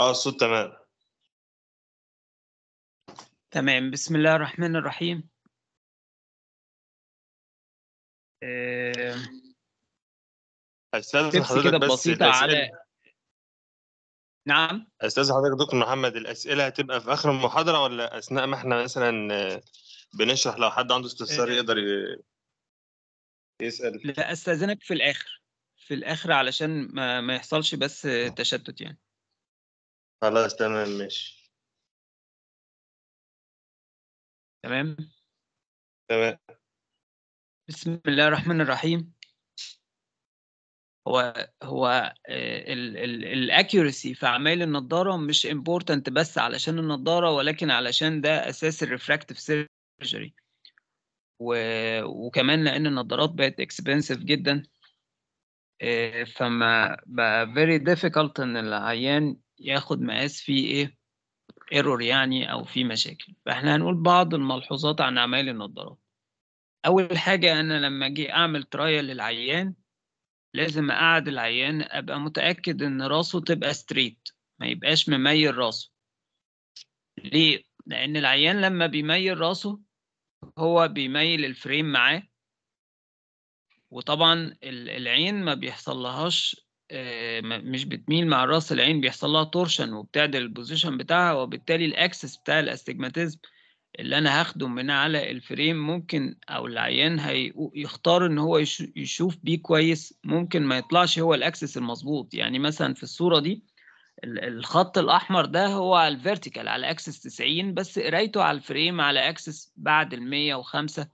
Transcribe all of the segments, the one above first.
اه الصوت تمام تمام بسم الله الرحمن الرحيم استاذ حضرتك كده بس بسيطة على نعم استاذ حضرتك دكتور محمد الاسئله هتبقى في اخر المحاضره ولا اثناء ما احنا مثلا بنشرح لو حد عنده استفسار آه. يقدر يسال لا استاذنك في الاخر في الاخر علشان ما, ما يحصلش بس تشتت يعني خلاص تمام ماشي تمام تمام بسم الله الرحمن الرحيم هو هو آه، الاكيورسي في اعمال النضاره مش امبورتنت بس علشان النضاره ولكن علشان ده اساس الريفراكتيف سيرجري وكمان لان النضارات بقت اكسبنسيف جدا آه، فما بقى فيري ديفيكولت ان العيان ياخد مقاس فيه ايه ايرور يعني او في مشاكل فاحنا هنقول بعض الملحوظات عن اعمال النظارات اول حاجه انا لما اجي اعمل ترايل للعيان لازم اقعد العيان ابقى متاكد ان راسه تبقى ستريت ما يبقاش مميل راسه ليه لان العيان لما بيميل راسه هو بيميل الفريم معاه وطبعا العين ما بيحصل لهاش آه، مش بتميل مع راس العين بيحصل لها تورشن وبتعدل البوزيشن بتاعها وبالتالي الاكسس بتاع الاستجماتيزم اللي انا هاخده من على الفريم ممكن او العيان هيختار ان هو يشوف بيه كويس ممكن ما يطلعش هو الاكسس المظبوط يعني مثلا في الصوره دي الخط الاحمر ده هو على الفيرتيكال على اكسس 90 بس قرايته على الفريم على اكسس بعد ال 105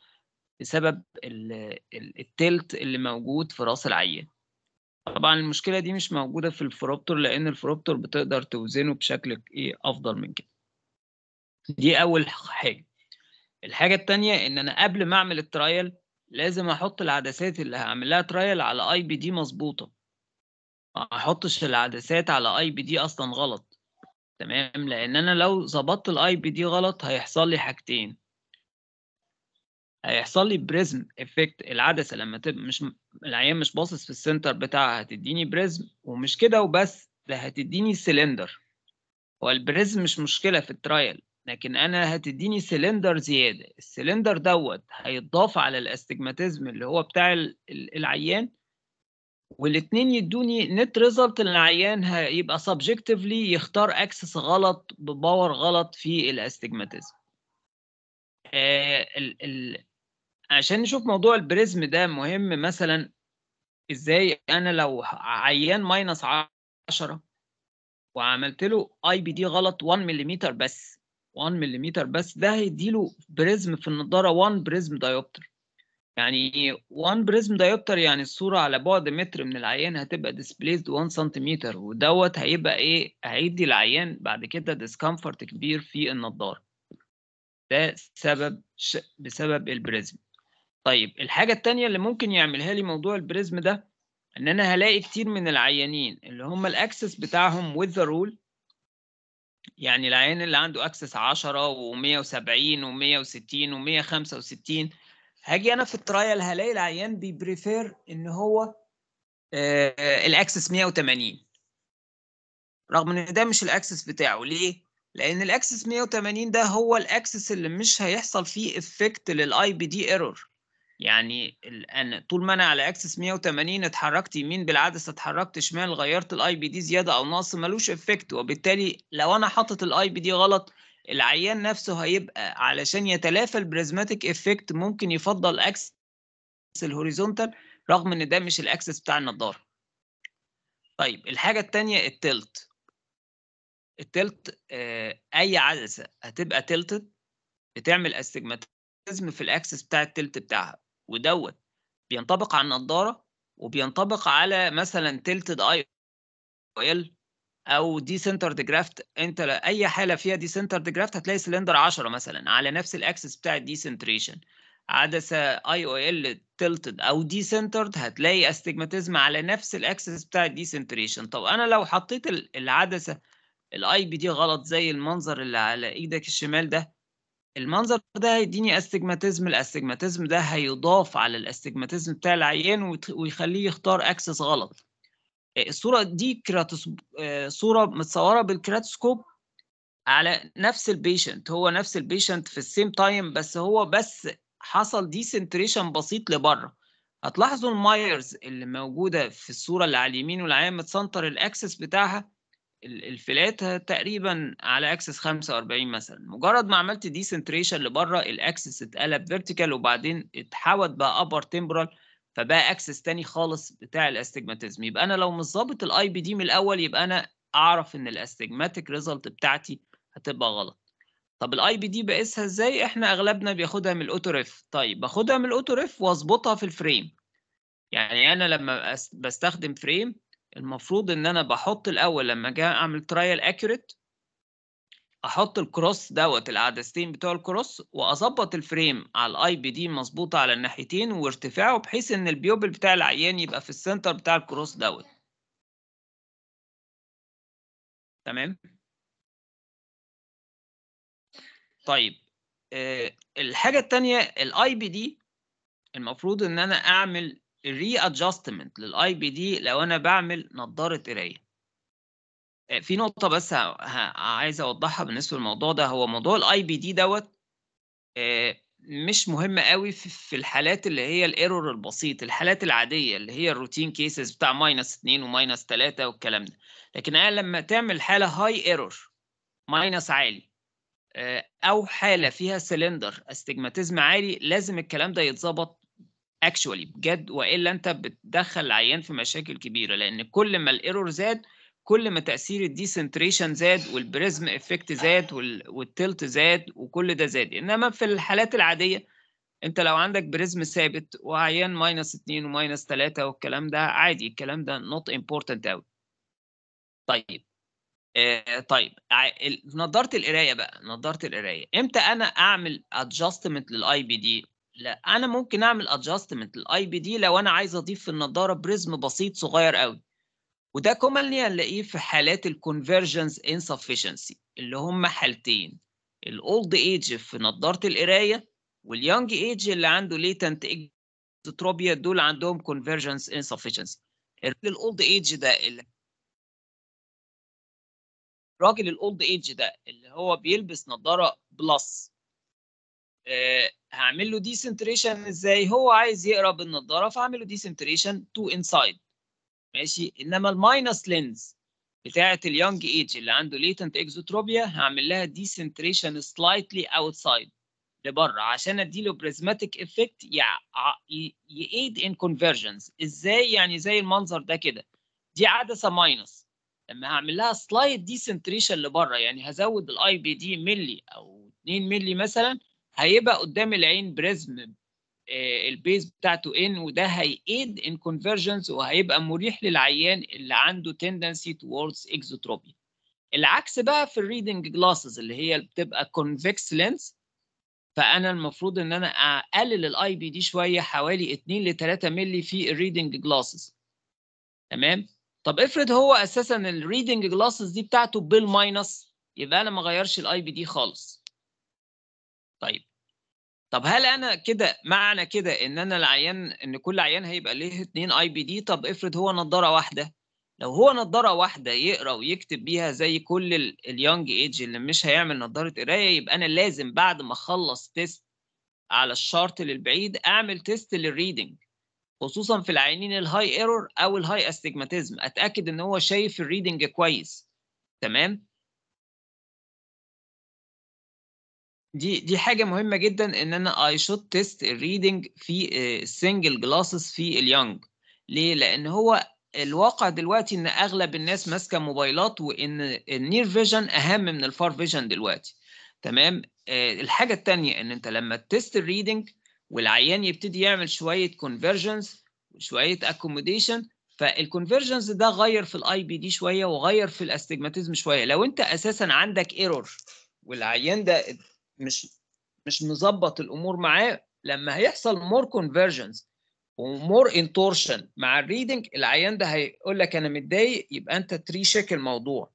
بسبب التلت اللي موجود في راس العيان طبعا المشكله دي مش موجوده في الفروبتور لان الفروبتور بتقدر توزنه بشكل ايه افضل من كده دي اول حاجه الحاجه التانية ان انا قبل ما اعمل الترايل لازم احط العدسات اللي هعملها ترايل على اي بي دي مظبوطه ما احطش العدسات على اي بي دي اصلا غلط تمام لان انا لو ظبطت الاي بي دي غلط هيحصل لي حاجتين هيحصل لي بريزم افكت العدسه لما تبقى مش العيان مش باصص في السنتر بتاعها هتديني بريزم ومش كده وبس ده هتديني سلندر والبريزم مش مشكلة في الترايل لكن انا هتديني سلندر زيادة السلندر دوت هيتضاف على الاستجماتيزم اللي هو بتاع العيان والاتنين يدوني نت ريزلت العيان هيبقى سبجكتيفلي يختار اكسس غلط بباور غلط في الاستجماتيزم آه عشان نشوف موضوع البريزم ده مهم مثلا ازاي انا لو عيان ماينس 10 وعملت له اي بي دي غلط 1 ملم بس 1 ملم بس ده هيديله بريزم في النضاره 1 بريزم دايوبتر يعني 1 بريزم دايوبتر يعني الصوره على بعد متر من العيان هتبقى ديسبليسد 1 سنتيمتر ودوت هيبقى ايه هيدي العيان بعد كده ديسكمفورت كبير في النضاره ده سبب ش... بسبب البريزم طيب الحاجة التانية اللي ممكن يعملها لي موضوع البريزم ده ان انا هلاقي كتير من العيانين اللي هم الاكسس بتاعهم with the rule يعني العيان اللي عنده اكسس 10 و170 و160 و165 هاجي انا في الترايل هلاقي العيان بيبريفير ان هو آه، الاكسس 180 رغم ان ده مش الاكسس بتاعه ليه؟ لان الاكسس 180 ده هو الاكسس اللي مش هيحصل فيه افكت للاي بي دي ايرور يعني أنا طول ما انا على اكسس 180 اتحركت يمين بالعدسه اتحركت شمال غيرت الاي بي دي زياده او نقص ملوش افكت وبالتالي لو انا حاطط الاي بي دي غلط العيان نفسه هيبقى علشان يتلافى البريزماتيك افكت ممكن يفضل اكسس الهوريزونتال رغم ان ده مش الاكسس بتاع النضاره طيب الحاجه الثانيه التلت التلت آه، اي عدسه هتبقى تلتد بتعمل استجماتيزم في الاكسس بتاع التلت بتاعها ودوت بينطبق على النضاره وبينطبق على مثلا تلتد اي ال او دي سنترد جرافت انت اي حاله فيها دي سنترد جرافت هتلاقي سلندر 10 مثلا على نفس الاكسس بتاع الدي سنتريشن عدسه اي او ال تلتد او دي سنترد هتلاقي استجماتيزم على نفس الاكسس بتاع الدي سنتريشن طب انا لو حطيت العدسه الاي بي دي غلط زي المنظر اللي على ايدك الشمال ده المنظر ده هيديني استجماتيزم الاستجماتيزم ده هيضاف على الاستجماتيزم بتاع العيان ويخليه يختار اكسس غلط الصوره دي كراتوس صوره متصوره بالكراتوسكوب على نفس البيشنت هو نفس البيشنت في السيم تايم بس هو بس حصل ديسنتريشن بسيط لبره هتلاحظوا المايرز اللي موجوده في الصوره اللي على اليمين والعيان متسنتر الاكسس بتاعها الفلات تقريبا على اكسس 45 مثلا مجرد ما عملت ديسنتريشن لبره الاكسس اتقلب فيرتيكال وبعدين اتحول بقى ابر تمبرال فبقى اكسس تاني خالص بتاع الاستجماتيزم يبقى انا لو مش ظابط الاي بي دي من الاول يبقى انا اعرف ان الاستجماتيك ريزلت بتاعتي هتبقى غلط طب الاي بي دي بقيسها ازاي احنا اغلبنا بياخدها من الاوتوريف طيب باخدها من الاوتوريف واظبطها في الفريم يعني انا لما بستخدم فريم المفروض ان انا بحط الاول لما اجي اعمل ترايل اكوريت احط الكروس دوت العدستين بتوع الكروس واظبط الفريم على الاي بي دي مظبوطه على الناحيتين وارتفاعه بحيث ان البيوبل بتاع العيان يبقى في السنتر بتاع الكروس دوت تمام طيب آه، الحاجه الثانيه الاي بي دي المفروض ان انا اعمل الري ادجستمنت للاي بي دي لو انا بعمل نظاره قرايه آه، في نقطة بس عايز أوضحها بالنسبة للموضوع ده هو موضوع الاي بي دي دوت آه، مش مهم قوي في الحالات اللي هي الايرور البسيط الحالات العادية اللي هي الروتين كيسز بتاع ماينس 2 وماينس 3 والكلام ده لكن أنا لما تعمل حالة هاي ايرور ماينس عالي آه، أو حالة فيها سلندر استجماتيزم عالي لازم الكلام ده يتظبط اكشولي بجد والا انت بتدخل العيان في مشاكل كبيره لان كل ما الايرور زاد كل ما تاثير الديسنتريشن زاد والبريزم افكت زاد والتلت زاد وكل ده زاد انما في الحالات العاديه انت لو عندك بريزم ثابت وعيان ماينس 2 وماينس 3 والكلام ده عادي الكلام ده نوت امبورتنت قوي طيب آه، طيب نظاره القرايه بقى نظاره القرايه امتى انا اعمل ادجستمنت للاي بي دي لا انا ممكن اعمل ادجستمنت للاي بي دي لو انا عايز اضيف في النضاره بريزم بسيط صغير قوي وده كومنلي هنلاقيه في حالات الكونفرجنس انسفشنسي اللي هم حالتين الاولد ايج في نضاره القرايه واليونج ايج اللي عنده ليتنت اكزوتروبيا دول عندهم كونفرجنس انسفشنسي الاولد ايج ده اللي الراجل الاولد ايج ده اللي هو بيلبس نضاره بلس آه، هعمل له ديسنتريشن ازاي هو عايز يقرا بالنظاره فاعمل له ديسنتريشن تو انسايد ماشي انما الماينس لينز بتاعه اليونج ايج اللي عنده ليتنت اكزوتروبيا هعمل لها ديسنتريشن سلايتلي اوتسايد لبره عشان ادي له بريزماتيك افكت يأيد ان كونفرجنس ازاي يعني زي المنظر ده كده دي عدسه ماينس لما هعمل لها سلايد ديسنتريشن لبره يعني هزود الاي بي دي ملي او 2 ملي مثلا هيبقى قدام العين بريزم آه، البيز بتاعته ان وده هيأيد ان كونفرجنس وهيبقى مريح للعيان اللي عنده تندنسي towards اكزوتروبيا العكس بقى في الريدنج جلاسز اللي هي بتبقى كونفكس لينز فانا المفروض ان انا اقلل الاي بي دي شويه حوالي 2 ل 3 مللي في الريدنج جلاسز تمام طب افرض هو اساسا الريدنج جلاسز دي بتاعته بالماينس يبقى انا ما غيرش الاي بي دي خالص طيب طب هل انا كده معنى كده ان انا العيان ان كل عيان هيبقى ليه اتنين اي بي دي طب افرض هو نضاره واحده لو هو نضاره واحده يقرا ويكتب بيها زي كل اليونج ايج اللي مش هيعمل نضاره قرايه يبقى انا لازم بعد ما اخلص تيست على الشارت للبعيد اعمل تيست للريدنج خصوصا في العيانين الهاي ايرور او الهاي استجماتيزم اتاكد ان هو شايف الريدنج كويس تمام دي دي حاجه مهمه جدا ان انا اي شوت تيست الريدنج في السنجل آه، جلاسز في اليونج ليه لان هو الواقع دلوقتي ان اغلب الناس ماسكه موبايلات وان النير فيجن اهم من الفار فيجن دلوقتي تمام آه، الحاجه الثانيه ان انت لما تست الريدنج والعيان يبتدي يعمل شويه كونفرجنس وشويه اكوموديشن فالكونفرجنس ده غير في الاي بي دي شويه وغير في الاستجماتيزم شويه لو انت اساسا عندك ايرور والعيان ده مش مش مظبط الامور معاه لما هيحصل مور كونفرجنز ومور انتورشن مع الريدنج العيان ده هيقول لك انا متضايق يبقى انت تري شيك الموضوع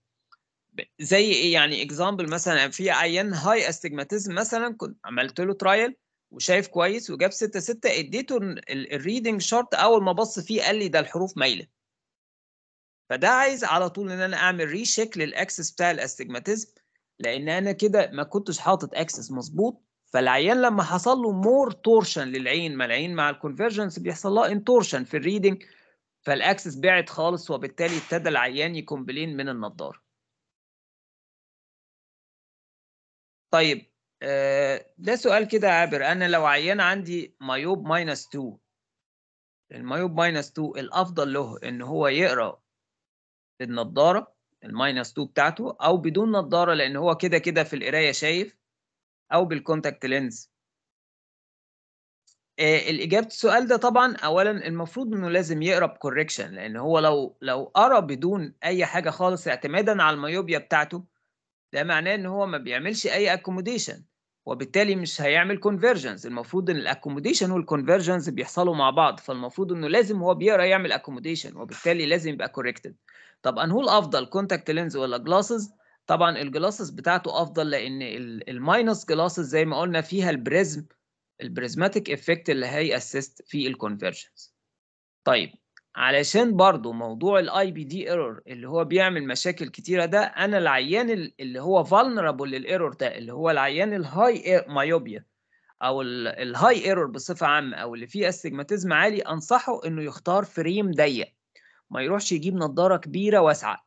زي ايه يعني اكزامبل مثلا في عيان هاي استجماتيزم مثلا كنت عملت له ترايل وشايف كويس وجاب 6 6 اديته الريدنج شارت اول ما بص فيه قال لي ده الحروف مايله فده عايز على طول ان انا اعمل ريشيك للاكسس بتاع الاستجماتيزم لان انا كده ما كنتش حاطط اكسس مظبوط فالعيان لما حصل له مور تورشن للعين ما العين مع الكونفرجنس بيحصل لها انتورشن في الريدنج فالاكسس بعد خالص وبالتالي ابتدى العيان يكمبلين من النضاره طيب آه، ده سؤال كده عابر انا لو عيان عندي مايوب ماينس 2 المايوب ماينس 2 الافضل له ان هو يقرا النضاره الماينس 2 بتاعته او بدون نظاره لان هو كده كده في القرايه شايف او بالكونتاكت آه، لينز الاجابه السؤال ده طبعا اولا المفروض انه لازم يقرا بكوركشن لان هو لو لو قرا بدون اي حاجه خالص اعتمادا على الميوبيا بتاعته ده معناه ان هو ما بيعملش اي اكوموديشن وبالتالي مش هيعمل كونفرجنس المفروض ان الاكوموديشن والكونفرجنس بيحصلوا مع بعض فالمفروض انه لازم هو بيقرا يعمل اكوموديشن وبالتالي لازم يبقى كوركتد طب انهو الافضل كونتاكت لينز ولا جلاسز طبعا الجلاسز بتاعته افضل لان الماينس جلاسز زي ما قلنا فيها البريزم البريزماتيك افكت اللي هيأسست في الكونفرجنس طيب علشان برضو موضوع الاي بي دي ايرور اللي هو بيعمل مشاكل كتيره ده انا العيان اللي هو vulnerable للايرور ده اللي هو العيان الهاي مايوبيا او الهاي ايرور بصفه عامه او اللي فيه استجماتيزم عالي انصحه انه يختار فريم ضيق ما يروحش يجيب نضاره كبيره واسعه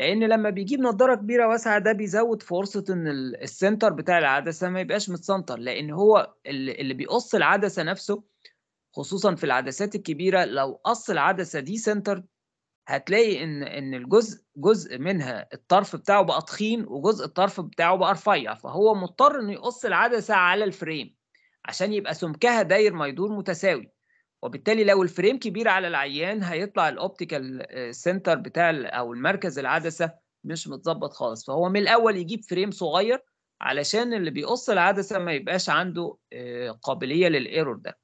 لان لما بيجيب نضاره كبيره واسعه ده بيزود فرصه ان السنتر بتاع العدسه ما يبقاش متسنتر لان هو اللي بيقص العدسه نفسه خصوصا في العدسات الكبيره لو قص العدسه دي سنتر هتلاقي ان ان الجزء جزء منها الطرف بتاعه بقى تخين وجزء الطرف بتاعه بقى رفيع فهو مضطر انه يقص العدسه على الفريم عشان يبقى سمكها داير ما يدور متساوي وبالتالي لو الفريم كبير على العيان هيطلع الاوبتيكال سنتر بتاع او المركز العدسه مش متظبط خالص فهو من الاول يجيب فريم صغير علشان اللي بيقص العدسه ما يبقاش عنده آه، قابليه للايرور ده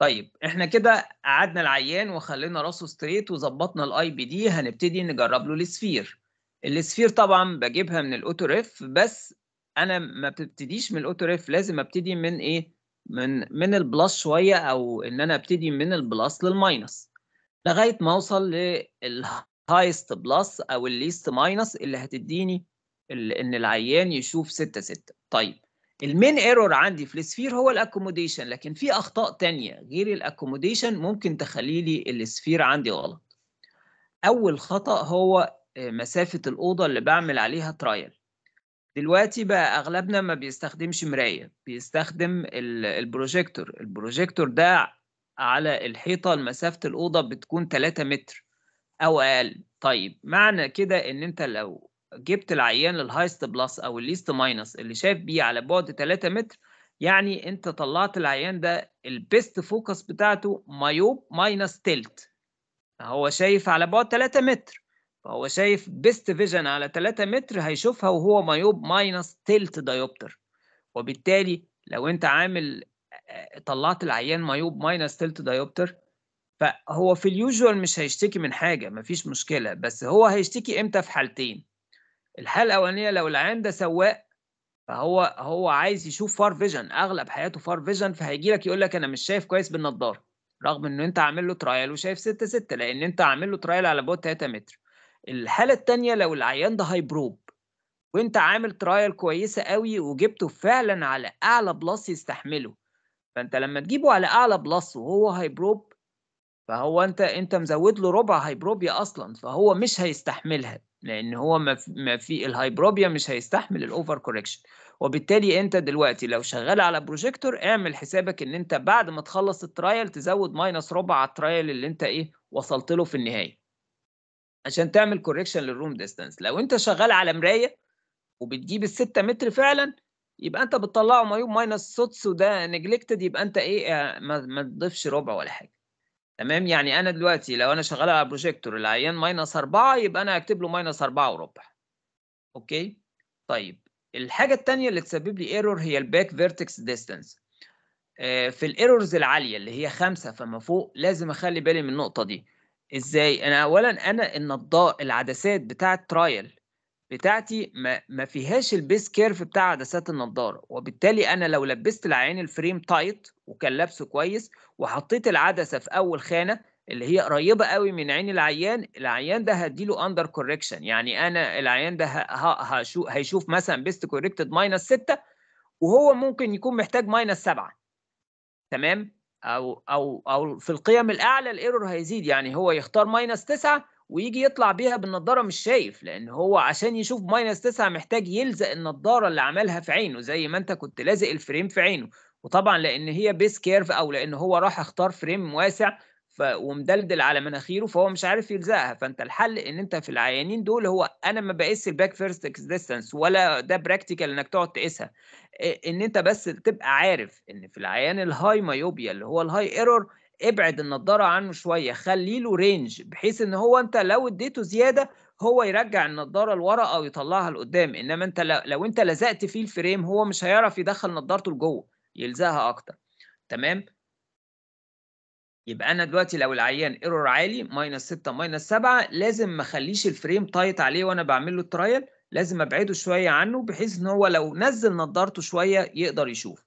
طيب احنا كده قعدنا العيان وخلينا راسه ستريت وظبطنا الاي بي دي هنبتدي نجرب له السفير السفير طبعا بجيبها من الاوتوريف بس انا ما ببتديش من الاوتوريف لازم ابتدي من ايه من من البلس شويه او ان انا ابتدي من البلس للماينس لغايه ما اوصل للهايست بلس او الليست ماينس اللي هتديني ان العيان يشوف 6 6 طيب المين ايرور عندي في السفير هو الاكوموديشن لكن في اخطاء تانية غير الاكوموديشن ممكن تخلي لي السفير عندي غلط اول خطا هو آه، مسافه الاوضه اللي بعمل عليها ترايل دلوقتي بقى اغلبنا ما بيستخدمش مرايه بيستخدم البروجيكتور البروجيكتور ده على الحيطه لمسافه الاوضه بتكون 3 متر او اقل طيب معنى كده ان انت لو جبت العيان للهايست بلس او الليست ماينس اللي شايف بيه على بعد 3 متر يعني انت طلعت العيان ده البيست فوكس بتاعته مايوب ماينس تلت هو شايف على بعد 3 متر هو شايف بيست فيجن على 3 متر هيشوفها وهو مايوب ماينس تلت دايوبتر وبالتالي لو انت عامل آه، طلعت العيان مايوب ماينس تلت دايوبتر فهو في اليوجوال مش هيشتكي من حاجة مفيش مشكلة بس هو هيشتكي امتى في حالتين الحالة الأولانية لو العيان ده سواق فهو هو عايز يشوف فار فيجن اغلب حياته فار فيجن فهيجي لك يقول لك انا مش شايف كويس بالنضاره رغم ان انت عامل له ترايل وشايف 6 6 لان انت عامل له ترايل على بعد 3 متر الحاله الثانيه لو العيان ده هايبروب وانت عامل ترايل كويسه قوي وجبته فعلا على اعلى بلس يستحمله فانت لما تجيبه على اعلى بلس وهو هايبروب فهو انت انت مزود له ربع هايبروبيا اصلا فهو مش هيستحملها لان هو ما في الهايبروبيا مش هيستحمل الاوفر كوركشن وبالتالي انت دلوقتي لو شغال على بروجيكتور اعمل حسابك ان انت بعد ما تخلص الترايل تزود ماينس ربع على الترايل اللي انت ايه وصلت له في النهايه عشان تعمل كوريكشن للروم ديستانس لو انت شغال على مرايه وبتجيب ال 6 متر فعلا يبقى انت بتطلعه مايوب ماينس سوتس وده نجلكتد يبقى انت ايه اه، ما, تضيفش ربع ولا حاجه تمام يعني انا دلوقتي لو انا شغال على بروجيكتور العيان ماينس 4 يبقى انا هكتب له ماينس 4 وربع اوكي طيب الحاجه الثانيه اللي تسبب لي ايرور هي الباك فيرتكس ديستانس في الايرورز العاليه اللي هي خمسة فما فوق لازم اخلي بالي من النقطه دي ازاي انا اولا انا النضاره العدسات بتاعه ترايل بتاعتي ما, ما فيهاش البيس كيرف بتاع عدسات النضاره وبالتالي انا لو لبست العين الفريم تايت وكان لابسه كويس وحطيت العدسه في اول خانه اللي هي قريبه قوي من عين العيان العيان ده هديله اندر كوركشن يعني انا العيان ده ها شو هيشوف مثلا بيست كوركتد ماينس 6 وهو ممكن يكون محتاج ماينس 7 تمام او او او في القيم الاعلى الايرور هيزيد يعني هو يختار ماينس 9 ويجي يطلع بيها بالنضاره مش شايف لان هو عشان يشوف ماينس 9 محتاج يلزق النضاره اللي عملها في عينه زي ما انت كنت لازق الفريم في عينه وطبعا لان هي بيس كيرف او لان هو راح اختار فريم واسع ومدلدل على مناخيره فهو مش عارف يلزقها فانت الحل ان انت في العيانين دول هو انا ما بقيس الباك فيرست اكزيستنس ولا ده براكتيكال انك تقعد تقيسها ان انت بس تبقى عارف ان في العيان الهاي مايوبيا اللي هو الهاي ايرور ابعد النضاره عنه شويه خلي له رينج بحيث ان هو انت لو اديته زياده هو يرجع النضاره لورا او يطلعها لقدام انما انت لو انت لزقت فيه الفريم هو مش هيعرف يدخل نضارته لجوه يلزقها اكتر تمام يبقى انا دلوقتي لو العيان ايرور عالي ماينس 6 ماينس 7 لازم ما اخليش الفريم تايت عليه وانا بعمل له الترايل لازم ابعده شويه عنه بحيث ان هو لو نزل نظارته شويه يقدر يشوف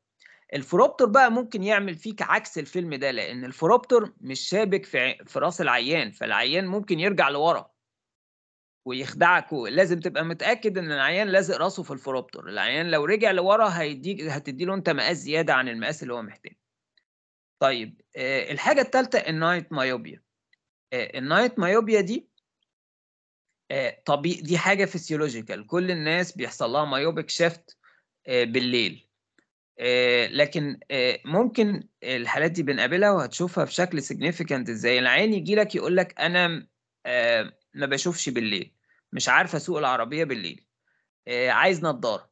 الفروبتر بقى ممكن يعمل فيك عكس الفيلم ده لان الفروبتر مش شابك في في راس العيان فالعيان ممكن يرجع لورا ويخدعك لازم تبقى متاكد ان العيان لازق راسه في الفروبتر العيان لو رجع لورا هيديك هتدي له انت مقاس زياده عن المقاس اللي هو محتاجه طيب آه، الحاجة الثالثة النايت مايوبيا آه، النايت مايوبيا دي آه، طبيعي دي حاجة فيسيولوجيكال كل الناس بيحصل لها مايوبيك شيفت بالليل لكن ممكن الحالات دي بنقابلها وهتشوفها بشكل سيجنيفيكانت ازاي العين يجي لك يقول لك انا ما بشوفش بالليل مش عارف اسوق العربيه بالليل عايز نظاره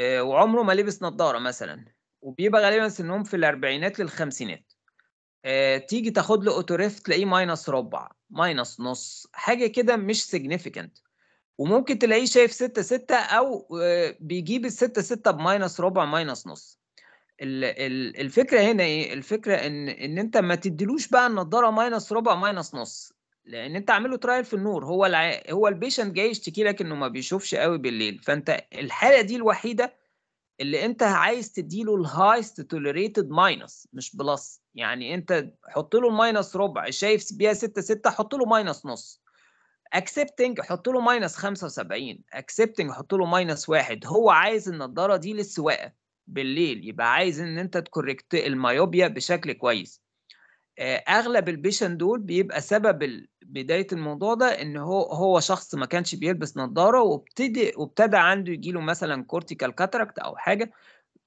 وعمره ما لبس نظاره مثلا وبيبقى غالبا سنهم في الاربعينات للخمسينات آه تيجي تاخد له اوتوريف تلاقيه ماينس ربع ماينس نص حاجه كده مش سيجنيفيكانت وممكن تلاقيه شايف 6 6 او آه بيجيب ال 6 6 بماينس ربع ماينس نص الفكره هنا ايه الفكره ان ان انت ما تديلوش بقى النضاره ماينس ربع ماينس نص لان انت عامله ترايل في النور هو الع... هو البيشنت جاي يشتكي لك انه ما بيشوفش قوي بالليل فانت الحاله دي الوحيده اللي انت عايز تديله الهايست توليريتد ماينس مش بلس يعني انت حط له الماينس ربع شايف بيها 6 6 حط له ماينس نص اكسبتنج حط له ماينس 75 اكسبتنج حط له ماينس واحد هو عايز النضاره دي للسواقه بالليل يبقى عايز ان انت تكوركت الميوبيا بشكل كويس آه، اغلب البيشن دول بيبقى سبب بدايه الموضوع ده ان هو هو شخص ما كانش بيلبس نظاره وابتدي وابتدى عنده يجيله مثلا كورتيكال كاتراكت او حاجه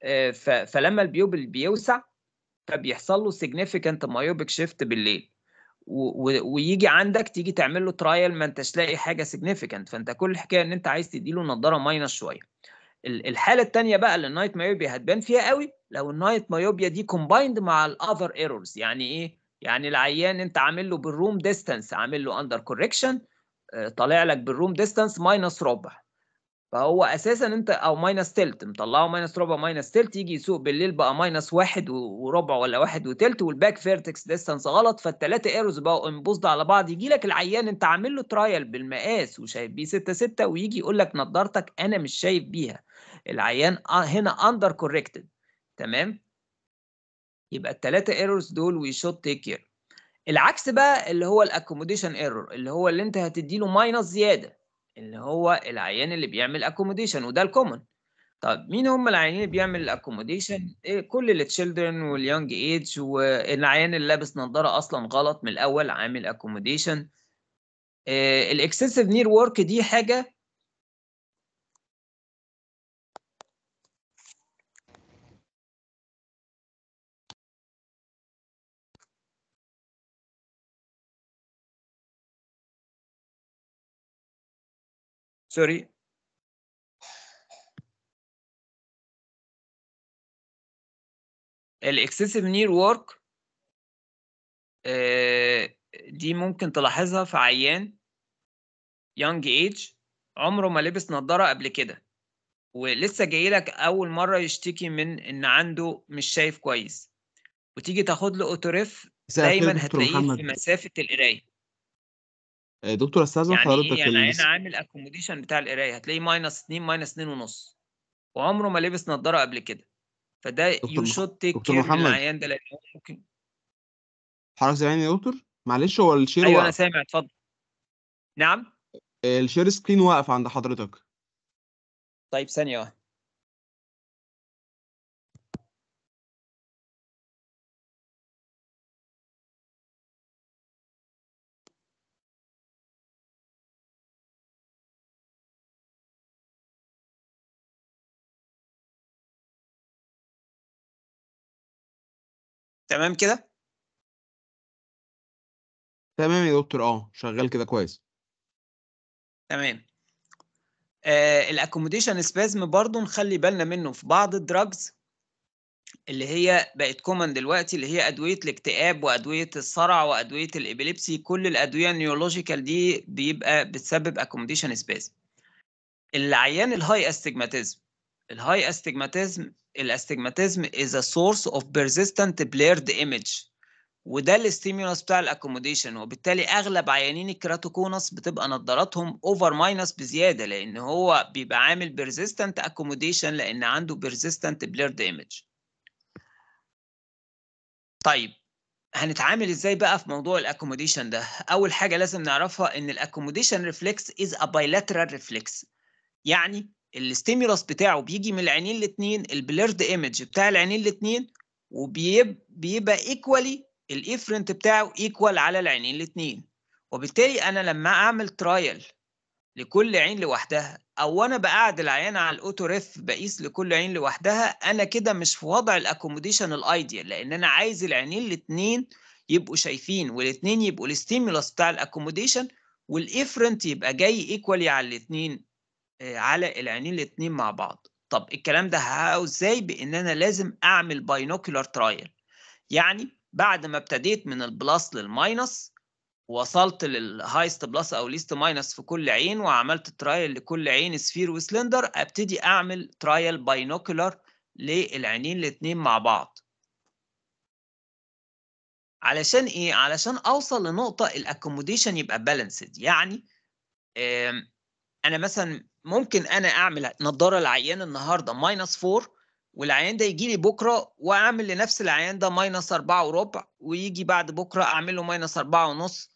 آه، فلما البيوبل بيوسع فبيحصل له سيجنيفيكانت مايوبيك شيفت بالليل ويجي عندك تيجي تعمل له ترايل ما انتش لاقي حاجه سيجنيفيكانت فانت كل الحكايه ان انت عايز تديله نظاره ماينس شويه الحاله الثانيه بقى اللي النايت مايوبيا هتبان فيها قوي لو النايت مايوبيا دي كومبايند مع الاذر ايرورز يعني ايه يعني العيان انت عامل له بالروم ديستانس عامل له اندر آه، كوركشن طالع لك بالروم ديستانس ماينس ربع فهو اساسا انت او ماينس تلت مطلعه ماينس ربع ماينس تلت يجي يسوق بالليل بقى ماينس واحد وربع ولا واحد وتلت والباك فيرتكس ديستانس غلط فالتلاته ايروز بقوا امبوزد على بعض يجي لك العيان انت عامل له ترايل بالمقاس وشايف بيه 6 6 ويجي يقول لك نضارتك انا مش شايف بيها العيان هنا اندر كوركتد تمام يبقى التلاته ايرورز دول وي شوت تيك كير العكس بقى اللي هو الاكوموديشن ايرور اللي هو اللي انت هتدي له ماينس زياده اللي هو العيان اللي بيعمل اكوموديشن وده الكومن طب مين هم العيانين اللي بيعمل الاكوموديشن إيه كل التشيلدرن واليونج ايدج والعيان اللي لابس نظاره اصلا غلط من الاول عامل اكوموديشن الاكسسيف نير وورك دي حاجه سوري الاكسسيف نير وورك دي ممكن تلاحظها في عيان يونج ايج عمره ما لبس نظاره قبل كده ولسه جاي لك اول مره يشتكي من ان عنده مش شايف كويس وتيجي تاخد له اوتوريف دايما هتلاقيه في مسافه القرايه آه، دكتور استاذن يعني حضرتك إيه؟ يعني انا عامل اكوموديشن بتاع القرايه هتلاقيه ماينس 2 ماينس 2 ونص وعمره ما لبس نظاره قبل كده فده يو شوت تيك كير العيان ده لان ممكن حضرتك سامعني يا دكتور معلش هو الشير ايوه وقف. انا سامع اتفضل نعم آه، الشير سكرين واقف عند حضرتك طيب ثانيه واحده تمام كده تمام يا دكتور اه شغال كده كويس تمام آه الاكوموديشن سبازم برضو نخلي بالنا منه في بعض الدراجز اللي هي بقت كومن دلوقتي اللي هي ادويه الاكتئاب وادويه الصرع وادويه الابيليبسي كل الادويه النيولوجيكال دي بيبقى بتسبب اكوموديشن سبازم العيان الهاي استجماتيزم الهاي استجماتيزم الاستجماتيزم is a source of persistent blurred image وده الاستيمولس بتاع الاكوموديشن وبالتالي اغلب عيانين الكراتوكونس بتبقى نظاراتهم اوفر ماينس بزياده لان هو بيبقى عامل بيرزيستنت اكوموديشن لان عنده بيرزيستنت بليرد ايمج طيب هنتعامل ازاي بقى في موضوع الاكوموديشن ده اول حاجه لازم نعرفها ان الاكوموديشن ريفلكس از ا bilateral ريفلكس يعني الاستيميولس بتاعه بيجي من العينين الاثنين البليرد ايمج بتاع العينين الاثنين وبيبقى ايكوالي الايفرنت بتاعه ايكوال على العينين الاثنين وبالتالي انا لما اعمل ترايل لكل عين لوحدها او انا بقعد العيان على الاوتو ريف بقيس لكل عين لوحدها انا كده مش في وضع الاكوموديشن الايديال لان انا عايز العينين الاثنين يبقوا شايفين والاثنين يبقوا الاستيمولس بتاع الاكوموديشن والافرنت يبقى جاي ايكوالي على الاثنين آه، على العينين الاتنين مع بعض طب الكلام ده هحققه ازاي بان انا لازم اعمل باينوكولار ترايل يعني بعد ما ابتديت من البلس للماينس وصلت للهايست بلس او ليست ماينس في كل عين وعملت ترايل لكل عين سفير وسلندر ابتدي اعمل ترايل باينوكولار للعينين الاتنين مع بعض علشان ايه علشان اوصل لنقطه الاكوموديشن يبقى بالانسد يعني انا مثلا ممكن انا اعمل نضاره العيان النهارده ماينس 4 والعيان ده يجي لي بكره واعمل لنفس العيان ده ماينس 4 وربع ويجي بعد بكره اعمل له ماينس 4 ونص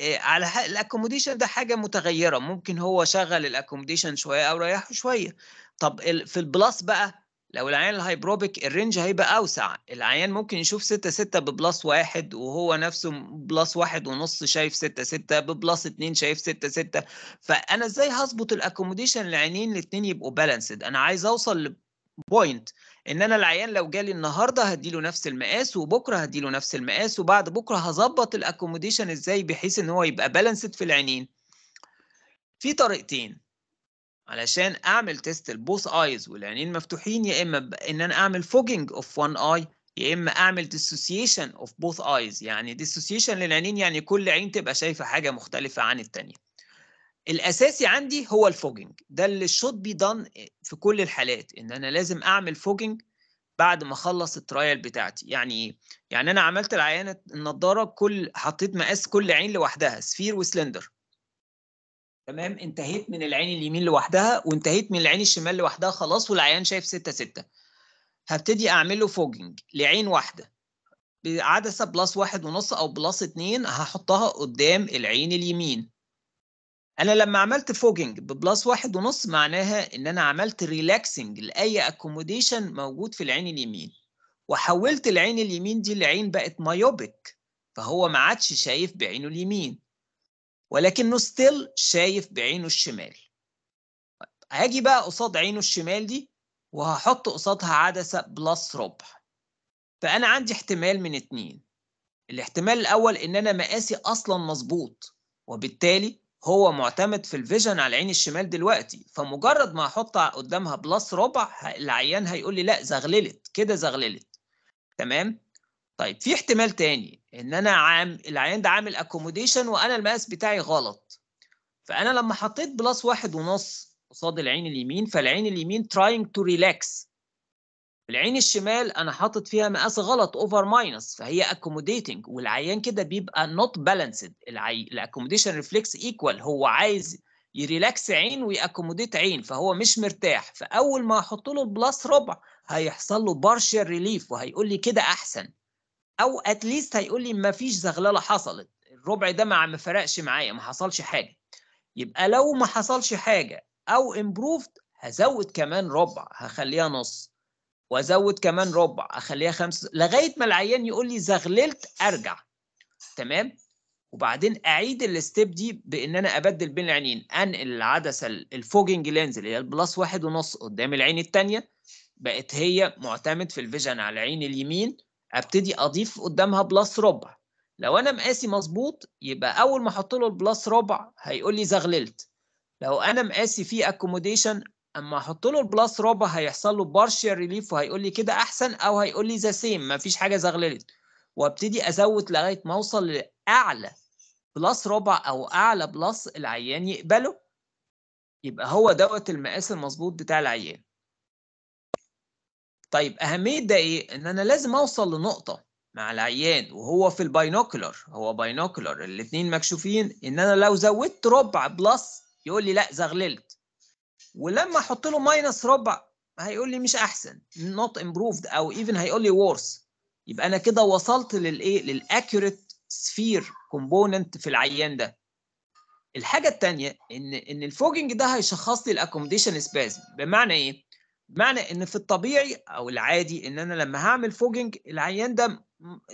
آه، على الاكوموديشن ده حاجه متغيره ممكن هو شغل الاكوموديشن شويه او ريحه شويه طب في البلس بقى لو العيان الهايبروبيك الرينج هيبقى اوسع العيان ممكن يشوف 6 6 ببلس واحد وهو نفسه بلس واحد ونص شايف 6 6 ببلس 2 شايف 6 6 فانا ازاي هظبط الاكوموديشن العينين الاثنين يبقوا بالانسد انا عايز اوصل بوينت ان انا العيان لو جالي النهارده هديله نفس المقاس وبكره هديله نفس المقاس وبعد بكره هظبط الاكوموديشن ازاي بحيث ان هو يبقى بالانسد في العينين في طريقتين علشان اعمل تيست لبوث ايز والعينين مفتوحين يا اما ان انا اعمل فوجنج اوف وان اي يا اما اعمل ديسوسيشن اوف بوث ايز يعني ديسوسيشن للعينين يعني كل عين تبقى شايفه حاجه مختلفه عن الثانيه الاساسي عندي هو الفوجنج ده اللي شود بي دان في كل الحالات ان انا لازم اعمل فوجنج بعد ما اخلص الترايل بتاعتي يعني ايه يعني انا عملت العينه النضاره كل حطيت مقاس كل عين لوحدها سفير وسلندر تمام انتهيت من العين اليمين لوحدها وانتهيت من العين الشمال لوحدها خلاص والعيان شايف 6 6 هبتدي اعمل له فوجنج لعين واحده بعدسه بلس واحد ونص او بلس اتنين هحطها قدام العين اليمين انا لما عملت فوجنج ببلس واحد ونص معناها ان انا عملت ريلاكسنج لاي اكوموديشن موجود في العين اليمين وحولت العين اليمين دي لعين بقت مايوبيك فهو ما عادش شايف بعينه اليمين ولكنه ستيل شايف بعينه الشمال هاجي بقى قصاد عينه الشمال دي وهحط قصادها عدسة بلس ربع فأنا عندي احتمال من اتنين الاحتمال الأول إن أنا مقاسي أصلا مظبوط وبالتالي هو معتمد في الفيجن على العين الشمال دلوقتي فمجرد ما أحط قدامها بلس ربع العيان هيقول لي لا زغللت كده زغللت تمام طيب في احتمال تاني ان انا عام العيان ده عامل اكوموديشن وانا المقاس بتاعي غلط فانا لما حطيت بلس واحد ونص قصاد العين اليمين فالعين اليمين تراينج تو ريلاكس العين الشمال انا حاطط فيها مقاس غلط اوفر ماينس فهي اكوموديتنج والعيان كده بيبقى نوت بالانسد الاكوموديشن ريفلكس ايكوال هو عايز يريلاكس عين ويأكوموديت عين فهو مش مرتاح فاول ما احط له البلس ربع هيحصل له بارشال ريليف وهيقول لي كده احسن او اتليست هيقول لي ما فيش زغلله حصلت الربع ده ما فرقش معايا ما حصلش حاجه يبقى لو ما حصلش حاجه او امبروفد هزود كمان ربع هخليها نص وازود كمان ربع اخليها خمسه لغايه ما العيان يقول لي زغللت ارجع تمام وبعدين اعيد الستيب دي بان انا ابدل بين العينين انقل العدسه الفوجنج لينز اللي هي البلس واحد ونص قدام العين الثانيه بقت هي معتمد في الفيجن على العين اليمين ابتدي اضيف قدامها بلس ربع لو انا مقاسي مظبوط يبقى اول ما احط له البلس ربع هيقول لي زغللت لو انا مقاسي فيه اكوموديشن اما احط له البلس ربع هيحصل له بارشال ريليف وهيقول لي كده احسن او هيقول لي ذا سيم مفيش حاجه زغللت وابتدي ازود لغايه ما اوصل لاعلى بلس ربع او اعلى بلس العيان يقبله يبقى هو دوت المقاس المظبوط بتاع العيان طيب اهميه ده ايه ان انا لازم اوصل لنقطه مع العيان وهو في الباينوكلر هو باينوكلر الاثنين مكشوفين ان انا لو زودت ربع بلس يقول لي لا زغللت ولما احط له ماينس ربع هيقول لي مش احسن نوت امبروفد او ايفن هيقول لي وورس يبقى انا كده وصلت للايه للاكيوريت سفير كومبوننت في العيان ده الحاجه الثانيه ان ان الفوجنج ده هيشخص لي الاكومديشن سبازم بمعنى ايه بمعنى ان في الطبيعي او العادي ان انا لما هعمل فوجنج العيان ده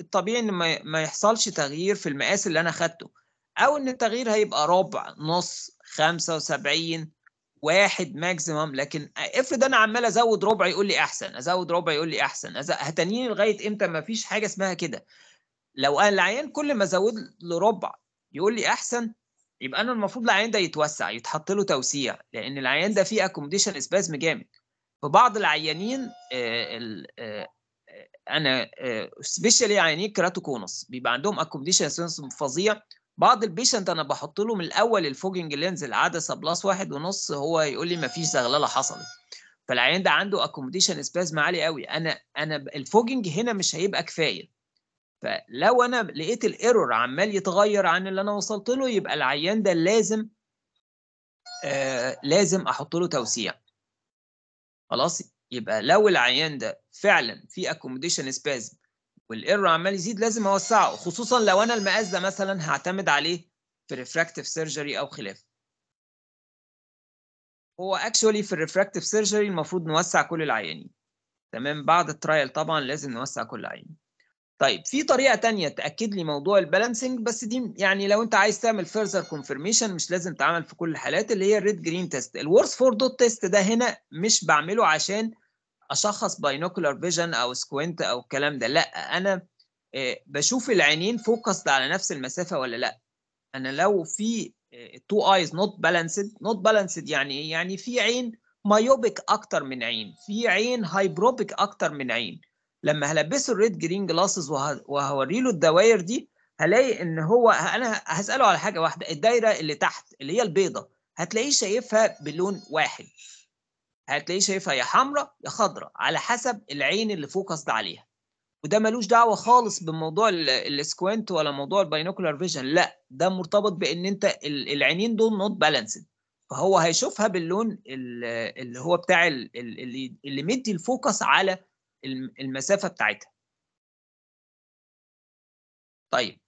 الطبيعي ان ما يحصلش تغيير في المقاس اللي انا خدته او ان التغيير هيبقى ربع نص 75 واحد ماكسيمم لكن افرض انا عمال ازود ربع يقول لي احسن ازود ربع يقول لي احسن هتنين هتنيني لغايه امتى ما فيش حاجه اسمها كده لو انا العيان كل ما ازود له ربع يقول لي احسن يبقى انا المفروض العيان ده يتوسع يتحط له توسيع لان العيان ده فيه اكومديشن سبازم جامد في بعض العيانين آه، آه، آه، انا سبيشالي عيانين كراتوكونس بيبقى عندهم اكومديشن سنس فظيع بعض البيشنت انا بحط له من الاول الفوجنج لينز العدسه بلس واحد ونص هو يقول لي ما فيش زغلله حصلت فالعيان ده عنده اكومديشن سبازم عالي قوي انا انا الفوجنج هنا مش هيبقى كفايه فلو انا لقيت الايرور عمال يتغير عن اللي انا وصلت له يبقى العيان ده لازم آه لازم احط له توسيع خلاص يبقى لو العيان ده فعلا في اكوموديشن سبازم والايرور عمال يزيد لازم اوسعه خصوصا لو انا المقاس ده مثلا هعتمد عليه في ريفراكتيف سيرجري او خلافه هو اكشولي في الريفراكتيف سيرجري المفروض نوسع كل العيانين تمام بعد الترايل طبعا لازم نوسع كل العيانين طيب في طريقه تانية تاكد لي موضوع البالانسنج بس دي يعني لو انت عايز تعمل فيرزر كونفرميشن مش لازم تعمل في كل الحالات اللي هي الريد جرين تيست الورس فور دوت تيست ده هنا مش بعمله عشان اشخص باينوكولار فيجن او سكوينت او الكلام ده لا انا آه، بشوف العينين فوكس على نفس المسافه ولا لا انا لو في تو ايز نوت بالانسد نوت بالانسد يعني ايه يعني في عين مايوبيك اكتر من عين في عين هايبروبيك اكتر من عين لما هلبسه الريد جرين جلاسز وهوري له الدواير دي هلاقي ان هو انا هساله على حاجه واحده الدايره اللي تحت اللي هي البيضه هتلاقيه شايفها بلون واحد هتلاقيه شايفها يا حمراء يا خضراء على حسب العين اللي فوكست عليها وده ملوش دعوه خالص بموضوع السكوينت ولا موضوع الباينوكولار فيجن لا ده مرتبط بان انت العينين دول نوت بالانسد فهو هيشوفها باللون اللي هو بتاع اللي مدي الفوكس على المسافه بتاعتها طيب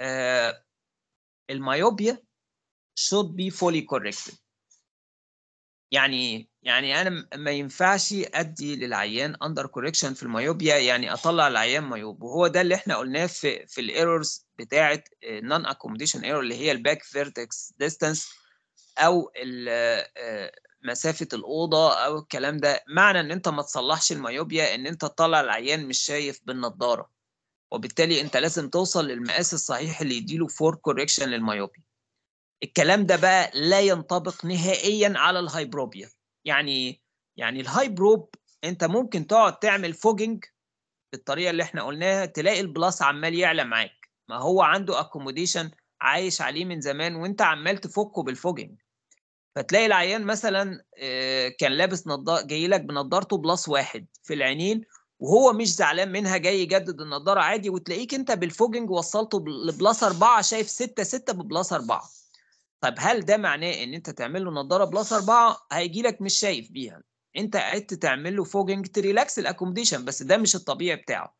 آه الميوبيا should be fully corrected يعني يعني انا ما ينفعش ادي للعيان اندر كوركشن في الميوبيا يعني اطلع العيان ميوب وهو ده اللي احنا قلناه في في الايرورز بتاعه آه، نون non-accommodation ايرور اللي هي الباك فيرتكس ديستانس او آه، مسافه الاوضه او الكلام ده معنى ان انت ما تصلحش الميوبيا ان انت تطلع العيان مش شايف بالنظارة وبالتالي انت لازم توصل للمقاس الصحيح اللي يديله فور كوريكشن للميوبيا الكلام ده بقى لا ينطبق نهائيا على الهايبروبيا يعني يعني الهايبروب انت ممكن تقعد تعمل فوجينج بالطريقه اللي احنا قلناها تلاقي البلاس عمال يعلى معاك ما هو عنده اكوموديشن عايش عليه من زمان وانت عمال تفكه بالفوجينج فتلاقي العيان مثلا آه، كان لابس نضاره جاي لك بنضارته بلس واحد في العينين وهو مش زعلان منها جاي يجدد النضاره عادي وتلاقيك انت بالفوجنج وصلته لبلس اربعه شايف سته سته ببلس اربعه. طب هل ده معناه ان انت تعمل له نضاره بلس اربعه هيجي لك مش شايف بيها؟ انت قعدت تعمل له فوجنج تريلاكس الاكومديشن بس ده مش الطبيعي بتاعه.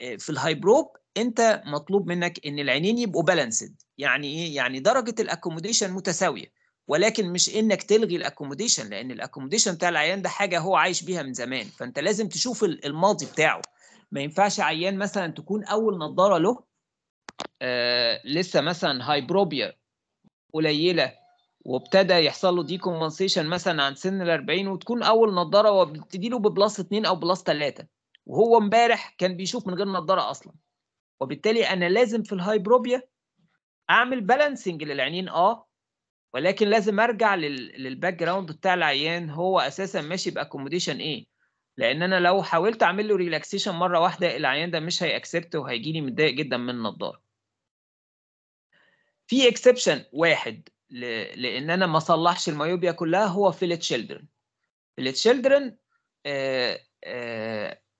آه، في الهايبروب انت مطلوب منك ان العينين يبقوا بالانسد يعني ايه؟ يعني درجه الاكوموديشن متساويه. ولكن مش انك تلغي الاكوموديشن لان الاكوموديشن بتاع العيان ده حاجه هو عايش بيها من زمان فانت لازم تشوف الماضي بتاعه ما ينفعش عيان مثلا تكون اول نظاره له آه لسه مثلا هايبروبيا قليله وابتدى يحصل له ديكومبنسيشن مثلا عن سن ال 40 وتكون اول نظاره وبتدي له ببلس 2 او بلس 3 وهو امبارح كان بيشوف من غير نظاره اصلا وبالتالي انا لازم في الهايبروبيا اعمل بالانسنج للعينين اه ولكن لازم ارجع للباك جراوند بتاع العيان هو اساسا ماشي باكوموديشن ايه لان انا لو حاولت اعمل له ريلاكسيشن مره واحده العيان ده مش هيأكسبت وهيجي لي متضايق جدا من النضاره في اكسبشن واحد ل... لان انا ما صلحش المايوبيا كلها هو في التشيلدرن في التشيلدرن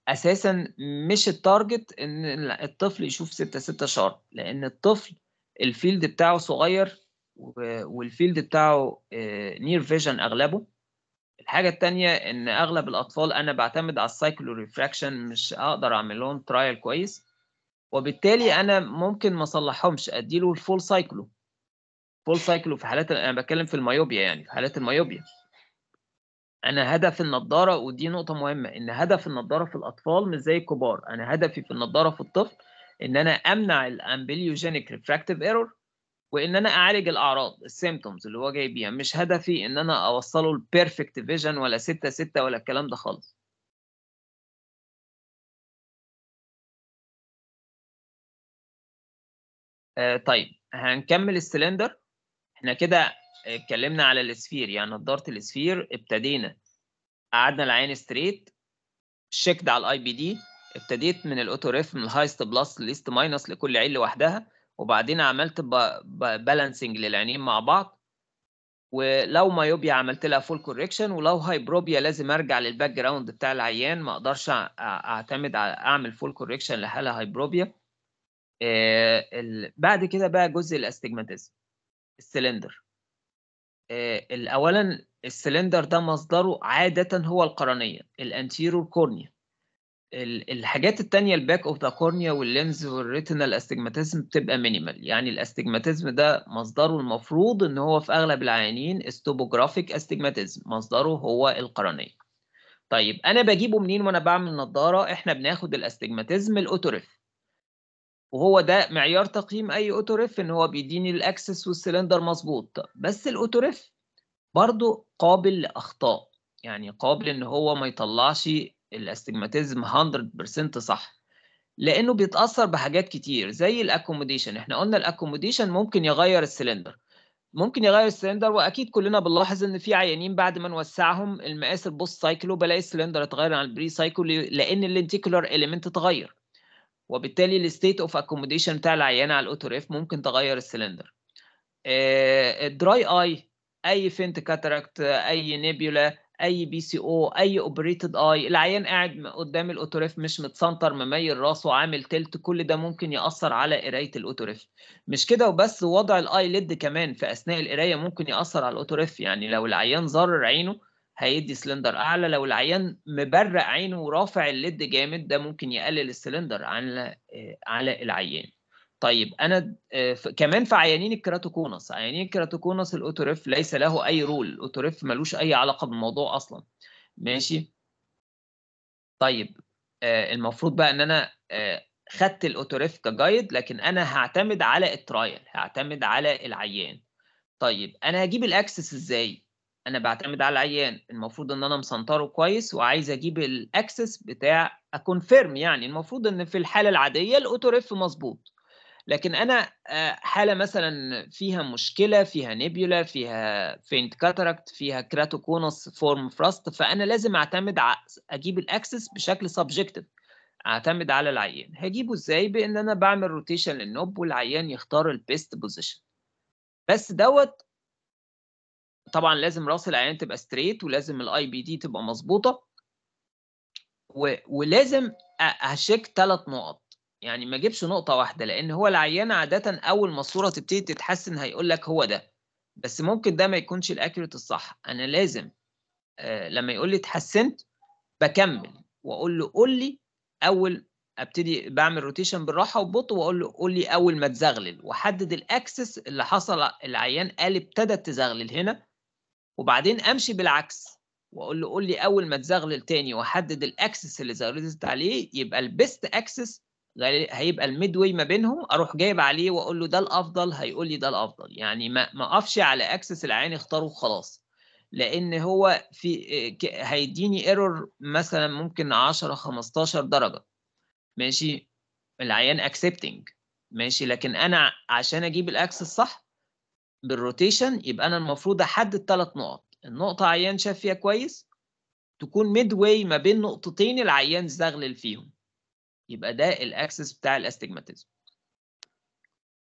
اساسا مش التارجت ان الطفل يشوف 6 6 شهر لان الطفل الفيلد بتاعه صغير والفيلد بتاعه نير آه، فيجن اغلبه الحاجة التانية ان اغلب الاطفال انا بعتمد على السايكلو ريفراكشن مش هقدر اعمل لهم ترايل كويس وبالتالي انا ممكن ما اصلحهمش اديله الفول سايكلو فول سايكلو في حالات انا بتكلم في الميوبيا يعني في حالات الميوبيا انا هدف النضاره ودي نقطه مهمه ان هدف النضاره في الاطفال مش زي الكبار انا هدفي في النضاره في الطفل ان انا امنع الامبليوجينيك ريفراكتيف ايرور وان انا اعالج الاعراض السيمتومز اللي هو جاي بيها مش هدفي ان انا اوصله لبيرفكت فيجن ولا 6 6 ولا الكلام ده خالص آه طيب هنكمل السلندر احنا كده آه، اتكلمنا على الاسفير يعني نضاره الاسفير ابتدينا قعدنا العين ستريت شيكد على الاي بي دي ابتديت من الاوتوريف من الهايست بلس ليست ماينس لكل عين لوحدها وبعدين عملت بالانسنج للعينين مع بعض ولو مايوبيا عملت لها فول كوريكشن ولو هايبروبيا لازم ارجع للباك جراوند بتاع العيان ما اقدرش اعتمد على اعمل فول كوريكشن لحاله هايبروبيا بعد كده بقى جزء الاستجماتيزم السلندر آه، اولا السلندر ده مصدره عاده هو القرنيه الانتيرور كورنيا الحاجات التانية الباك اوف ذا كورنيا واللينز والريتنال استجماتيزم بتبقى مينيمال يعني الاستجماتيزم ده مصدره المفروض ان هو في اغلب العيانين استوبوجرافيك استجماتيزم مصدره هو القرنية طيب انا بجيبه منين وانا بعمل نظارة احنا بناخد الاستجماتيزم الاوتوريف وهو ده معيار تقييم اي اوتوريف ان هو بيديني الاكسس والسلندر مظبوط بس الاوتوريف برضه قابل لاخطاء يعني قابل ان هو ما يطلعش الاستجماتيزم 100% صح لانه بيتاثر بحاجات كتير زي الاكوموديشن احنا قلنا الاكوموديشن ممكن يغير السلندر ممكن يغير السلندر واكيد كلنا بنلاحظ ان في عيانين بعد ما نوسعهم المقاس البوست سايكلو بلاقي السلندر اتغير عن البري سايكلو لان الانتيكولار اليمنت اتغير وبالتالي الستيت اوف اكوموديشن بتاع العيان على الاوتوريف ممكن تغير السلندر آه، الدراي اي اي فينت كاتراكت اي نيبولا اي بي سي او اي اوبريتد اي العيان قاعد قدام الاوتوريف مش متسنتر مميل راسه عامل تلت كل ده ممكن ياثر على قرايه الاوتوريف مش كده وبس وضع الاي ليد كمان في اثناء القرايه ممكن ياثر على الاوتوريف يعني لو العيان ظرر عينه هيدي سلندر اعلى لو العيان مبرق عينه ورافع الليد جامد ده ممكن يقلل السلندر على آه، على العيان طيب انا آه، كمان في عيانين الكراتوكونس عيانين الكراتوكونس الاوتوريف ليس له اي رول الاوتوريف ملوش اي علاقه بالموضوع اصلا ماشي طيب آه، المفروض بقى ان انا آه، خدت الاوتوريف كجايد لكن انا هعتمد على الترايل هعتمد على العيان طيب انا هجيب الاكسس ازاي انا بعتمد على العيان المفروض ان انا مسنطره كويس وعايز اجيب الاكسس بتاع اكونفيرم يعني المفروض ان في الحاله العاديه الاوتوريف مظبوط لكن انا آه، حاله مثلا فيها مشكله فيها نيبولا فيها فينت كاتاركت فيها كراتوكونوس فورم فراست فانا لازم اعتمد اجيب الاكسس بشكل سبجكتيف اعتمد على العيان هجيبه ازاي بان انا بعمل روتيشن للنوب والعيان يختار البيست بوزيشن بس دوت طبعا لازم راس العيان تبقى ستريت ولازم الاي بي دي تبقى مظبوطه ولازم اشيك ثلاث نقط يعني ما جيبش نقطة واحدة لأن هو العيان عادة أول ما الصورة تبتدي تتحسن هيقول لك هو ده بس ممكن ده ما يكونش الأكيوريت الصح أنا لازم آه لما يقول لي اتحسنت بكمل وأقول له قول لي أول ابتدي بعمل روتيشن بالراحه وببطء واقول له قول لي اول ما تزغلل واحدد الاكسس اللي حصل العيان قال ابتدت تزغلل هنا وبعدين امشي بالعكس واقول له قول لي اول ما تزغلل تاني واحدد الاكسس اللي زغللت عليه يبقى البيست اكسس هيبقى الميدوي ما بينهم اروح جايب عليه واقول له ده الافضل هيقول لي ده الافضل يعني ما ما اقفش على اكسس العين اختاره خلاص لان هو في هيديني ايرور مثلا ممكن 10 15 درجه ماشي العيان اكسبتنج ماشي لكن انا عشان اجيب الاكسس صح بالروتيشن يبقى انا المفروض احدد ثلاث نقط النقطه عيان شاف فيها كويس تكون ميد واي ما بين نقطتين العيان زغلل فيهم يبقى ده الاكسس بتاع الاستجماتيزم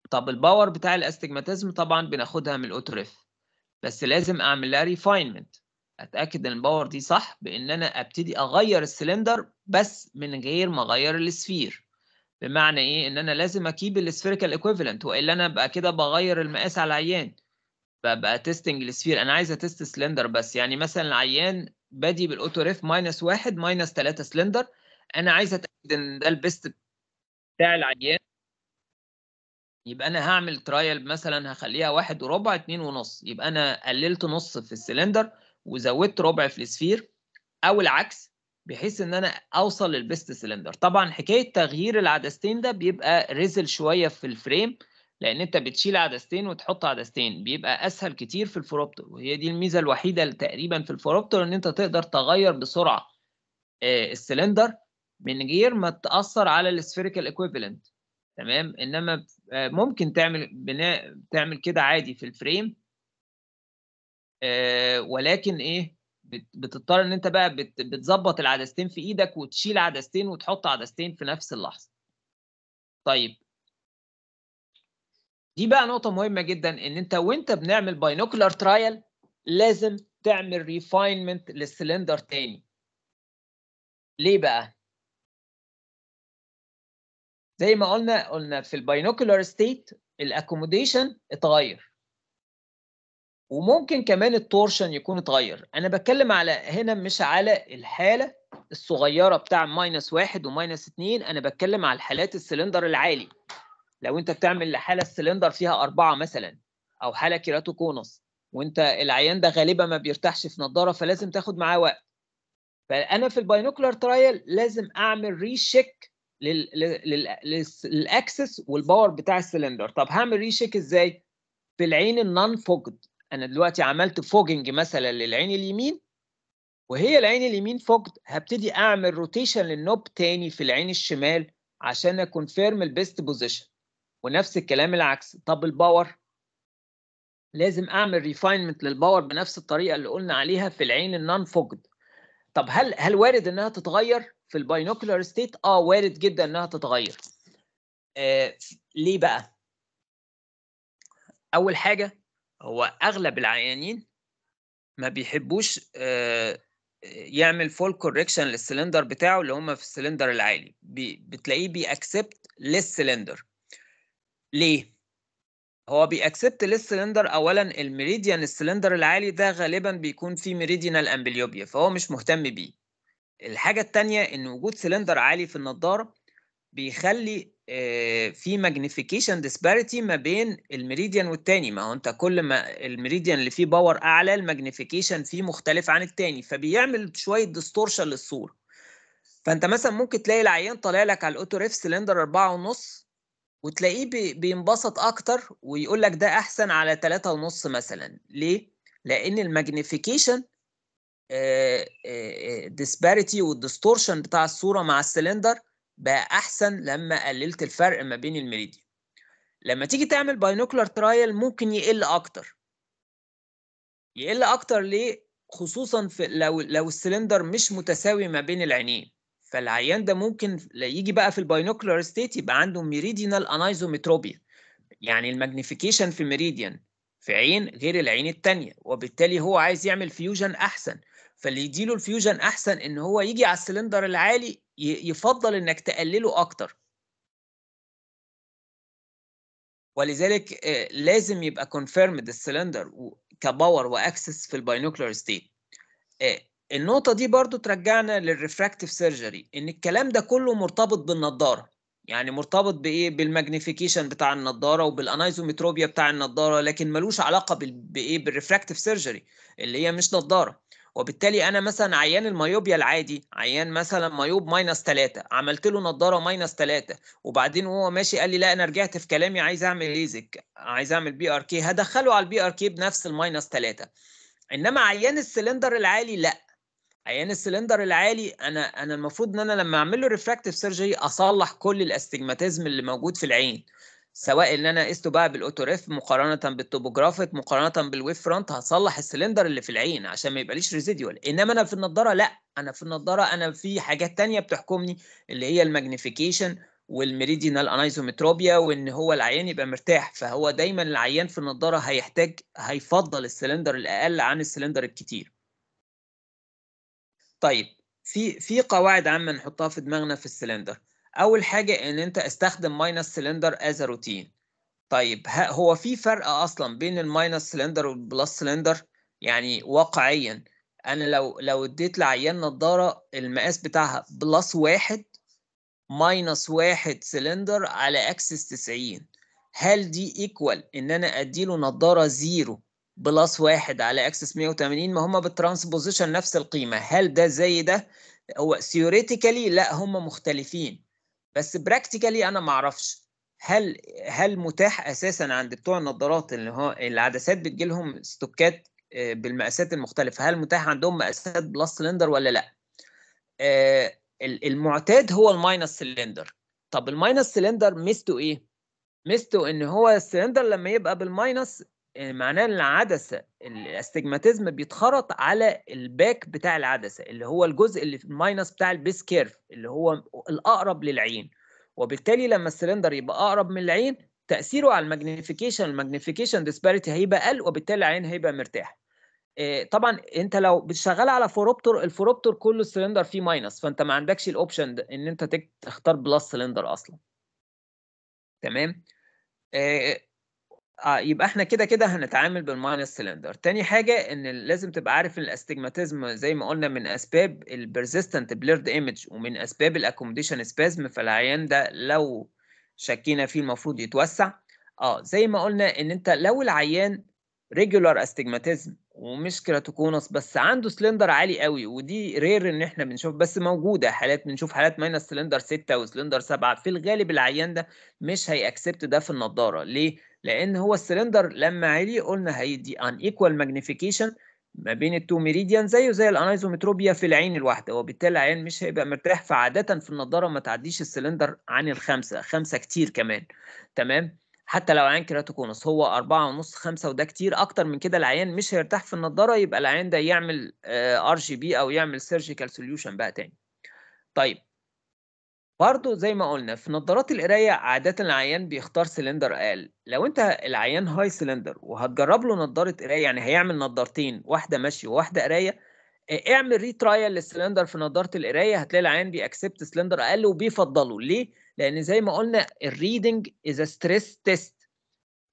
طب الباور بتاع الاستجماتيزم طبعا بناخدها من الاوتوريف بس لازم اعمل لها ريفاينمنت اتاكد ان الباور دي صح بان انا ابتدي اغير السلندر بس من غير ما اغير السفير بمعنى ايه ان انا لازم اكيب السفيريكال ايكويفالنت والا انا ابقى كده بغير المقاس على العيان ببقى تيستنج السفير انا عايز اتست سلندر بس يعني مثلا العيان بادي بالاوتوريف ماينس واحد ماينس ثلاثه سلندر انا عايز اتاكد ان ده البيست بتاع العيان يبقى انا هعمل ترايل مثلا هخليها واحد وربع اتنين ونص يبقى انا قللت نص في السلندر وزودت ربع في السفير او العكس بحيث ان انا اوصل للبيست سلندر طبعا حكايه تغيير العدستين ده بيبقى ريزل شويه في الفريم لان انت بتشيل عدستين وتحط عدستين بيبقى اسهل كتير في الفروبتر وهي دي الميزه الوحيده تقريبا في الفروبتر ان انت تقدر تغير بسرعه آه، السلندر من غير ما تاثر على السفيريكال ايكويفالنت تمام انما آه، ممكن تعمل بناء تعمل كده عادي في الفريم آه، ولكن ايه بتضطر ان انت بقى بتظبط العدستين في ايدك وتشيل عدستين وتحط عدستين في نفس اللحظه طيب دي بقى نقطه مهمه جدا ان انت وانت بنعمل باينوكولار ترايل لازم تعمل ريفاينمنت للسلندر تاني ليه بقى زي ما قلنا قلنا في الباينوكولار ستيت الاكوموديشن اتغير وممكن كمان التورشن يكون اتغير انا بتكلم على هنا مش على الحاله الصغيره بتاع ماينس واحد وماينس اتنين انا بتكلم على الحالات السلندر العالي لو انت بتعمل حاله السلندر فيها اربعه مثلا او حاله كيراتو كونس وانت العيان ده غالبا ما بيرتاحش في نظاره فلازم تاخد معاه وقت فانا في الباينوكولار ترايل لازم اعمل ريشيك للاكسس والباور بتاع السلندر طب هعمل ريشيك ازاي في العين النون فوجد انا دلوقتي عملت فوجنج مثلا للعين اليمين وهي العين اليمين فوجد هبتدي اعمل روتيشن للنوب تاني في العين الشمال عشان اكونفيرم البيست بوزيشن ونفس الكلام العكس طب الباور لازم اعمل ريفاينمنت للباور بنفس الطريقه اللي قلنا عليها في العين النون فوجد طب هل هل وارد انها تتغير في الباينوكلر ستيت اه وارد جدا انها تتغير آه، ليه بقى اول حاجه هو اغلب العيانين ما بيحبوش آه، يعمل فول كوركشن للسلندر بتاعه اللي هم في السلندر العالي بي بتلاقيه بيأكسبت للسلندر ليه هو بيأكسبت للسلندر اولا الميريديان السلندر العالي ده غالبا بيكون فيه ميريديانال امبليوبيا فهو مش مهتم بيه الحاجة التانية إن وجود سلندر عالي في النظارة بيخلي آه، في ماجنيفيكيشن ديسباريتي ما بين الميريديان والتاني ما هو انت كل ما الميريديان اللي فيه باور اعلى الماجنيفيكيشن فيه مختلف عن التاني فبيعمل شويه ديستورشن للصوره فانت مثلا ممكن تلاقي العيان طالع لك على الاوتو ريف سلندر أربعة ونص وتلاقيه بينبسط اكتر ويقول لك ده احسن على تلاتة ونص مثلا ليه لان الماجنيفيكيشن الديسباريتي آه، آه، آه، والديستورشن بتاع الصوره مع السلندر بقى احسن لما قللت الفرق ما بين الميريديان لما تيجي تعمل باينوكلر ترايل ممكن يقل اكتر يقل اكتر ليه خصوصا في لو لو السلندر مش متساوي ما بين العينين فالعيان ده ممكن يجي بقى في الباينوكلر ستيت يبقى عنده ميريدينال انايزومتروبيا يعني الماجنيفيكيشن في ميريديان في عين غير العين التانية وبالتالي هو عايز يعمل فيوجن احسن فاللي يديله الفيوجن احسن ان هو يجي على السلندر العالي يفضل انك تقلله اكتر ولذلك آه، لازم يبقى كونفيرمد السلندر كباور واكسس في الباينوكلر ستيت آه، النقطه دي برضو ترجعنا للريفراكتيف سيرجري ان الكلام ده كله مرتبط بالنضاره يعني مرتبط بايه بالماجنيفيكيشن بتاع النضاره وبالانايزومتروبيا بتاع النضاره لكن ملوش علاقه بايه بالريفراكتيف سيرجري اللي هي مش نضاره وبالتالي انا مثلا عيان الميوبيا العادي عيان مثلا مايوب ماينس 3 عملت له نظاره ماينس 3 وبعدين وهو ماشي قال لي لا انا رجعت في كلامي عايز اعمل ليزك عايز اعمل بي ار كي هدخله على البي ار كي بنفس الماينس 3 انما عيان السلندر العالي لا عيان السلندر العالي انا انا المفروض ان انا لما اعمل له ريفراكتيف سيرجري اصلح كل الاستجماتيزم اللي موجود في العين سواء ان انا قسته بقى بالاوتوريف مقارنه بالتوبوجرافيك مقارنه بالويف فرونت هصلح السلندر اللي في العين عشان ما يبقاليش ريزيديوال انما انا في النضاره لا انا في النضاره انا في حاجات تانية بتحكمني اللي هي الماجنيفيكيشن والميريدينال انايزومتروبيا وان هو العيان يبقى مرتاح فهو دايما العيان في النضاره هيحتاج هيفضل السلندر الاقل عن السلندر الكتير طيب في في قواعد عامه نحطها في دماغنا في السلندر اول حاجه ان انت استخدم ماينس سلندر از روتين طيب هو في فرق اصلا بين الماينس سلندر والبلس سلندر يعني واقعيا انا لو لو اديت لعيان نضاره المقاس بتاعها بلس واحد ماينس واحد سلندر على اكسس 90 هل دي ايكوال ان انا اديله نضاره زيرو بلس واحد على اكسس 180 ما هما بالترانسبوزيشن نفس القيمه هل ده زي ده هو ثيوريتيكالي لا هما مختلفين بس براكتيكالي انا ما اعرفش هل هل متاح اساسا عند بتوع النظارات اللي هو العدسات بتجي لهم ستوكات آه، بالمقاسات المختلفه هل متاح عندهم مقاسات بلس سلندر ولا لا آه، المعتاد هو الماينس سلندر طب الماينس سلندر ميزته ايه ميزته ان هو السلندر لما يبقى بالماينس آه، معناه ان العدسه الاستجماتيزم بيتخرط على الباك بتاع العدسه اللي هو الجزء اللي في الماينس بتاع البيس كيرف اللي هو الاقرب للعين وبالتالي لما السلندر يبقى اقرب من العين تاثيره على الماجنيفيكيشن الماجنيفيكيشن ديسباريتي هيبقى اقل وبالتالي العين هيبقى مرتاح آه، طبعا انت لو بتشتغل على فوروبتور الفوروبتور كله السلندر فيه ماينس فانت ما عندكش الاوبشن ان انت تختار بلس سلندر اصلا تمام آه، اه يبقى احنا كده كده هنتعامل بالماينس سلندر تاني حاجه ان لازم تبقى عارف ان الاستجماتيزم زي ما قلنا من اسباب البرزيستنت بليرد ايمج ومن اسباب الاكومديشن سبازم فالعيان ده لو شكينا فيه المفروض يتوسع اه زي ما قلنا ان انت لو العيان ريجولار استجماتيزم ومش كراتوكونس بس عنده سلندر عالي قوي ودي رير ان احنا بنشوف بس موجوده حالات بنشوف حالات ماينس سلندر 6 وسلندر 7 في الغالب العيان ده مش هيأكسبت ده في النضاره ليه لان هو السلندر لما علي قلنا هيدي ان ايكوال ماجنيفيكيشن ما بين التو ميريديان زيه زي الانايزومتروبيا في العين الواحده وبالتالي العين مش هيبقى مرتاح فعاده في النضاره ما تعديش السلندر عن الخمسه خمسه كتير كمان تمام حتى لو عين كراتوكونس هو أربعة ونص خمسة وده كتير أكتر من كده العيان مش هيرتاح في النضارة يبقى العيان ده يعمل ار جي بي أو يعمل سيرجيكال سوليوشن بقى تاني. طيب برضه زي ما قلنا في نظارات القراية عادة العيان بيختار سلندر أقل لو أنت العيان هاي سلندر وهتجرب له نظارة قراية يعني هيعمل نظارتين واحدة مشي وواحدة قراية آه، اعمل ري ترايل للسلندر في نظارة القراية هتلاقي العيان بيأكسبت سلندر أقل وبيفضله ليه؟ لأن زي ما قلنا الريدنج از ستريس تيست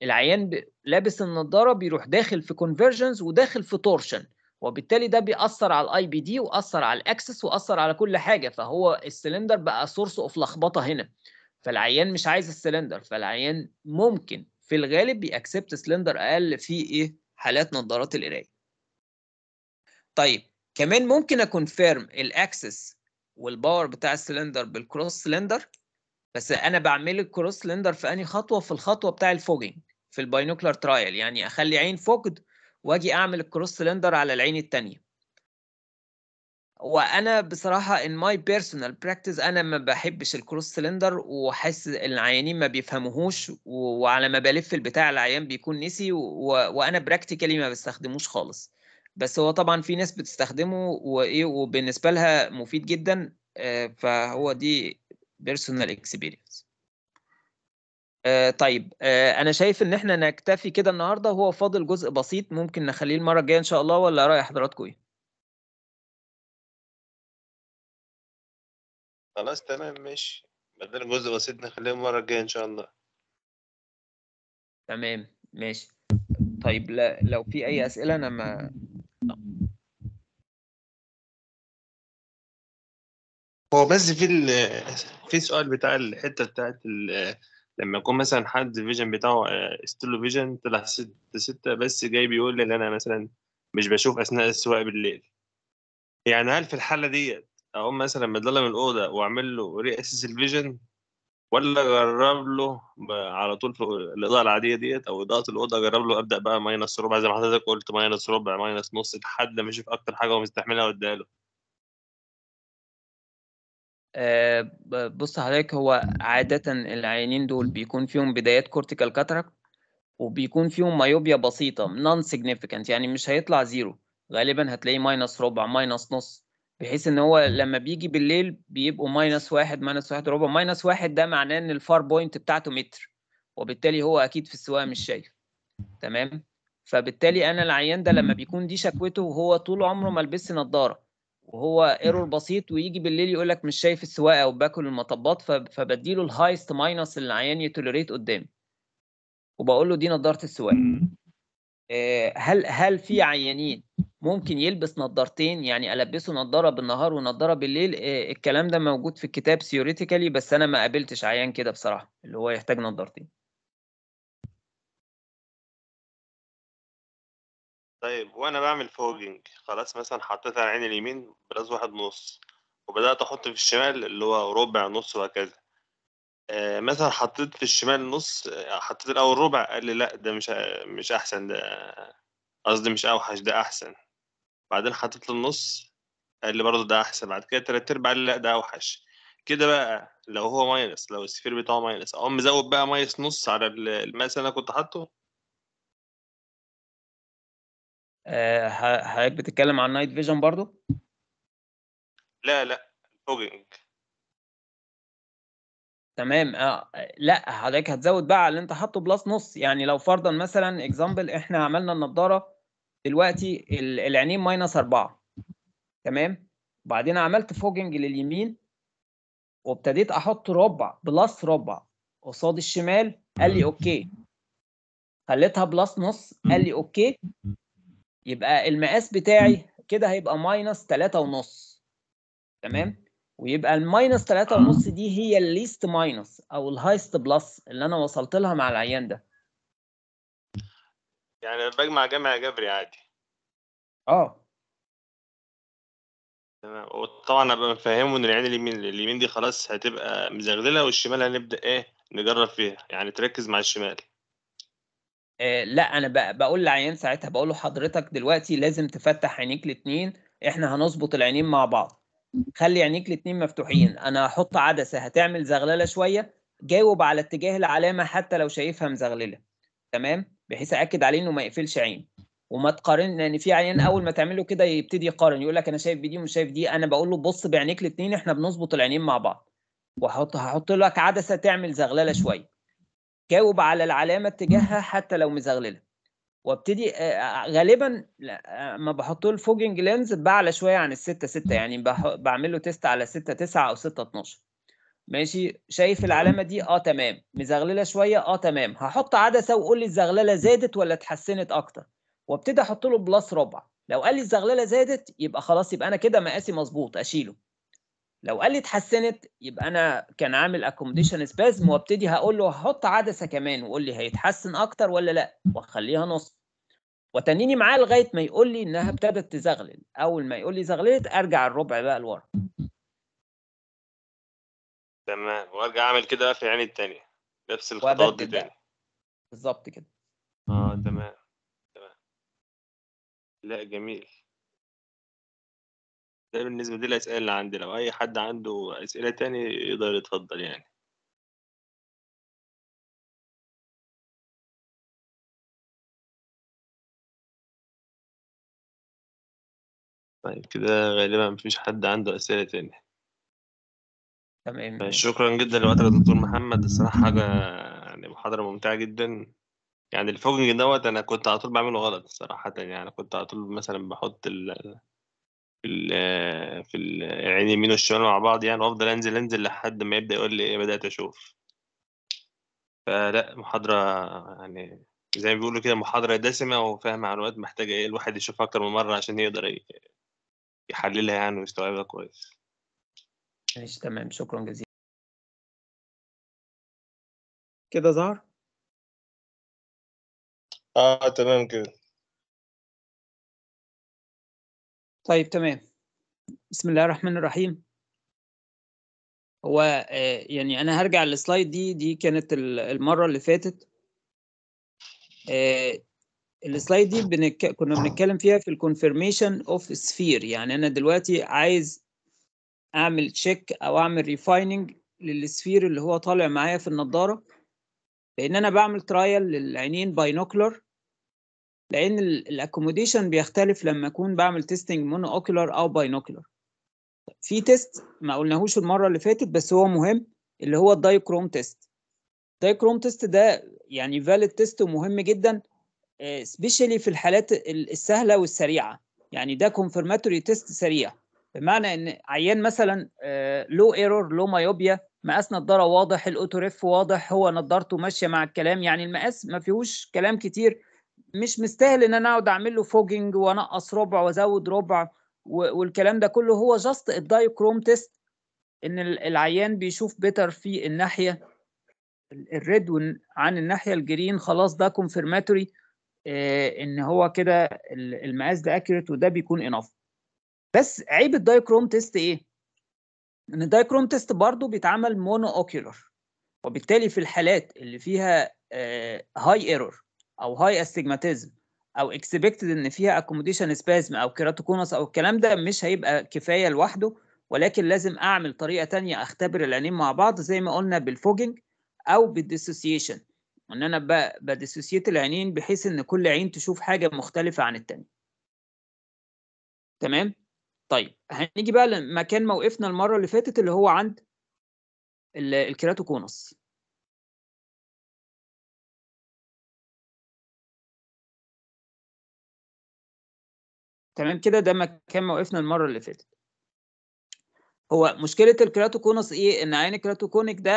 العيان لابس النضاره بيروح داخل في كونفرجنز وداخل في تورشن وبالتالي ده بيأثر على الاي بي دي واثر على الاكسس واثر على كل حاجه فهو السلندر بقى سورس اوف لخبطه هنا فالعيان مش عايز السلندر فالعيان ممكن في الغالب بيأكسبت سلندر اقل في ايه حالات نظارات القرايه طيب كمان ممكن اكونفيرم الاكسس والباور بتاع السلندر بالكروس سلندر بس انا بعمل الكروس سلندر في انهي خطوه في الخطوه بتاع الفوجينج في الباينوكلر ترايل يعني اخلي عين فوجد واجي اعمل الكروس سلندر على العين التانية وانا بصراحه ان ماي بيرسونال براكتس انا ما بحبش الكروس سلندر وحس العيانين ما بيفهموهوش وعلى ما بلف البتاع العيان بيكون نسي وانا براكتيكالي ما بستخدموش خالص بس هو طبعا في ناس بتستخدمه وايه وبالنسبه لها مفيد جدا آه، فهو دي بيرسونال اكسبيرينس آه طيب آه انا شايف ان احنا نكتفي كده النهارده هو فاضل جزء بسيط ممكن نخليه المره الجايه ان شاء الله ولا راي حضراتكم ايه خلاص تمام ماشي بدل جزء بسيط نخليه المره الجايه ان شاء الله تمام ماشي طيب لا لو في اي اسئله انا ما هو بس في في سؤال بتاع الحته بتاعت لما يكون مثلا حد الفيجن بتاعه ستيلو آه، فيجن طلع 6 6 بس جاي بيقول لي ان انا مثلا مش بشوف اثناء السواقه بالليل يعني هل في الحاله ديت اقوم مثلا مضلله من الاوضه واعمل له ري اسس الفيجن ولا اجرب له على طول في الاضاءه العاديه ديت او اضاءه الاوضه اجرب له ابدا بقى ماينس ربع زي ما حضرتك قلت ماينس ربع ماينس نص لحد ما اشوف اكتر حاجه هو مستحملها واديها له آه، بص حضرتك هو عادة العيانين دول بيكون فيهم بدايات كورتيكال كاتراكت وبيكون فيهم مايوبيا بسيطة نون سيجنيفيكانت يعني مش هيطلع زيرو غالبا هتلاقيه ماينس ربع ماينس نص بحيث ان هو لما بيجي بالليل بيبقوا ماينس واحد ماينس واحد ربع ماينس واحد ده معناه ان الفار بوينت بتاعته متر وبالتالي هو اكيد في السواقه مش شايف تمام فبالتالي انا العيان ده لما بيكون دي شكوته وهو طول عمره ما لبس نظاره وهو ايرور بسيط ويجي بالليل يقول لك مش شايف السواقه وباكل المطبات فبديله الهايست ماينس اللي العيان يتوليريت قدامي وبقول له دي نضاره السواقه آه، هل هل في عيانين ممكن يلبس نضارتين يعني البسه نضاره بالنهار ونضاره بالليل آه، الكلام ده موجود في الكتاب ثيوريتيكالي بس انا ما قابلتش عيان كده بصراحه اللي هو يحتاج نضارتين طيب وانا بعمل فوجنج خلاص مثلا حطيت على عيني اليمين براز واحد نص وبدات احط في الشمال اللي هو ربع نص وهكذا آه مثلا حطيت في الشمال نص آه، حطيت الاول ربع قال لي لا ده مش مش احسن ده قصدي مش اوحش ده احسن بعدين حطيت النص قال لي برضه ده احسن بعد كده تلات ارباع قال لي لا ده اوحش كده بقى لو هو ماينس لو السفير بتاعه ماينس اقوم مزود بقى ماينس نص على المقاس اللي انا كنت حاطه آه، حضرتك بتتكلم عن نايت فيجن برضو؟ لا لا فوجينج تمام آه. لا حضرتك هتزود بقى على اللي انت حاطه بلس نص يعني لو فرضا مثلا اكزامبل احنا عملنا النضاره دلوقتي العينين ماينس 4 تمام وبعدين عملت فوجنج لليمين وابتديت احط ربع بلس ربع قصاد الشمال قال لي اوكي خليتها بلس نص قال لي اوكي يبقى المقاس بتاعي كده هيبقى ماينس 3.5 تمام ويبقى الماينس 3.5 دي هي الليست ماينس او الهايست بلس اللي انا وصلت لها مع العيان ده يعني بجمع جمع جبري عادي اه تمام وطبعا ابقى مفهمه ان العين اليمين اليمين دي خلاص هتبقى مزغلله والشمال هنبدا ايه نجرب فيها يعني تركز مع الشمال آه، لا انا بقول للعيان ساعتها بقول له حضرتك دلوقتي لازم تفتح عينيك الاثنين احنا هنظبط العينين مع بعض خلي عينيك الاثنين مفتوحين انا هحط عدسه هتعمل زغلله شويه جاوب على اتجاه العلامه حتى لو شايفها مزغلله تمام بحيث اكد عليه انه ما يقفلش عين وما تقارن لان في عيان اول ما تعمله كده يبتدي يقارن يقول لك انا شايف بدي ومش شايف دي انا بقول له بص بعينيك الاثنين احنا بنظبط العينين مع بعض وهحط هحط لك عدسه تعمل زغلله شويه جاوب على العلامه اتجاهها حتى لو مزغلله وابتدي آه، آه، غالبا آه، ما بحط له الفوجنج لينز بعلى شويه عن الستة ستة يعني بعمل له تيست على ستة تسعة او ستة 12 ماشي شايف العلامه دي اه تمام مزغلله شويه اه تمام هحط عدسه وقول لي الزغلله زادت ولا اتحسنت اكتر وابتدي احط له بلس ربع لو قال لي الزغلله زادت يبقى خلاص يبقى انا كده مقاسي مظبوط اشيله لو قال لي اتحسنت يبقى انا كان عامل اكومديشن سبازم وابتدي هقول له هحط عدسه كمان وقول لي هيتحسن اكتر ولا لا واخليها نص وتنيني معاه لغايه ما يقول لي انها ابتدت تزغلل اول ما يقول لي زغللت ارجع الربع بقى لورا تمام وارجع اعمل كده بقى في العين التانية نفس الخطوات دي تاني بالظبط كده اه تمام تمام لا جميل ده بالنسبة دي الأسئلة اللي عندي لو أي حد عنده أسئلة تاني يقدر يتفضل يعني طيب كده غالبا مفيش حد عنده أسئلة تاني تمام طيب، شكرا جدا لوقتك يا دكتور محمد الصراحة حاجة يعني محاضرة ممتعة جدا يعني الفوجنج دوت أنا كنت على طول بعمله غلط صراحة يعني كنت على طول مثلا بحط ال الـ في الـ يعني اليمين والشمال مع بعض يعني وافضل انزل انزل لحد ما يبدا يقول لي ايه بدات اشوف فلا محاضره يعني زي ما بيقولوا كده محاضره دسمه وفيها معلومات محتاجه ايه الواحد يشوفها اكتر من مره عشان يقدر يحللها يعني ويستوعبها كويس ماشي تمام شكرا جزيلا كده ظهر اه تمام كده طيب تمام بسم الله الرحمن الرحيم هو آه، يعني انا هرجع للسلايد دي دي كانت المره اللي فاتت آه، السلايد دي بنك... كنا بنتكلم فيها في الكونفرميشن اوف سفير يعني انا دلوقتي عايز اعمل تشيك او اعمل ريفايننج للسفير اللي هو طالع معايا في النضاره لان انا بعمل ترايل للعينين باينوكلر لان الاكوموديشن بيختلف لما اكون بعمل تيستنج مونو اوكيولار او باينوكيولار في تيست ما قلناهوش المره اللي فاتت بس هو مهم اللي هو الدايكروم تيست الدايكروم تيست ده يعني فاليد تيست ومهم جدا سبيشالي آه، في الحالات السهله والسريعه يعني ده كونفرماتوري تيست سريع بمعنى ان عيان مثلا لو ايرور لو مايوبيا مقاس نضاره واضح الاوتوريف واضح هو نضارته ماشيه مع الكلام يعني المقاس ما فيهوش كلام كتير مش مستاهل ان انا اقعد اعمل له فوجنج وانقص ربع وازود ربع والكلام ده كله هو جاست الدايكروم تيست ان العيان بيشوف بيتر في الناحيه الريد عن الناحيه الجرين خلاص ده كونفيرماتوري آه، ان هو كده المقاس ده اكيوريت وده بيكون انف بس عيب الدايكروم تيست ايه ان الدايكروم تيست برضه بيتعمل مونو اوكيولر وبالتالي في الحالات اللي فيها هاي آه، ايرور او هاي استجماتيزم او اكسبكتد ان فيها اكوموديشن سبازم او كيراتوكونس او الكلام ده مش هيبقى كفايه لوحده ولكن لازم اعمل طريقه تانية اختبر العينين مع بعض زي ما قلنا بالفوجنج او بالديسوسيشن وان انا بديسوسيت العينين بحيث ان كل عين تشوف حاجه مختلفه عن التانية تمام طيب هنيجي بقى لمكان موقفنا المره اللي فاتت اللي هو عند الكيراتوكونس تمام كده ده مكان ما وقفنا المره اللي فاتت هو مشكله الكراتوكونس ايه ان عين الكراتوكونيك ده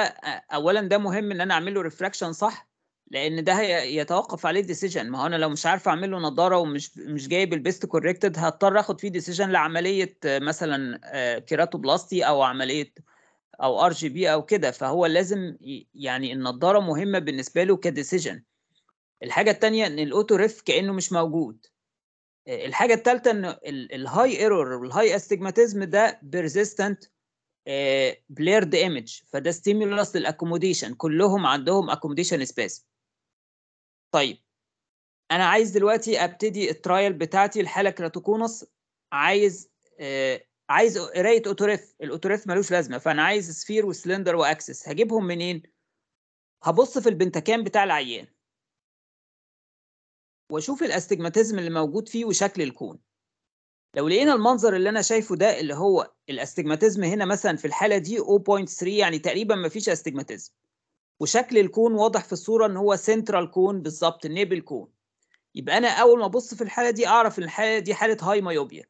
اولا ده مهم ان انا اعمل له ريفراكشن صح لان ده يتوقف عليه ديسيجن ما هو انا لو مش عارف اعمل له نضاره ومش مش جايب البيست كوركتد هضطر اخد فيه ديسيجن لعمليه مثلا آه، كيراتوبلاستي او عمليه او ار جي بي او كده فهو لازم يعني النضاره مهمه بالنسبه له كديسيجن الحاجه الثانيه ان الاوتو ريف كانه مش موجود آه، الحاجه الثالثه ان الهاي ايرور والهاي استجماتيزم ده بيرزيستنت بليرد ايمج فده ستيمولس للاكوموديشن كلهم عندهم اكوموديشن سبيس طيب انا عايز دلوقتي ابتدي الترايل بتاعتي الحاله كراتوكونس عايز آه عايز قرايه اوتوريف الاوتوريف ملوش لازمه فانا عايز سفير وسلندر واكسس هجيبهم منين هبص في البنتكان بتاع العيان واشوف الاستجماتيزم اللي موجود فيه وشكل الكون لو لقينا المنظر اللي انا شايفه ده اللي هو الاستجماتيزم هنا مثلا في الحاله دي 0.3 يعني تقريبا ما فيش استجماتيزم وشكل الكون واضح في الصوره ان هو سنترال كون بالظبط النيبل كون يبقى انا اول ما ابص في الحاله دي اعرف ان الحاله دي حاله هاي مايوبيا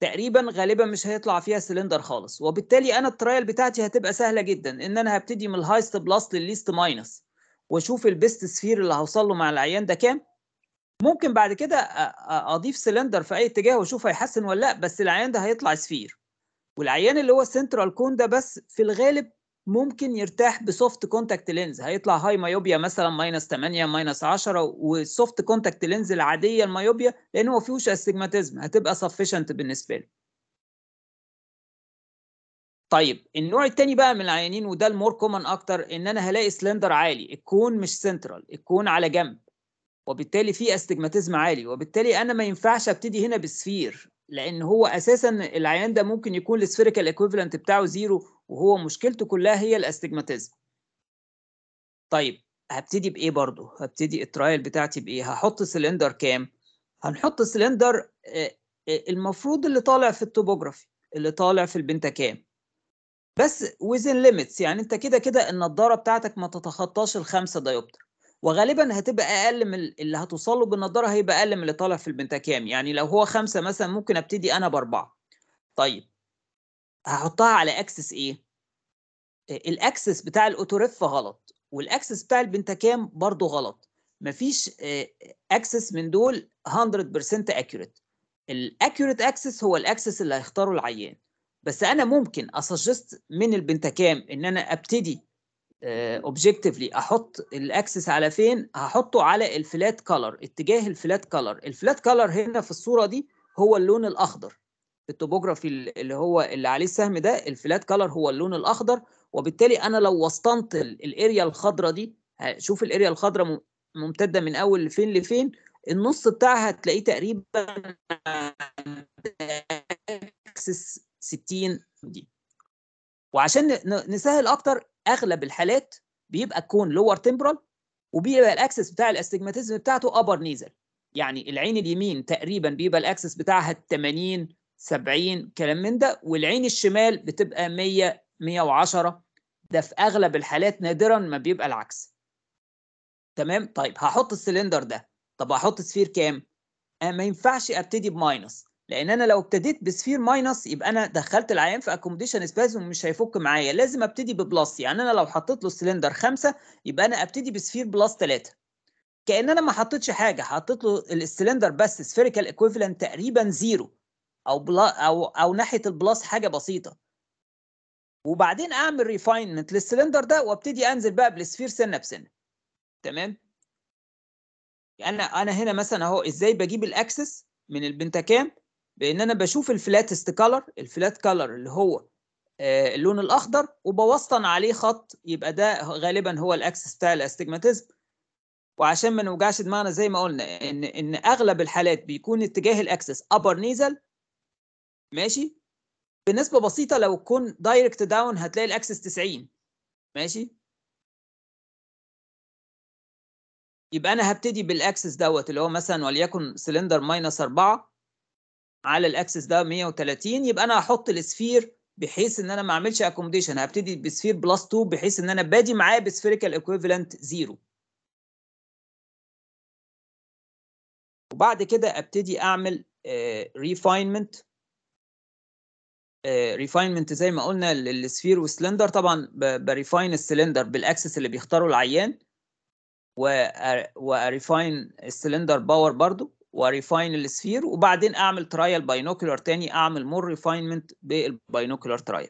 تقريبا غالبا مش هيطلع فيها سلندر خالص وبالتالي انا الترايل بتاعتي هتبقى سهله جدا ان انا هبتدي من الهايست بلس للليست ماينس واشوف البيست سفير اللي هوصل له مع العيان ده كام ممكن بعد كده اضيف سلندر في اي اتجاه واشوف هيحسن ولا لا بس العيان ده هيطلع سفير والعيان اللي هو سنترال كون ده بس في الغالب ممكن يرتاح بسوفت كونتاكت لينز هيطلع هاي مايوبيا مثلا ماينس 8 ماينس 10 والسوفت كونتاكت لينز العاديه المايوبيا لان ما فيهوش استجماتيزم هتبقى سفشنت بالنسبه له طيب النوع التاني بقى من العيانين وده المور كومن اكتر ان انا هلاقي سلندر عالي الكون مش سنترال الكون على جنب وبالتالي في استجماتيزم عالي وبالتالي انا ما ينفعش ابتدي هنا بالسفير لان هو اساسا العيان ده ممكن يكون السفيريكال ايكويفالنت بتاعه زيرو وهو مشكلته كلها هي الاستجماتيزم طيب هبتدي بايه برضه هبتدي الترايل بتاعتي بايه هحط سلندر كام هنحط سلندر آه، آه، المفروض اللي طالع في التوبوجرافي اللي طالع في كام بس وزن ليميتس يعني انت كده كده النضاره بتاعتك ما تتخطاش الخمسة دايوبتر وغالبا هتبقى اقل من اللي هتوصل له بالنضاره هيبقى اقل من اللي طالع في البنتاكام يعني لو هو خمسه مثلا ممكن ابتدي انا باربعه طيب هحطها على اكسس ايه الاكسس بتاع الاوتوريف غلط والاكسس بتاع البنتاكام برضو غلط مفيش اكسس من دول 100% اكيوريت الاكيوريت اكسس هو الاكسس اللي هيختاره العيان بس انا ممكن اسجست من البنتاكام ان انا ابتدي اوبجكتيفلي آه، احط الاكسس على فين هحطه على الفلات كلر اتجاه الفلات كلر الفلات كلر هنا في الصوره دي هو اللون الاخضر في التوبوجرافي اللي هو اللي عليه السهم ده الفلات كلر هو اللون الاخضر وبالتالي انا لو وسطنت الاريا الخضراء دي شوف الاريا الخضراء ممتده من اول لفين لفين النص بتاعها هتلاقيه تقريبا اكسس 60 دي وعشان نسهل اكتر اغلب الحالات بيبقى الكون لور تمبرال وبيبقى الاكسس بتاع الاستجماتيزم بتاعته ابر نيزل يعني العين اليمين تقريبا بيبقى الاكسس بتاعها 80 70 كلام من ده والعين الشمال بتبقى 100 110 ده في اغلب الحالات نادرا ما بيبقى العكس تمام طيب هحط السلندر ده طب هحط سفير كام آه، ما ينفعش ابتدي بماينس لان انا لو ابتديت بسفير ماينس يبقى انا دخلت العيان في اكوموديشن سبازم ومش هيفك معايا لازم ابتدي ببلس يعني انا لو حطيت له سلندر خمسة يبقى انا ابتدي بسفير بلس ثلاثة كان انا ما حطيتش حاجه حطيت له السلندر بس سفيريكال ايكويفالنت تقريبا زيرو او بلا او او ناحيه البلس حاجه بسيطه وبعدين اعمل ريفاينمنت للسلندر ده وابتدي انزل بقى بالسفير سنه بسنه تمام يعني انا انا هنا مثلا اهو ازاي بجيب الاكسس من البنتاكام بان انا بشوف الفلاتست كلر الفلات كلر اللي هو آه، اللون الاخضر وبوسطن عليه خط يبقى ده غالبا هو الاكسس بتاع الاستجماتيزم وعشان ما نوجعش دماغنا زي ما قلنا ان ان اغلب الحالات بيكون اتجاه الاكسس ابر نيزل ماشي بنسبه بسيطه لو تكون دايركت داون هتلاقي الاكسس 90 ماشي يبقى انا هبتدي بالاكسس دوت اللي هو مثلا وليكن سلندر ماينس 4 على الاكسس ده 130 يبقى انا هحط السفير بحيث ان انا ما اعملش اكومديشن هبتدي بسفير بلس 2 بحيث ان انا بادي معاه بسفيريكال ايكويفالنت 0 وبعد كده ابتدي اعمل ريفاينمنت آه، ريفاينمنت آه، زي ما قلنا للسفير والسلندر طبعا بريفاين السلندر بالاكسس اللي بيختاره العيان وريفاين آه، السلندر باور برضو وريفاين السفير وبعدين اعمل ترايل باينوكولر تاني اعمل مور ريفاينمنت بالباينوكولر ترايل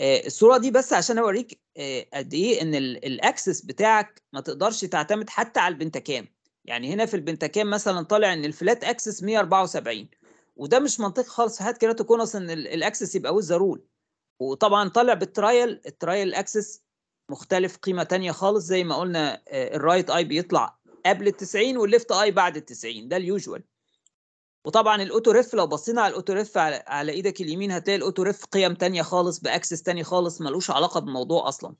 الصوره دي بس عشان اوريك آه، قد ايه ان الاكسس بتاعك ما تقدرش تعتمد حتى على البنتاكام. يعني هنا في البنتاكام مثلا طالع ان الفلات اكسس 174 وده مش منطقي خالص هات كونس ان الاكسس يبقى وذ رول وطبعا طالع بالترايل الترايل اكسس مختلف قيمه ثانيه خالص زي ما قلنا آه، الرايت اي بيطلع قبل ال 90 والليفت اي بعد ال 90 ده اليوجوال وطبعا الاوتو ريف لو بصينا على الاوتو ريف على, على ايدك اليمين هتلاقي الاوتو ريف قيم ثانيه خالص باكسس ثاني خالص ملوش علاقه بالموضوع اصلا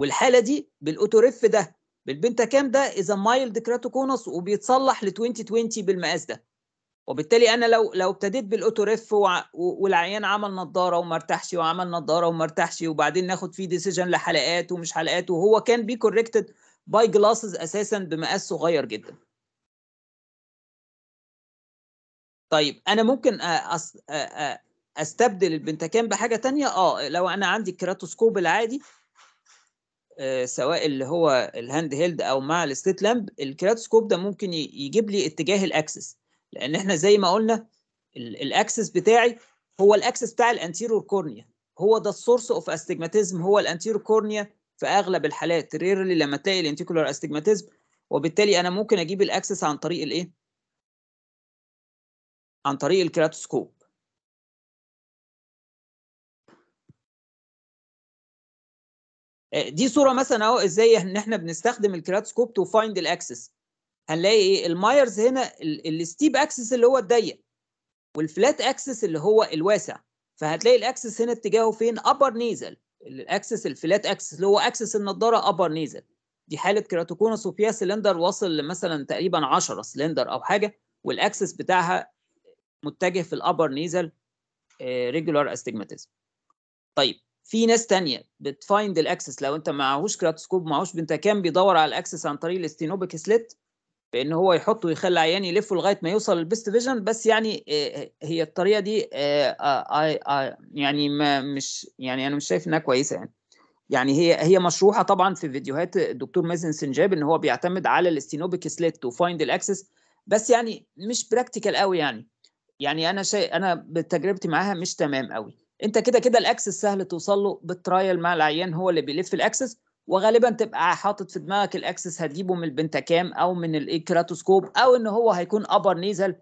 والحاله دي بالاوتو ريف ده بالبنتاكام ده اذا مايلد كراتوكونس وبيتصلح ل 2020 بالمقاس ده وبالتالي انا لو لو ابتديت بالاوتو ريف والعيان عمل نظاره وما ارتاحش وعمل نظاره وما ارتاحش وبعدين ناخد فيه ديسيجن لحلقات ومش حلقات وهو كان بي كوركتد باي جلاسز اساسا بمقاس صغير جدا طيب انا ممكن أس... استبدل البنتكام بحاجه تانية اه لو انا عندي الكراتوسكوب العادي آه، سواء اللي هو الهاند هيلد او مع الستيت لامب الكراتوسكوب ده ممكن يجيب لي اتجاه الاكسس لان احنا زي ما قلنا الاكسس بتاعي هو الاكسس بتاع الانتيرور كورنيا هو ده السورس اوف استجماتيزم هو الانتيرور كورنيا في اغلب الحالات ريرلي لما تلاقي الانتيكولار استجماتيزم وبالتالي انا ممكن اجيب الاكسس عن طريق الايه عن طريق الكراتوسكوب آه، دي صوره مثلا اهو ازاي ان احنا بنستخدم الكراتوسكوب تو فايند الاكسس هنلاقي ايه المايرز هنا الستيب اكسس اللي هو الضيق والفلات اكسس اللي هو الواسع فهتلاقي الاكسس هنا اتجاهه فين ابر نيزل الاكسس الفلات اكسس اللي هو اكسس النضاره ابر نيزل دي حاله كيراتوكونس وفيها سلندر واصل لمثلا تقريبا 10 سلندر او حاجه والاكسس بتاعها متجه في الابر نيزل ريجولار استجماتيزم طيب في ناس ثانيه بتفايند الاكسس لو انت معهوش كراتوسكوب معهوش بنت كان بيدور على الاكسس عن طريق الاستينوبيك سليت بان هو يحطه ويخلي العيان يلفه لغايه ما يوصل للبيست فيجن بس يعني آه، هي الطريقه دي آه، آه، يعني ما مش يعني انا مش شايف انها كويسه يعني يعني هي هي مشروحه طبعا في فيديوهات الدكتور مازن سنجاب ان هو بيعتمد على الاستينوبيك سليت تو فايند الاكسس بس يعني مش براكتيكال قوي يعني يعني انا شيء انا بتجربتي معاها مش تمام قوي انت كده كده الاكسس سهل توصل له بالترايل مع العيان هو اللي بيلف الاكسس وغالبا تبقى حاطط في دماغك الاكسس هتجيبه من البنتاكام او من الاكراتوسكوب او ان هو هيكون ابر آه، نيزل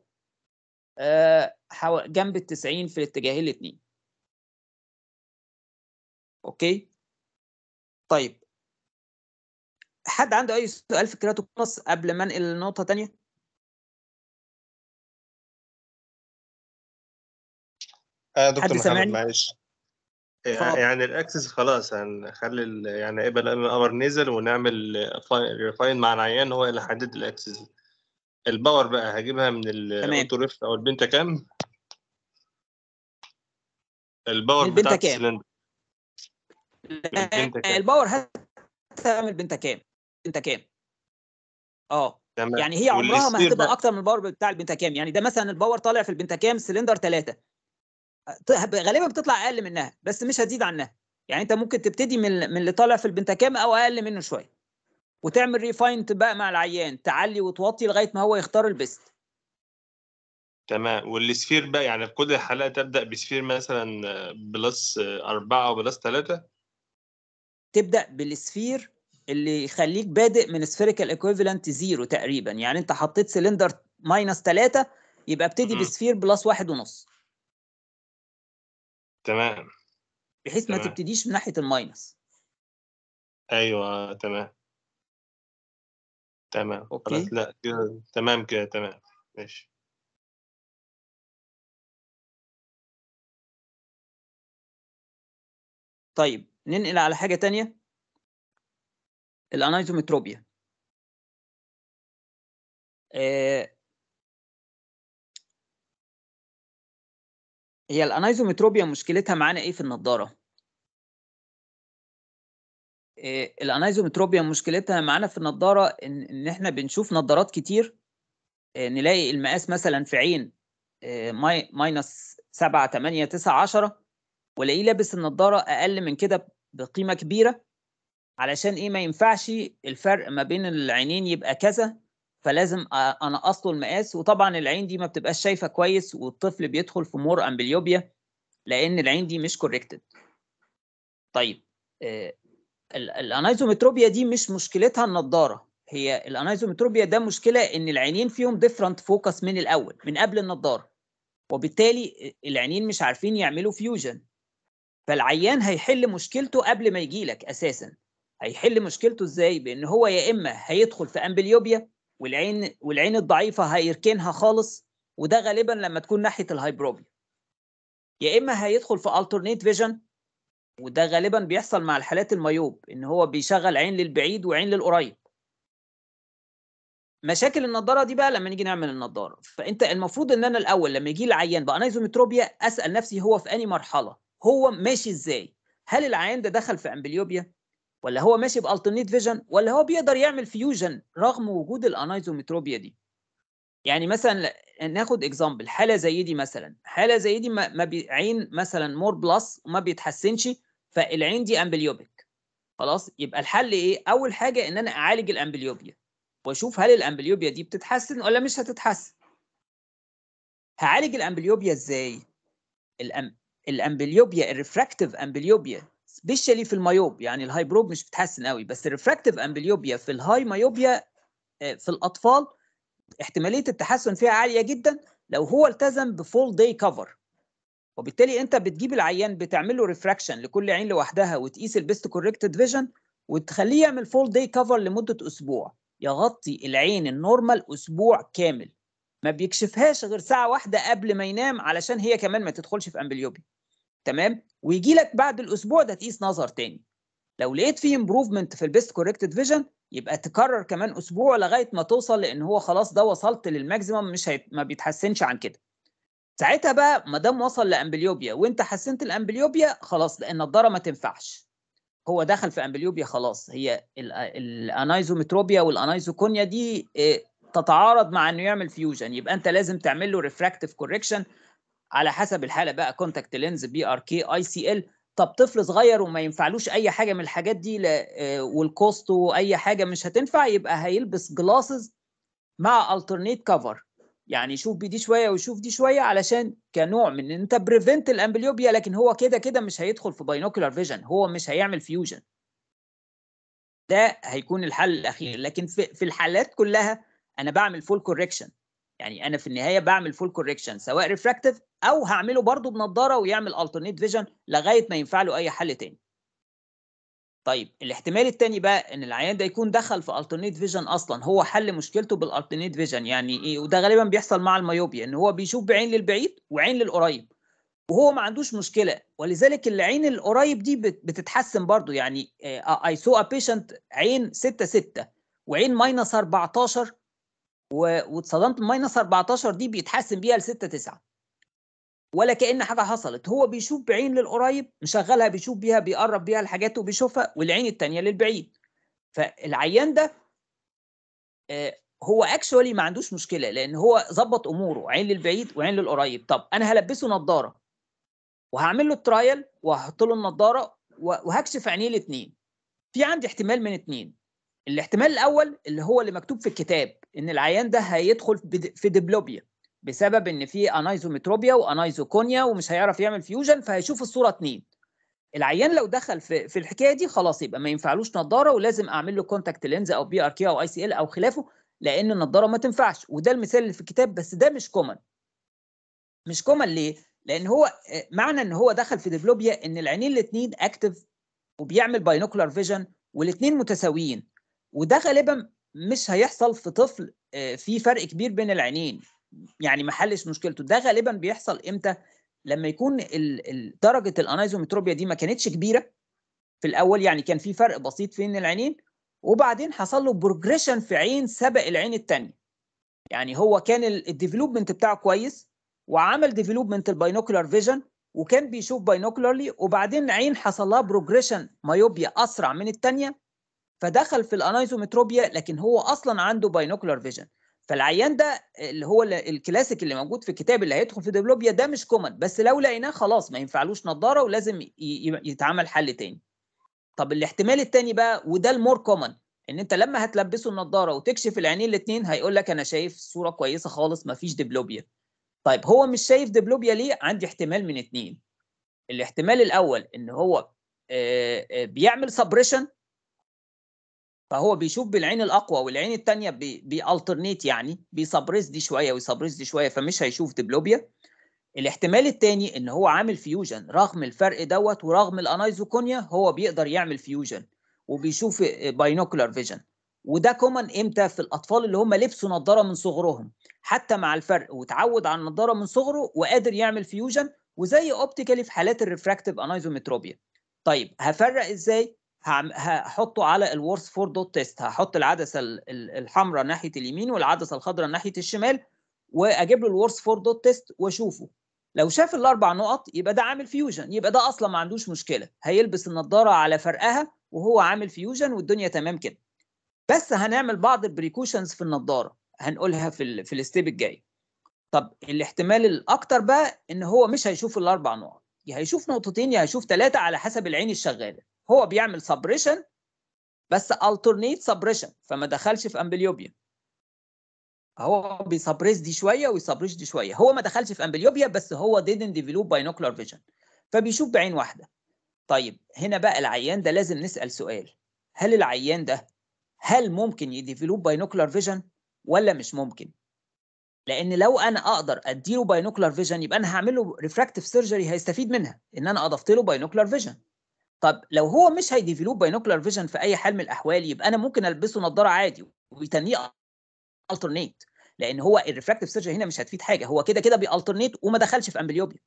جنب ال 90 في الاتجاهين الاثنين اوكي طيب حد عنده اي سؤال في كراتوكونس قبل ما انقل لنقطه ثانيه آه، دكتور محمد معلش يعني, يعني الاكسس خلاص هنخلي يعني قبل الامر نزل ونعمل ريفاين مع العيان هو اللي حدد الاكسس الباور بقى هجيبها من الاوتوريف او البنتا كام الباور بتاع السلندر الباور هتعمل من البنتا كام البنتا كام اه يعني هي عمرها ما هتبقى اكتر من الباور بتاع البنتا كام يعني ده مثلا الباور طالع في البنتا كام سلندر 3 غالبا بتطلع اقل منها بس مش هتزيد عنها يعني انت ممكن تبتدي من من اللي طالع في البنتاكام او اقل منه شويه وتعمل ريفاين بقى مع العيان تعلي وتوطي لغايه ما هو يختار البيست تمام والسفير بقى يعني كل حلقه تبدا بسفير مثلا بلس أربعة او بلس ثلاثة تبدا بالسفير اللي يخليك بادئ من سفيريكال ايكويفالنت زيرو تقريبا يعني انت حطيت سلندر ماينس ثلاثة يبقى ابتدي بسفير بلس واحد ونص تمام بحيث تمام. ما تبتديش من ناحيه الماينس ايوه تمام تمام أوكي. لا تمام كده تمام ماشي طيب ننقل على حاجه تانية الانايزومتروبيا آه، هي الانايزومتروبيا مشكلتها معانا ايه في النضاره إيه الانايزومتروبيا مشكلتها معانا في النضاره ان, إن احنا بنشوف نضارات كتير إيه نلاقي المقاس مثلا في عين إيه ماي ماينس 7 8 9 10 والاقيه لابس النضاره اقل من كده بقيمه كبيره علشان ايه ما ينفعش الفرق ما بين العينين يبقى كذا فلازم انا اصله المقاس وطبعا العين دي ما بتبقاش شايفه كويس والطفل بيدخل في مور امبليوبيا لان العين دي مش كوركتد طيب آه، الانايزومتروبيا دي مش مشكلتها النضاره هي الانايزومتروبيا ده مشكله ان العينين فيهم ديفرنت فوكس من الاول من قبل النضاره وبالتالي العينين مش عارفين يعملوا فيوجن فالعيان هيحل مشكلته قبل ما يجيلك اساسا هيحل مشكلته ازاي بان هو يا اما هيدخل في امبليوبيا والعين والعين الضعيفه هيركنها خالص وده غالبا لما تكون ناحيه الهايبروبيا يا اما هيدخل في alternate فيجن وده غالبا بيحصل مع الحالات الميوب ان هو بيشغل عين للبعيد وعين للقريب مشاكل النضاره دي بقى لما نيجي نعمل النضاره فانت المفروض ان انا الاول لما يجي لي عيان بانايزومتروبيا اسال نفسي هو في انهي مرحله هو ماشي ازاي هل العيان ده دخل في امبليوبيا ولا هو ماشي بالترنيت فيجن ولا هو بيقدر يعمل فيوجن رغم وجود الانايزومتروبيا دي يعني مثلا ناخد اكزامبل حاله زي دي مثلا حاله زي دي ما عين مثلا مور بلس وما بيتحسنش فالعين دي امبليوبيك خلاص يبقى الحل ايه اول حاجه ان انا اعالج الامبليوبيا واشوف هل الامبليوبيا دي بتتحسن ولا مش هتتحسن هعالج الامبليوبيا ازاي الأم... الامبليوبيا الريفراكتيف امبليوبيا سبيشالي في المايوب يعني الهايبروب مش بتحسن قوي بس الريفراكتيف امبليوبيا في الهاي مايوبيا آه، في الاطفال احتماليه التحسن فيها عاليه جدا لو هو التزم بفول داي كفر وبالتالي انت بتجيب العيان بتعمل له ريفراكشن لكل عين لوحدها وتقيس البيست كوركتد فيجن وتخليه يعمل فول داي كفر لمده اسبوع يغطي العين النورمال اسبوع كامل ما بيكشفهاش غير ساعه واحده قبل ما ينام علشان هي كمان ما تدخلش في امبليوبيا تمام ويجي لك بعد الاسبوع ده تقيس نظر تاني لو لقيت فيه امبروفمنت في البيست كوركتد فيجن يبقى تكرر كمان اسبوع لغايه ما توصل لان هو خلاص ده وصلت للماكسيمم مش هيت... ما بيتحسنش عن كده ساعتها بقى ما دام وصل لامبليوبيا وانت حسنت الامبليوبيا خلاص لان النضاره ما تنفعش هو دخل في امبليوبيا خلاص هي الانايزوميتروبيا والانايزوكونيا دي آه، تتعارض مع انه يعمل فيوجن يبقى انت لازم تعمل له ريفراكتيف كوركشن على حسب الحاله بقى كونتاكت لينز بي ار كي اي سي ال طب طفل صغير وما ينفعلوش اي حاجه من الحاجات دي آه، والكوست واي حاجه مش هتنفع يبقى هيلبس جلاسز مع الترنيت كفر يعني يشوف بدي شويه ويشوف دي شويه علشان كنوع من انت بريفنت الامبليوبيا لكن هو كده كده مش هيدخل في باينوكولار فيجن هو مش هيعمل فيوجن ده هيكون الحل الاخير لكن في, في الحالات كلها انا بعمل فول كوركشن يعني انا في النهايه بعمل فول كوركشن سواء ريفراكتيف او هعمله برضو بنظاره ويعمل الترنيت فيجن لغايه ما ينفع له اي حل تاني طيب الاحتمال التاني بقى ان العيان ده يكون دخل في الترنيت فيجن اصلا هو حل مشكلته بالالترنيت فيجن يعني ايه وده غالبا بيحصل مع الميوبيا ان هو بيشوف بعين للبعيد وعين للقريب وهو ما عندوش مشكله ولذلك العين القريب دي بتتحسن برضو يعني اي سو ا بيشنت عين 6 6 وعين ماينس 14 واتصدمت ماينس 14 دي بيتحسن بيها ل 6 9 ولا كأن حاجة حصلت هو بيشوف بعين للقريب مشغلها بيشوف بيها بيقرب بيها الحاجات وبيشوفها والعين التانية للبعيد فالعيان ده آه، هو اكشولي ما عندوش مشكلة لأن هو ظبط أموره عين للبعيد وعين للقريب طب أنا هلبسه نظارة وهعمل له الترايل وهحط له النظارة وهكشف عينيه الاثنين في عندي احتمال من اثنين الاحتمال الأول اللي هو اللي مكتوب في الكتاب ان العيان ده هيدخل في ديبلوبيا بسبب ان في انايزوميتروبيا وانايزوكونيا ومش هيعرف يعمل فيوجن فهيشوف الصوره اتنين العيان لو دخل في, في الحكايه دي خلاص يبقى ما ينفعلوش نظاره ولازم اعمل له كونتاكت لينز او بي ار كي او اي سي ال او خلافه لان النظاره ما تنفعش وده المثال اللي في الكتاب بس ده مش كومن مش كومن ليه لان هو معنى ان هو دخل في ديبلوبيا ان العينين الاثنين اكتف وبيعمل باينوكولار فيجن والاثنين متساويين وده غالبا مش هيحصل في طفل آه، في فرق كبير بين العينين يعني ما حلش مشكلته ده غالبا بيحصل امتى لما يكون درجه الانايزومتروبيا دي ما كانتش كبيره في الاول يعني كان في فرق بسيط بين العينين وبعدين حصل له بروجريشن في عين سبق العين الثانيه يعني هو كان الديفلوبمنت بتاعه كويس وعمل ديفلوبمنت الباينوكولار فيجن وكان بيشوف باينوكولارلي وبعدين عين حصل لها بروجريشن مايوبيا اسرع من الثانيه فدخل في الانايزومتروبيا لكن هو اصلا عنده باينوكولار فيجن فالعيان ده اللي هو الكلاسيك اللي موجود في الكتاب اللي هيدخل في ديبلوبيا ده مش كومن بس لو لقيناه خلاص ما ينفعلوش نظاره ولازم يتعمل حل تاني طب الاحتمال التاني بقى وده المور كومن ان انت لما هتلبسه النضاره وتكشف العينين الاثنين هيقول لك انا شايف صوره كويسه خالص ما فيش ديبلوبيا طيب هو مش شايف ديبلوبيا ليه عندي احتمال من اثنين الاحتمال الاول ان هو آه، آه، بيعمل سبريشن فهو بيشوف بالعين الاقوى والعين الثانيه بيالترنيت بي يعني بيسبريس دي شويه ويسبريس دي شويه فمش هيشوف ديبلوبيا الاحتمال الثاني ان هو عامل فيوجن رغم الفرق دوت ورغم الانايزوكونيا هو بيقدر يعمل فيوجن وبيشوف باينوكولار فيجن وده كومن امتى في الاطفال اللي هم لبسوا نظاره من صغرهم حتى مع الفرق وتعود على النظاره من صغره وقادر يعمل فيوجن وزي اوبتيكالي في حالات الريفراكتيف انايزومتروبيا طيب هفرق ازاي هحطه على الورس فور دوت تيست هحط العدسه الحمراء ناحيه اليمين والعدسه الخضراء ناحيه الشمال واجيب له الورس فور دوت تيست واشوفه لو شاف الاربع نقط يبقى ده عامل فيوجن يبقى ده اصلا ما عندوش مشكله هيلبس النضاره على فرقها وهو عامل فيوجن والدنيا تمام كده بس هنعمل بعض البريكوشنز في النضاره هنقولها في الـ في الستيب الجاي طب الاحتمال الاكتر بقى ان هو مش هيشوف الاربع نقط يا هيشوف نقطتين يا هيشوف ثلاثه على حسب العين الشغاله هو بيعمل سبريشن بس الترنيت سبريشن فما دخلش في امبليوبيا هو بيسبريس دي شويه ويسبريش دي شويه هو ما دخلش في امبليوبيا بس هو didn't ديفلوب binocular فيجن فبيشوف بعين واحده طيب هنا بقى العيان ده لازم نسال سؤال هل العيان ده هل ممكن يديفلوب binocular فيجن ولا مش ممكن لان لو انا اقدر اديله binocular فيجن يبقى انا هعمل له ريفراكتيف سيرجري هيستفيد منها ان انا اضفت له باينوكلار فيجن طب لو هو مش هيديفلوب باينوكلر فيجن في اي حال من الاحوال يبقى انا ممكن البسه نظاره عادي ويتنيه الترنيت لان هو الريفراكتيف سيرجري هنا مش هتفيد حاجه هو كده كده بيالترنيت وما دخلش في امبليوبيا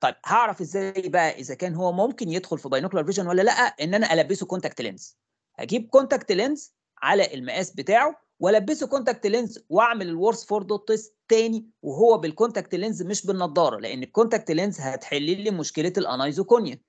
طيب هعرف ازاي بقى اذا كان هو ممكن يدخل في باينوكلر فيجن ولا لا ان انا البسه كونتاكت لينز هجيب كونتاكت لينز على المقاس بتاعه والبسه كونتاكت لينز واعمل الورس فور دوت تيست تاني وهو بالكونتاكت لينز مش بالنضاره لان الكونتاكت لينز هتحل لي مشكله الانايزوكونيا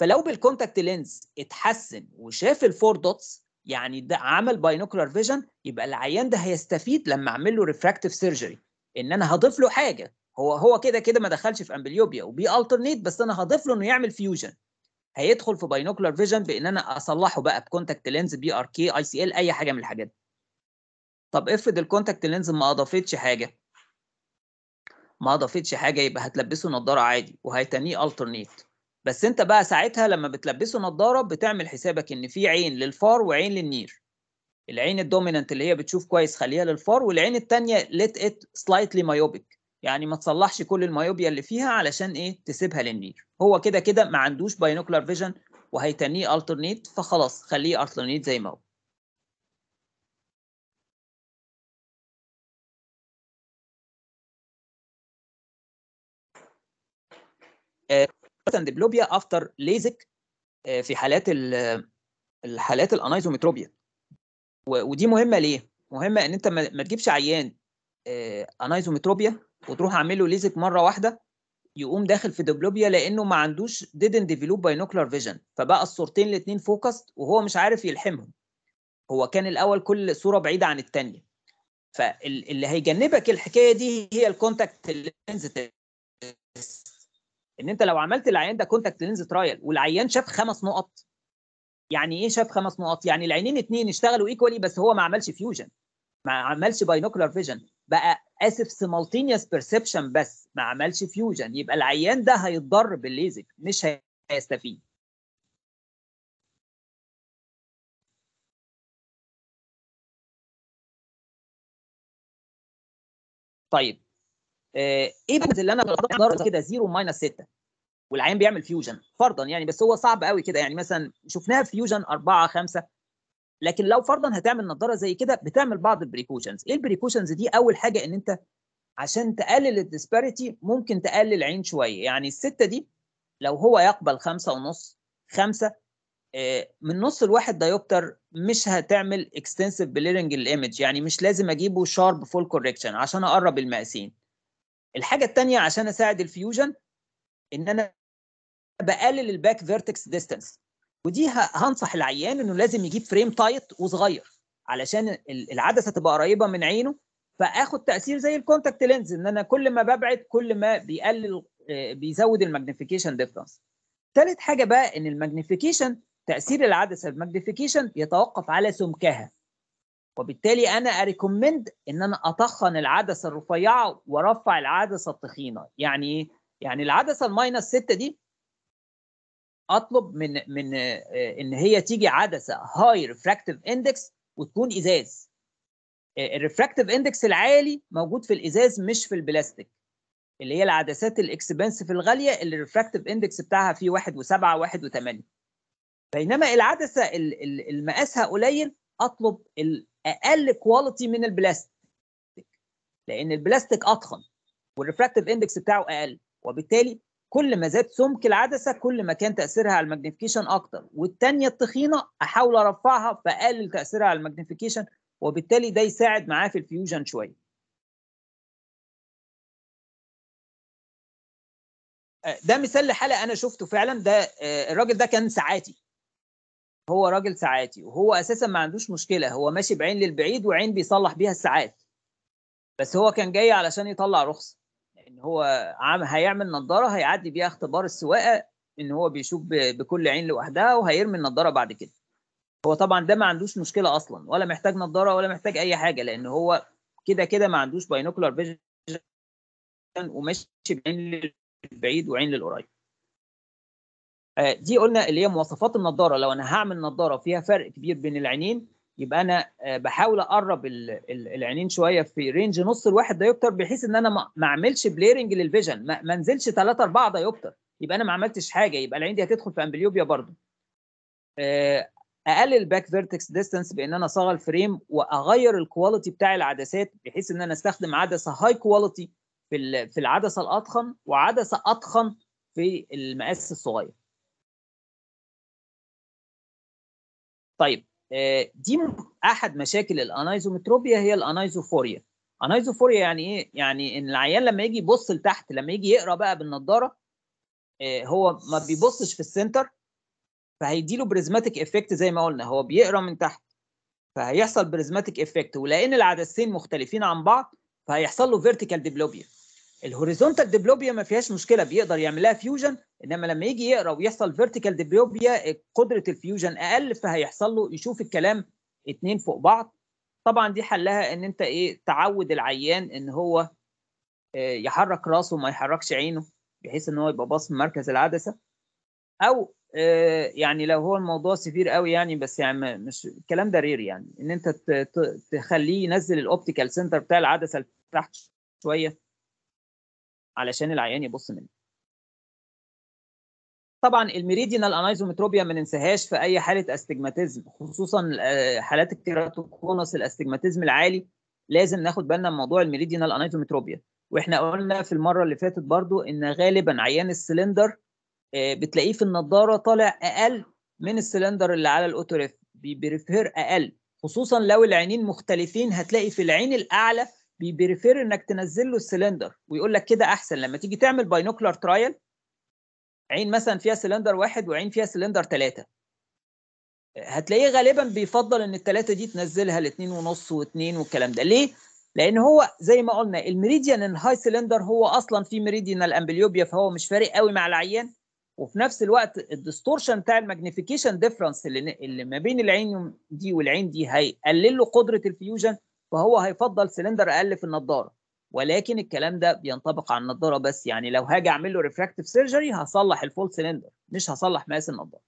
فلو بالكونتاكت لينز اتحسن وشاف الفور دوتس يعني ده عمل باينوكولار فيجن يبقى العيان ده هيستفيد لما اعمل له ريفراكتيف سيرجري ان انا هضيف له حاجه هو هو كده كده ما دخلش في امبليوبيا وبي الترنيت بس انا هضيف له انه يعمل فيوجن هيدخل في باينوكولار فيجن بان انا اصلحه بقى بكونتاكت لينز بي ار كي اي سي ال اي حاجه من الحاجات دي طب افرض الكونتاكت لينز ما اضافتش حاجه ما اضافتش حاجه يبقى هتلبسه نظاره عادي وهيتنيه الترنيت بس انت بقى ساعتها لما بتلبسه نظاره بتعمل حسابك ان في عين للفار وعين للنير العين الدوميننت اللي هي بتشوف كويس خليها للفار والعين الثانيه ليت ات سلايتلي مايوبيك يعني ما تصلحش كل المايوبيا اللي فيها علشان ايه تسيبها للنير هو كده كده ما عندوش باينوكلر فيجن وهيتنيه الترنيت فخلاص خليه الترنيت زي ما هو آه، and ديبلوبيا افتر ليزك آه، في حالات الحالات الانايزومتروبيا ودي مهمه ليه؟ مهمه ان انت ما تجيبش عيان آه، انايزوميتروبيا وتروح اعمل له ليزك مره واحده يقوم داخل في ديبلوبيا لانه ما عندوش didn't ديفلوب باينوكلر فيجن فبقى الصورتين الاثنين فوكست وهو مش عارف يلحمهم هو كان الاول كل صوره بعيده عن الثانيه فاللي هيجنبك الحكايه دي هي الكونتاكت لينز ان انت لو عملت العيان ده كونتاكت لينز ترايل والعيان شاف خمس نقط يعني ايه شاف خمس نقط يعني العينين اثنين اشتغلوا ايكوالي بس هو ما عملش فيوجن ما عملش باينوكولار فيجن بقى اسف سيمالتينيوس بيرسبشن بس ما عملش فيوجن يبقى العيان ده هيتضر بالليزك مش هيستفيد طيب آه، إيه بس اللي انا بقدر كده 0 ماينس 6 والعيان بيعمل فيوجن فرضا يعني بس هو صعب قوي كده يعني مثلا شفناها فيوجن 4 5 لكن لو فرضا هتعمل نظاره زي كده بتعمل بعض البريكوشنز ايه البريكوشنز دي اول حاجه ان انت عشان تقلل الديسباريتي ممكن تقلل عين شويه يعني السته دي لو هو يقبل خمسة ونص خمسة آه، من نص الواحد دايوبتر مش هتعمل اكستنسيف بليرنج الايمج يعني مش لازم اجيبه شارب فول كوركشن عشان اقرب المقاسين الحاجه الثانيه عشان اساعد الفيوجن ان انا بقلل الباك فيرتكس ديستانس ودي هنصح العيان انه لازم يجيب فريم تايت وصغير علشان العدسه تبقى قريبه من عينه فاخد تاثير زي الكونتاكت لينز ان انا كل ما ببعد كل ما بيقلل آه، بيزود الماجنيفيكيشن ديفرنس ثالث حاجه بقى ان الماجنيفيكيشن تاثير العدسه الماجنيفيكيشن يتوقف على سمكها وبالتالي انا اريكومند ان انا اطخن العدسه الرفيعه وارفع العدسه التخينه يعني ايه يعني العدسه الماينس 6 دي اطلب من من آه، ان هي تيجي عدسه هاي ريفراكتيف اندكس وتكون ازاز آه، الريفراكتيف اندكس العالي موجود في الازاز مش في البلاستيك اللي هي العدسات الاكسبنسيف الغاليه اللي الريفراكتيف اندكس بتاعها فيه 1 و7 1 و8 بينما العدسه اللي مقاسها قليل اطلب اقل كواليتي من البلاستيك لان البلاستيك اضخم والريفراكتيف اندكس بتاعه اقل وبالتالي كل ما زاد سمك العدسه كل ما كان تاثيرها على الماجنيفيكيشن اكتر والثانيه التخينه احاول ارفعها فاقلل تاثيرها على الماجنيفيكيشن وبالتالي ده يساعد معاه في الفيوجن شويه آه، ده مثال لحاله انا شفته فعلا ده آه، الراجل ده كان ساعاتي هو راجل ساعاتي وهو اساسا ما عندوش مشكله هو ماشي بعين للبعيد وعين بيصلح بيها الساعات بس هو كان جاي علشان يطلع رخصه ان يعني هو عام هيعمل نظاره هيعدي بيها اختبار السواقه ان هو بيشوف بكل عين لوحدها وهيرمي النظاره بعد كده هو طبعا ده ما عندوش مشكله اصلا ولا محتاج نظاره ولا محتاج اي حاجه لان هو كده كده ما عندوش باينوكولار فيجن وماشي بعين للبعيد وعين للقريب آه، دي قلنا اللي هي مواصفات النضاره لو انا هعمل نضاره فيها فرق كبير بين العينين يبقى انا آه، بحاول اقرب العينين شويه في رينج نص الواحد دايوبتر بحيث ان انا ما اعملش بليرنج للفيجن ما انزلش 3 4 دايوبتر يبقى انا ما عملتش حاجه يبقى العين دي هتدخل في امبليوبيا برضو آه، اقلل باك فيرتكس ديستانس بان انا اصغر الفريم واغير الكواليتي بتاع العدسات بحيث ان انا استخدم عدسه هاي كواليتي في في العدسه الاضخم وعدسه اضخم في المقاس الصغير طيب آه، دي احد مشاكل الانايزومتروبيا هي الانايزوفوريا انايزوفوريا يعني ايه يعني ان العيان لما يجي يبص لتحت لما يجي يقرا بقى بالنضاره آه، هو ما بيبصش في السنتر فهيديله بريزماتيك افكت زي ما قلنا هو بيقرا من تحت فهيحصل بريزماتيك افكت ولان العدسين مختلفين عن بعض فهيحصل له فيرتيكال ديبلوبيا الهوريزونتال ديبلوبيا ما فيهاش مشكله بيقدر يعمل لها فيوجن انما لما يجي يقرا ويحصل فيرتيكال ديبلوبيا قدره الفيوجن اقل فهيحصل له يشوف الكلام اتنين فوق بعض طبعا دي حلها ان انت ايه تعود العيان ان هو آه، يحرك راسه ما يحركش عينه بحيث ان هو يبقى باصم مركز العدسه او آه، يعني لو هو الموضوع سفير قوي يعني بس يعني مش الكلام ده رير يعني ان انت تخليه ينزل الاوبتيكال سنتر بتاع العدسه لتحت شويه علشان العيان يبص منه طبعا الميريدينال انايزومتروبيا ما ننساهاش في اي حاله استجماتيزم خصوصا آه، حالات الكيراتوكونس الاستجماتيزم العالي لازم ناخد بالنا من موضوع الميريدينال انايزومتروبيا واحنا قلنا في المره اللي فاتت برضو ان غالبا عيان السلندر آه، بتلاقيه في النضاره طالع اقل من السلندر اللي على الاوتوريف بيبريفير اقل خصوصا لو العينين مختلفين هتلاقي في العين الاعلى بيبريفير انك تنزل له السلندر ويقول لك كده احسن لما تيجي تعمل باينوكلر ترايل عين مثلا فيها سلندر واحد وعين فيها سلندر ثلاثه هتلاقيه غالبا بيفضل ان الثلاثه دي تنزلها لاثنين ونص واثنين والكلام ده ليه؟ لان هو زي ما قلنا الميريديان الهاي سلندر هو اصلا في ميريديان الامبليوبيا فهو مش فارق قوي مع العيان وفي نفس الوقت الديستورشن بتاع الماجنيفيكيشن ديفرنس اللي, اللي ما بين العين دي والعين دي هيقلل له قدره الفيوجن فهو هيفضل سلندر اقل في النضاره ولكن الكلام ده بينطبق على النضاره بس يعني لو هاجي اعمل له ريفراكتيف سيرجري هصلح الفول سلندر مش هصلح مقاس النضاره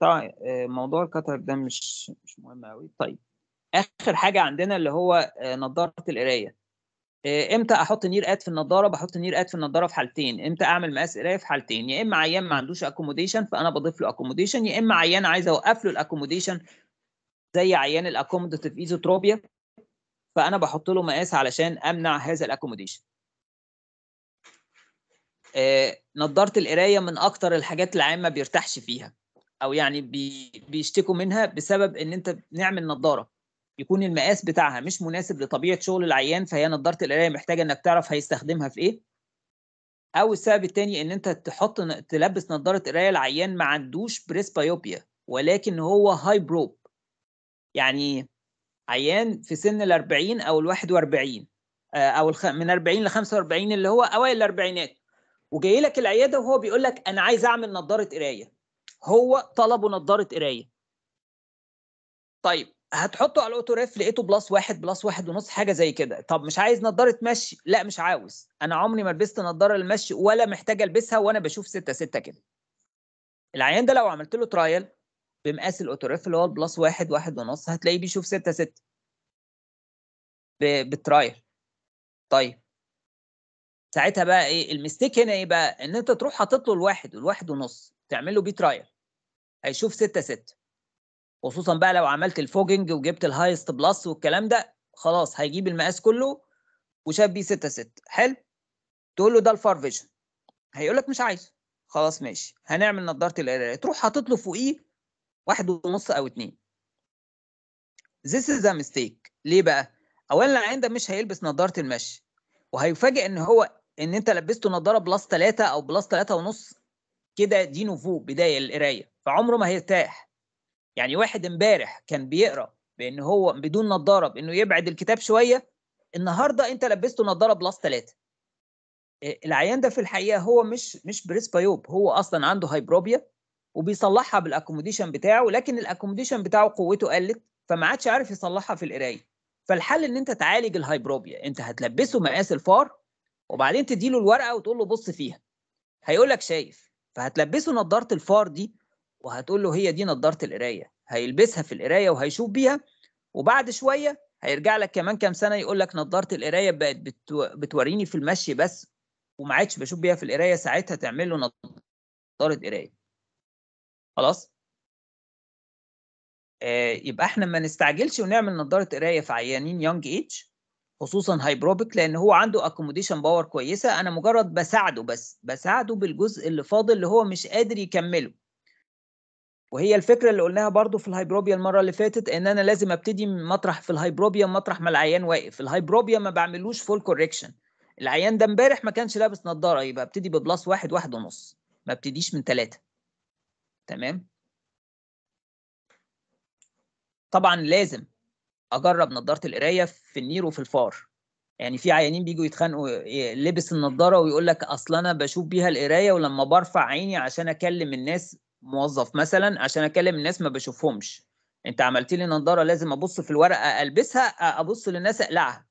طيب موضوع الكتر ده مش مش مهم قوي طيب اخر حاجه عندنا اللي هو آه، نضاره القرايه آه، امتى احط نير اد في النضاره بحط نير اد في النضاره في حالتين امتى اعمل مقاس قرايه في حالتين يا اما عيان ما عندوش اكوموديشن فانا بضيف له اكوموديشن يا اما عيان عايز اوقف له الاكوموديشن زي عيان الاكوموديتيف ايزوتروبيا فانا بحط له مقاس علشان امنع هذا الاكوموديشن آه، نضاره القرايه من اكتر الحاجات العامه بيرتاحش فيها او يعني بيشتكوا منها بسبب ان انت نعمل نضاره يكون المقاس بتاعها مش مناسب لطبيعه شغل العيان فهي نضاره القرايه محتاجه انك تعرف هيستخدمها في ايه او السبب الثاني ان انت تحط تلبس نضاره قرايه العيان ما عندوش بريسبايوبيا ولكن هو هاي بروب يعني عيان في سن ال 40 او ال 41 آه، او من 40 ل 45 اللي هو اوائل الاربعينات وجاي لك العياده وهو بيقول لك انا عايز اعمل نظاره قرايه هو طلبه نظاره قرايه طيب هتحطه على الاوتو ريف لقيته بلس واحد بلس واحد ونص حاجه زي كده طب مش عايز نضاره مشي لا مش عاوز انا عمري ما لبست نضاره للمشي ولا محتاج البسها وانا بشوف 6 6 كده العيان ده لو عملت له ترايل بمقاس الاوتو ريف اللي هو البلس واحد واحد ونص هتلاقيه بيشوف 6 6 بالترايل طيب ساعتها بقى ايه المستيك هنا ايه بقى ان انت تروح حاطط له الواحد والواحد ونص تعمل له بيه ترايل هيشوف 6 6 خصوصا بقى لو عملت الفوجنج وجبت الهايست بلس والكلام ده خلاص هيجيب المقاس كله وشاف بيه 6 6 حلو تقول له ده الفار فيجن هيقول لك مش عايز خلاص ماشي هنعمل نضاره القرايه تروح حاطط له فوقيه واحد ونص او اتنين This is a mistake ليه بقى؟ اولا العين ده مش هيلبس نضاره المشي وهيفاجئ ان هو ان انت لبسته نضاره بلس 3 او بلس 3 ونص كده دي نوفو بدايه القرايه فعمره ما هيرتاح يعني واحد امبارح كان بيقرا بان هو بدون نظاره بانه يبعد الكتاب شويه النهارده انت لبسته نظاره بلس ثلاثه إيه، العيان ده في الحقيقه هو مش مش بريسبايوب هو اصلا عنده هايبروبيا وبيصلحها بالاكوموديشن بتاعه لكن الاكوموديشن بتاعه قوته قلت فما عادش عارف يصلحها في القرايه فالحل ان انت تعالج الهايبروبيا انت هتلبسه مقاس الفار وبعدين تديله الورقه وتقول له بص فيها هيقول لك شايف فهتلبسه نظاره الفار دي وهتقول له هي دي نضاره القرايه هيلبسها في القرايه وهيشوف بيها وبعد شويه هيرجع لك كمان كام سنه يقول لك نضاره القرايه بقت بتوريني في المشي بس وما عادش بشوف بيها في القرايه ساعتها تعمل له نضاره قرايه خلاص آه يبقى احنا ما نستعجلش ونعمل نضاره قرايه في عيانين يونج ايج خصوصا هايبروبيك لان هو عنده اكوموديشن باور كويسه انا مجرد بساعده بس بساعده بالجزء اللي فاضل اللي هو مش قادر يكمله وهي الفكره اللي قلناها برضو في الهايبروبيا المره اللي فاتت ان انا لازم ابتدي مطرح في الهايبروبيا مطرح ما العيان واقف الهايبروبيا ما بعملوش فول كوريكشن العيان ده امبارح ما كانش لابس نظاره يبقى ابتدي ببلس واحد واحد ونص ما ابتديش من ثلاثه تمام طبعا لازم اجرب نظاره القرايه في النير وفي الفار يعني في عيانين بيجوا يتخانقوا لبس النظاره ويقول لك اصل انا بشوف بيها القرايه ولما برفع عيني عشان اكلم الناس موظف مثلا عشان اكلم الناس ما بشوفهمش انت عملت لي نضاره لازم ابص في الورقه البسها ابص للناس اقلعها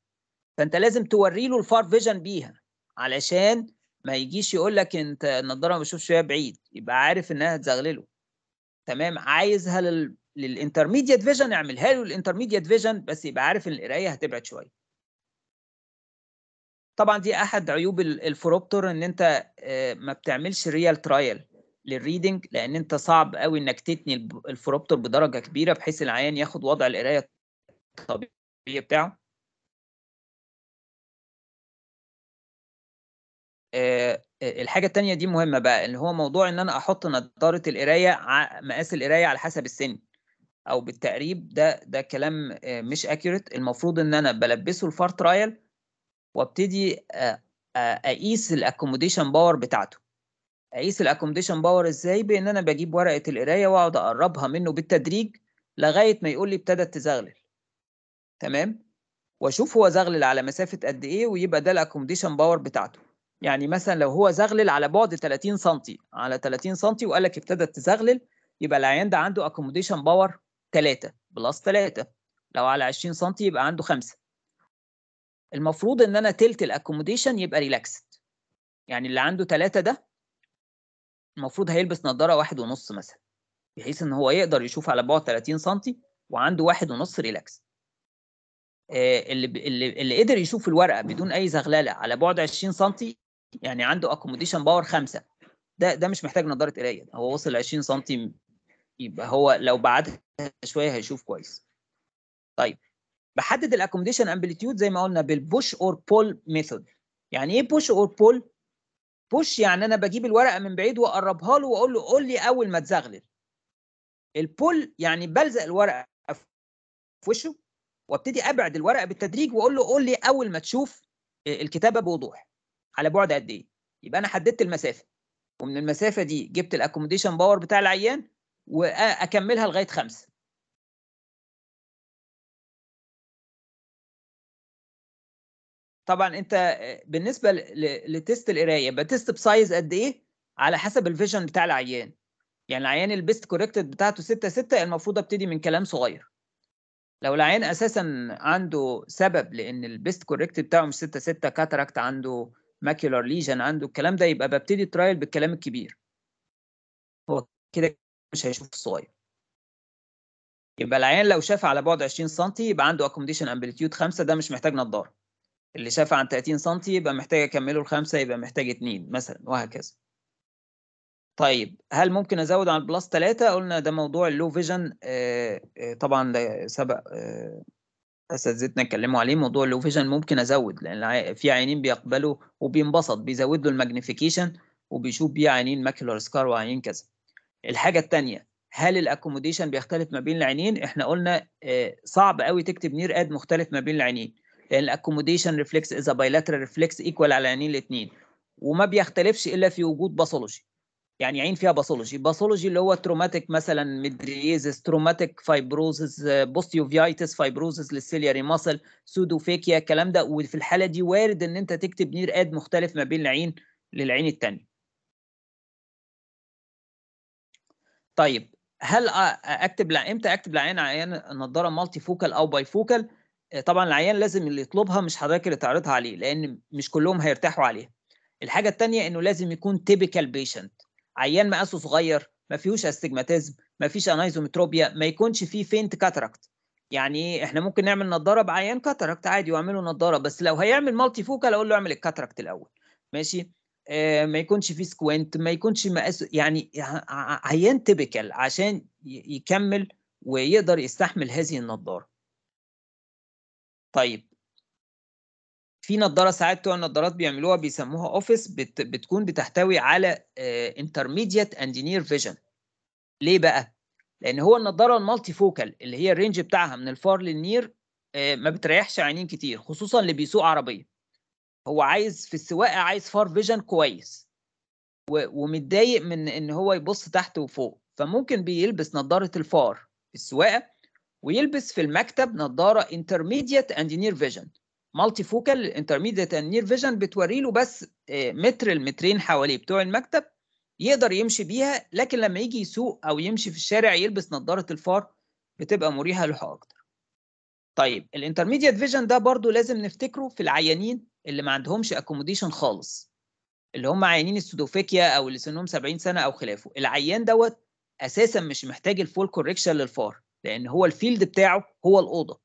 فانت لازم توري له الفار فيجن بيها علشان ما يجيش يقول لك انت النضاره ما بشوفش فيها بعيد يبقى عارف انها هتزغلله تمام عايزها لل... للانترميديت فيجن اعملها له الانترميديت فيجن بس يبقى عارف ان القرايه هتبعد شويه طبعا دي احد عيوب الفروبتور ان انت آه، ما بتعملش ريال ترايل للريدنج لان انت صعب قوي انك تتني الفروبتر بدرجه كبيره بحيث العيان ياخد وضع القرايه الطبيعي بتاعه آه، آه، الحاجة التانية دي مهمة بقى اللي هو موضوع إن أنا أحط نضارة القراية مقاس القراية على حسب السن أو بالتقريب ده ده كلام آه، مش أكيوريت المفروض إن أنا بلبسه الفار ترايل وابتدي أقيس الأكوموديشن باور بتاعته اقيس الاكومديشن باور ازاي بان انا بجيب ورقه القرايه واقعد اقربها منه بالتدريج لغايه ما يقول لي ابتدت تزغلل تمام واشوف هو زغلل على مسافه قد ايه ويبقى ده الاكومديشن باور بتاعته يعني مثلا لو هو زغلل على بعد 30 سم على 30 سم وقال لك ابتدت تزغلل يبقى العيان ده عنده اكومديشن باور 3 بلس 3 لو على 20 سم يبقى عنده 5 المفروض ان انا تلت الاكومديشن يبقى ريلاكسد يعني اللي عنده 3 ده المفروض هيلبس نظاره واحد ونص مثلا بحيث ان هو يقدر يشوف على بعد 30 سم وعنده واحد ونص ريلاكس آه، اللي اللي قدر يشوف الورقه بدون اي زغلله على بعد 20 سم يعني عنده اكوموديشن باور خمسة ده ده مش محتاج نظاره قرايه هو وصل 20 سم يبقى هو لو بعدها شويه هيشوف كويس طيب بحدد الاكوموديشن امبليتيود زي ما قلنا بالبوش اور بول ميثود يعني ايه بوش اور بول بوش يعني انا بجيب الورقه من بعيد واقربها له واقول له قول لي اول ما تزغلل البول يعني بلزق الورقه في وشه وابتدي ابعد الورقه بالتدريج واقول له قول لي اول ما تشوف الكتابه بوضوح على بعد قد ايه يبقى انا حددت المسافه ومن المسافه دي جبت الاكوموديشن باور بتاع العيان واكملها لغايه خمسه طبعا انت بالنسبه لتست القرايه بتست بسايز قد ايه على حسب الفيجن بتاع العيان يعني العيان البيست كوريكتد بتاعته 6 6 المفروض ابتدي من كلام صغير لو العيان اساسا عنده سبب لان البيست كوريكتد بتاعه مش 6 6 كاتراكت عنده ماكيولار ليجن عنده الكلام ده يبقى ببتدي ترايل بالكلام الكبير هو كده مش هيشوف الصغير يبقى العيان لو شاف على بعد 20 سم يبقى عنده اكومديشن امبليتيود 5 ده مش محتاج نظاره اللي شاف عن 30 سم يبقى محتاج اكمله لخمسه يبقى محتاج اتنين مثلا وهكذا طيب هل ممكن ازود عن بلس 3 قلنا ده موضوع اللو آه، فيجن آه، طبعا ده سبق آه، اساتذتنا اتكلموا عليه موضوع اللو فيجن ممكن ازود لان في عينين بيقبلوا وبينبسط بيزود له الماجنيفيكيشن وبيشوف بيه عينين ماكلر سكار وعينين كذا الحاجه الثانيه هل الاكوموديشن بيختلف ما بين العينين احنا قلنا صعب قوي تكتب نير اد مختلف ما بين العينين لان الاكوموديشن ريفلكس اذا بايلاترال ريفلكس ايكوال على عينين الاثنين وما بيختلفش الا في وجود باثولوجي يعني عين فيها باثولوجي باثولوجي اللي هو تروماتيك مثلا مدريزس تروماتيك فايبروزس بوستيوفيتس فايبروزس للسيلياري ماسل سودوفيكيا الكلام ده وفي الحاله دي وارد ان انت تكتب نير اد مختلف ما بين العين للعين الثانيه طيب هل اكتب امتى اكتب لعين عين نظاره مالتي فوكال او باي فوكال آه، طبعا العيان لازم اللي يطلبها مش حضرتك اللي تعرضها عليه لان مش كلهم هيرتاحوا عليها الحاجه الثانيه انه لازم يكون تيبيكال بيشنت عيان مقاسه صغير ما فيهوش استجماتيزم ما فيش انايزومتروبيا ما يكونش فيه فينت كاتراكت يعني إيه؟ احنا ممكن نعمل نضاره بعيان كاتراكت عادي واعمله نضاره بس لو هيعمل مالتي فوكال اقول له اعمل الكاتراكت الاول ماشي آه، ما يكونش فيه سكوينت ما يكونش مقاسه يعني عيان تيبيكال عشان يكمل ويقدر يستحمل هذه النضاره طيب في نظاره ساعات بتوع النظارات بيعملوها بيسموها اوفيس بت بتكون بتحتوي على انترميديت اند نير فيجن ليه بقى لان هو النظاره المالتي فوكال اللي هي الرينج بتاعها من الفار للنير آه، ما بتريحش عينين كتير خصوصا اللي بيسوق عربيه هو عايز في السواقه عايز فار فيجن كويس ومتضايق من ان هو يبص تحت وفوق فممكن بيلبس نظاره الفار في السواقه ويلبس في المكتب نظاره انترميديت اند نير فيجن مالتي فوكال انترميديت اند نير فيجن بتوري له بس آه، متر المترين حواليه بتوع المكتب يقدر يمشي بيها لكن لما يجي يسوق او يمشي في الشارع يلبس نظاره الفار بتبقى مريحه له اكتر طيب الانترميديت فيجن ده برضو لازم نفتكره في العيانين اللي ما عندهمش اكوموديشن خالص اللي هم عيانين السودوفيكيا او اللي سنهم 70 سنه او خلافه العيان دوت اساسا مش محتاج الفول كوريكشن للفار لان هو الفيلد بتاعه هو الاوضه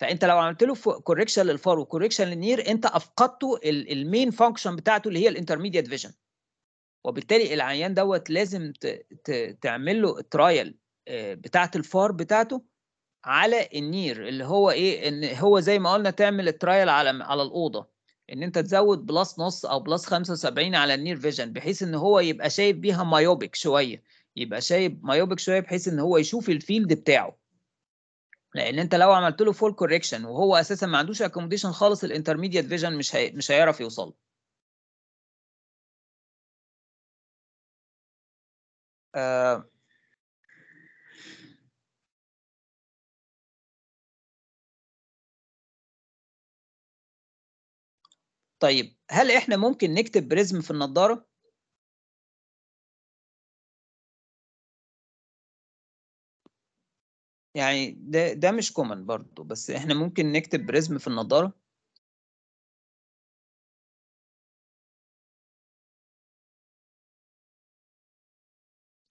فانت لو عملت له كوركشن للفار وكوركشن للنير انت افقدته المين فانكشن بتاعته اللي هي الانترميديت فيجن وبالتالي العيان دوت لازم تعمل له ترايل آه، بتاعه الفار بتاعته على النير اللي هو ايه ان هو زي ما قلنا تعمل الترايل على على الاوضه ان انت تزود بلس نص او بلس 75 على النير فيجن بحيث ان هو يبقى شايف بيها مايوبيك شويه يبقى سايب مايوبك شويه بحيث ان هو يشوف الفيلد بتاعه لان انت لو عملت له فول كوركشن وهو اساسا ما عندوش اكومديشن خالص الانترميديت فيجن مش هي... مش هيعرف يوصل له آه، طيب هل احنا ممكن نكتب بريزم في النضاره يعني ده ده مش كومن برضه بس احنا ممكن نكتب بريزم في النضاره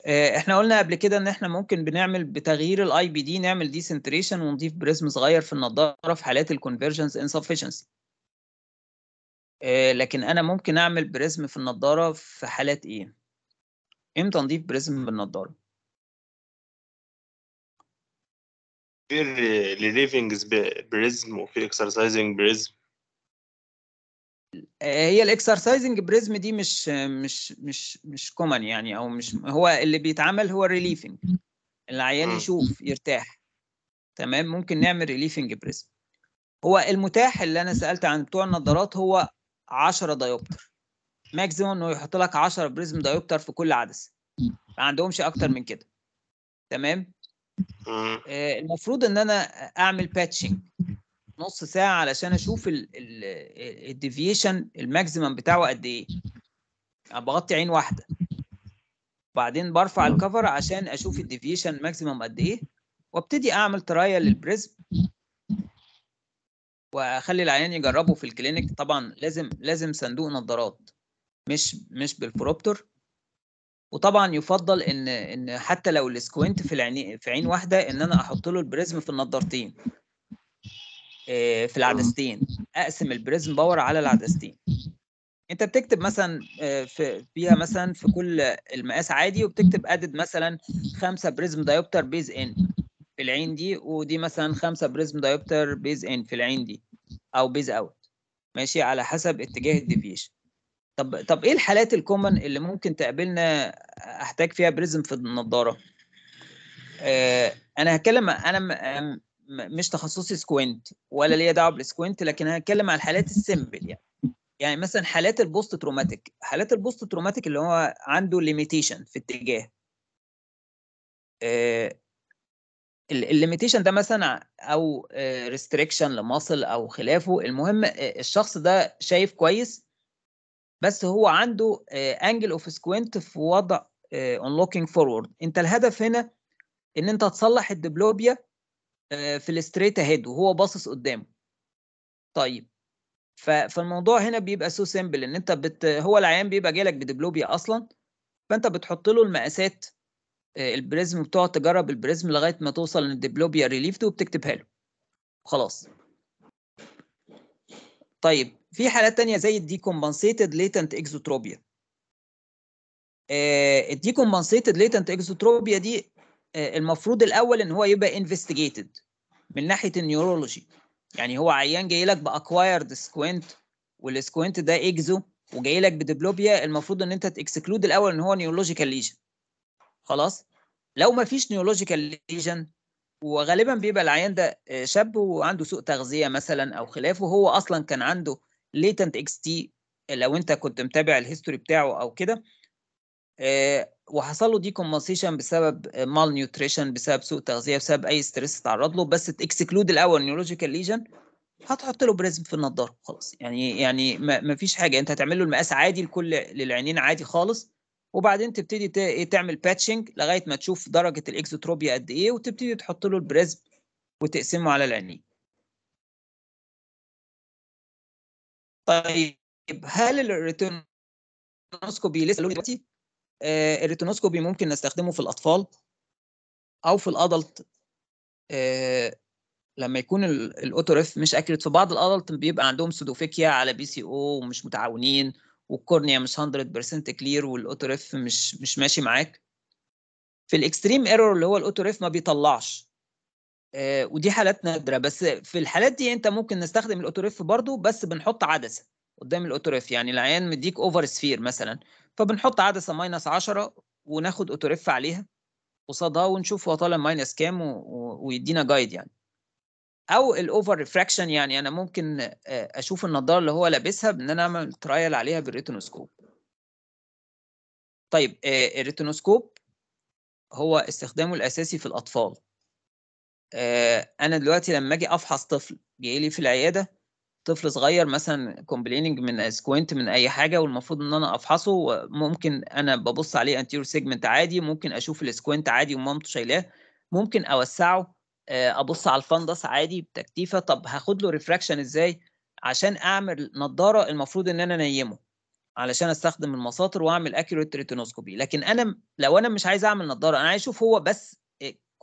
آه، احنا قلنا قبل كده ان احنا ممكن بنعمل بتغيير الاي بي دي نعمل ديسنتريشن ونضيف بريزم صغير في النضاره في حالات الكونفيرجنس انسفشنسي آه، لكن انا ممكن اعمل بريزم في النضاره في حالات ايه امتى نضيف بريزم بالنضاره في ريليفنجز بريزم وفي اكسرسايزنج بريزم آه، هي الاكسرسايزنج بريزم دي مش مش مش مش كومن يعني او مش هو اللي بيتعمل هو الريليفنج العيان يشوف يرتاح تمام ممكن نعمل ريليفنج بريزم هو المتاح اللي انا سالت عن بتوع النظارات هو 10 دايوبتر ماكسيموم انه يحط لك 10 بريزم دايوبتر في كل عدسه ما عندهمش اكتر من كده تمام آه، المفروض ان انا اعمل باتشنج نص ساعه علشان اشوف الديفيشن الماكسيمم بتاعه قد ايه بغطي عين واحده وبعدين برفع الكفر عشان اشوف الديفيشن ماكسيمم قد ايه وابتدي اعمل ترايل للبريزم واخلي العيان يجربه في الكلينيك طبعا لازم لازم صندوق نظارات مش مش بالبروبتر وطبعا يفضل ان ان حتى لو السكوينت في العين في عين واحده ان انا احط له البريزم في النضارتين آه، في العدستين اقسم البريزم باور على العدستين انت بتكتب مثلا آه، في فيها مثلا في كل المقاس عادي وبتكتب ادد مثلا خمسة بريزم دايوبتر بيز ان في العين دي ودي مثلا خمسة بريزم دايوبتر بيز ان في العين دي او بيز اوت ماشي على حسب اتجاه الديفيشن طب طب ايه الحالات الكومن اللي ممكن تقابلنا احتاج فيها بريزم في النظاره آه، انا هتكلم انا مش تخصصي سكوينت ولا ليا دعوه بالسكوينت لكن هتكلم على الحالات السمبل يعني يعني مثلا حالات البوست تروماتيك حالات البوست تروماتيك اللي هو عنده ليميتيشن في اتجاه آه، الليميتيشن ده مثلا او ريستريكشن آه، لمصل او خلافه المهم الشخص ده شايف كويس بس هو عنده انجل اوف سكوينت في وضع اون لوكينج فورورد انت الهدف هنا ان انت تصلح الدبلوبيا آه, في الستريت اهيد وهو باصص قدامه طيب فالموضوع هنا بيبقى سو سيمبل ان انت بت هو العيان بيبقى جاي لك بدبلوبيا اصلا فانت بتحط له المقاسات آه, البريزم بتقعد تجرب البريزم لغايه ما توصل ان الدبلوبيا ريليفد وبتكتبها له خلاص طيب في حالات تانية زي الديكومبنسيتد ليتنت اكزوتروبيا الديكومبنسيتد ليتنت اكزوتروبيا دي آه، المفروض الاول ان هو يبقى انفستيجيتد من ناحيه النيورولوجي يعني هو عيان جاي لك باكوايرد سكوينت والسكوينت ده اكزو وجاي لك بديبلوبيا المفروض ان انت تكسكلود الاول ان هو نيورولوجيكال ليجن خلاص لو ما فيش نيورولوجيكال ليجن وغالبا بيبقى العيان ده آه، شاب وعنده سوء تغذيه مثلا او خلافه هو اصلا كان عنده ليتنت اكس تي لو انت كنت متابع الهيستوري بتاعه او كده آه، وحصل له دي كومبنسيشن بسبب مال نيوتريشن بسبب سوء تغذيه بسبب اي ستريس اتعرض له بس تكسكلود الاول نيورولوجيكال ليجن هتحط له بريزم في النضاره خلاص يعني يعني ما فيش حاجه انت هتعمل له المقاس عادي لكل للعينين عادي خالص وبعدين تبتدي تعمل باتشنج لغايه ما تشوف درجه الاكسوتروبيا قد ايه وتبتدي تحط له البريزم وتقسمه على العينين طيب هل الريتونوسكوبي لسه دلوقتي؟ آه الريتونوسكوبي ممكن نستخدمه في الاطفال او في الادلت آه لما يكون الاوتوريف مش اكيوريت في بعض الادلت بيبقى عندهم سودوفيكيا على بي سي او ومش متعاونين والكورنيا مش 100% كلير والاوتوريف مش مش ماشي معاك في الاكستريم ايرور اللي هو الاوتوريف ما بيطلعش آه، ودي حالات نادره بس في الحالات دي انت ممكن نستخدم الاوتوريف برضو بس بنحط عدسه قدام الاوتوريف يعني العيان مديك اوفر سفير مثلا فبنحط عدسه ماينس 10 وناخد اوتوريف عليها قصادها ونشوف هو طالع ماينس كام و... و... ويدينا جايد يعني او الاوفر ريفراكشن يعني انا ممكن آه، اشوف النضاره اللي هو لابسها بان انا اعمل ترايل عليها بالريتينوسكوب طيب آه، الريتينوسكوب هو استخدامه الاساسي في الاطفال آه، انا دلوقتي لما اجي افحص طفل جاي لي في العياده طفل صغير مثلا كومبليننج من سكوينت من اي حاجه والمفروض ان انا افحصه ممكن انا ببص عليه انتيرو سيجمنت عادي ممكن اشوف السكوينت عادي ومامته شايلاه ممكن اوسعه آه، ابص على الفندس عادي بتكتيفه طب هاخد له ريفراكشن ازاي عشان اعمل نظاره المفروض ان انا نيمه علشان استخدم المساطر واعمل اكيوريت ريتينوسكوبي لكن انا لو انا مش عايز اعمل نظاره انا عايز اشوف هو بس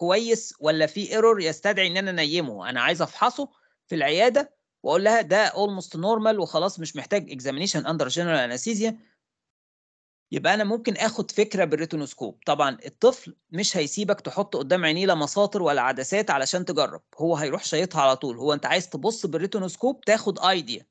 كويس ولا في ايرور يستدعي ان انا نيمه انا عايز افحصه في العياده واقول لها ده اولموست نورمال وخلاص مش محتاج اكزامينشن اندر جنرال انستيزيا يبقى انا ممكن اخد فكره بالريتونوسكوب طبعا الطفل مش هيسيبك تحط قدام عينيه لا مساطر ولا عدسات علشان تجرب هو هيروح شايطها على طول هو انت عايز تبص بالريتونوسكوب تاخد ايديا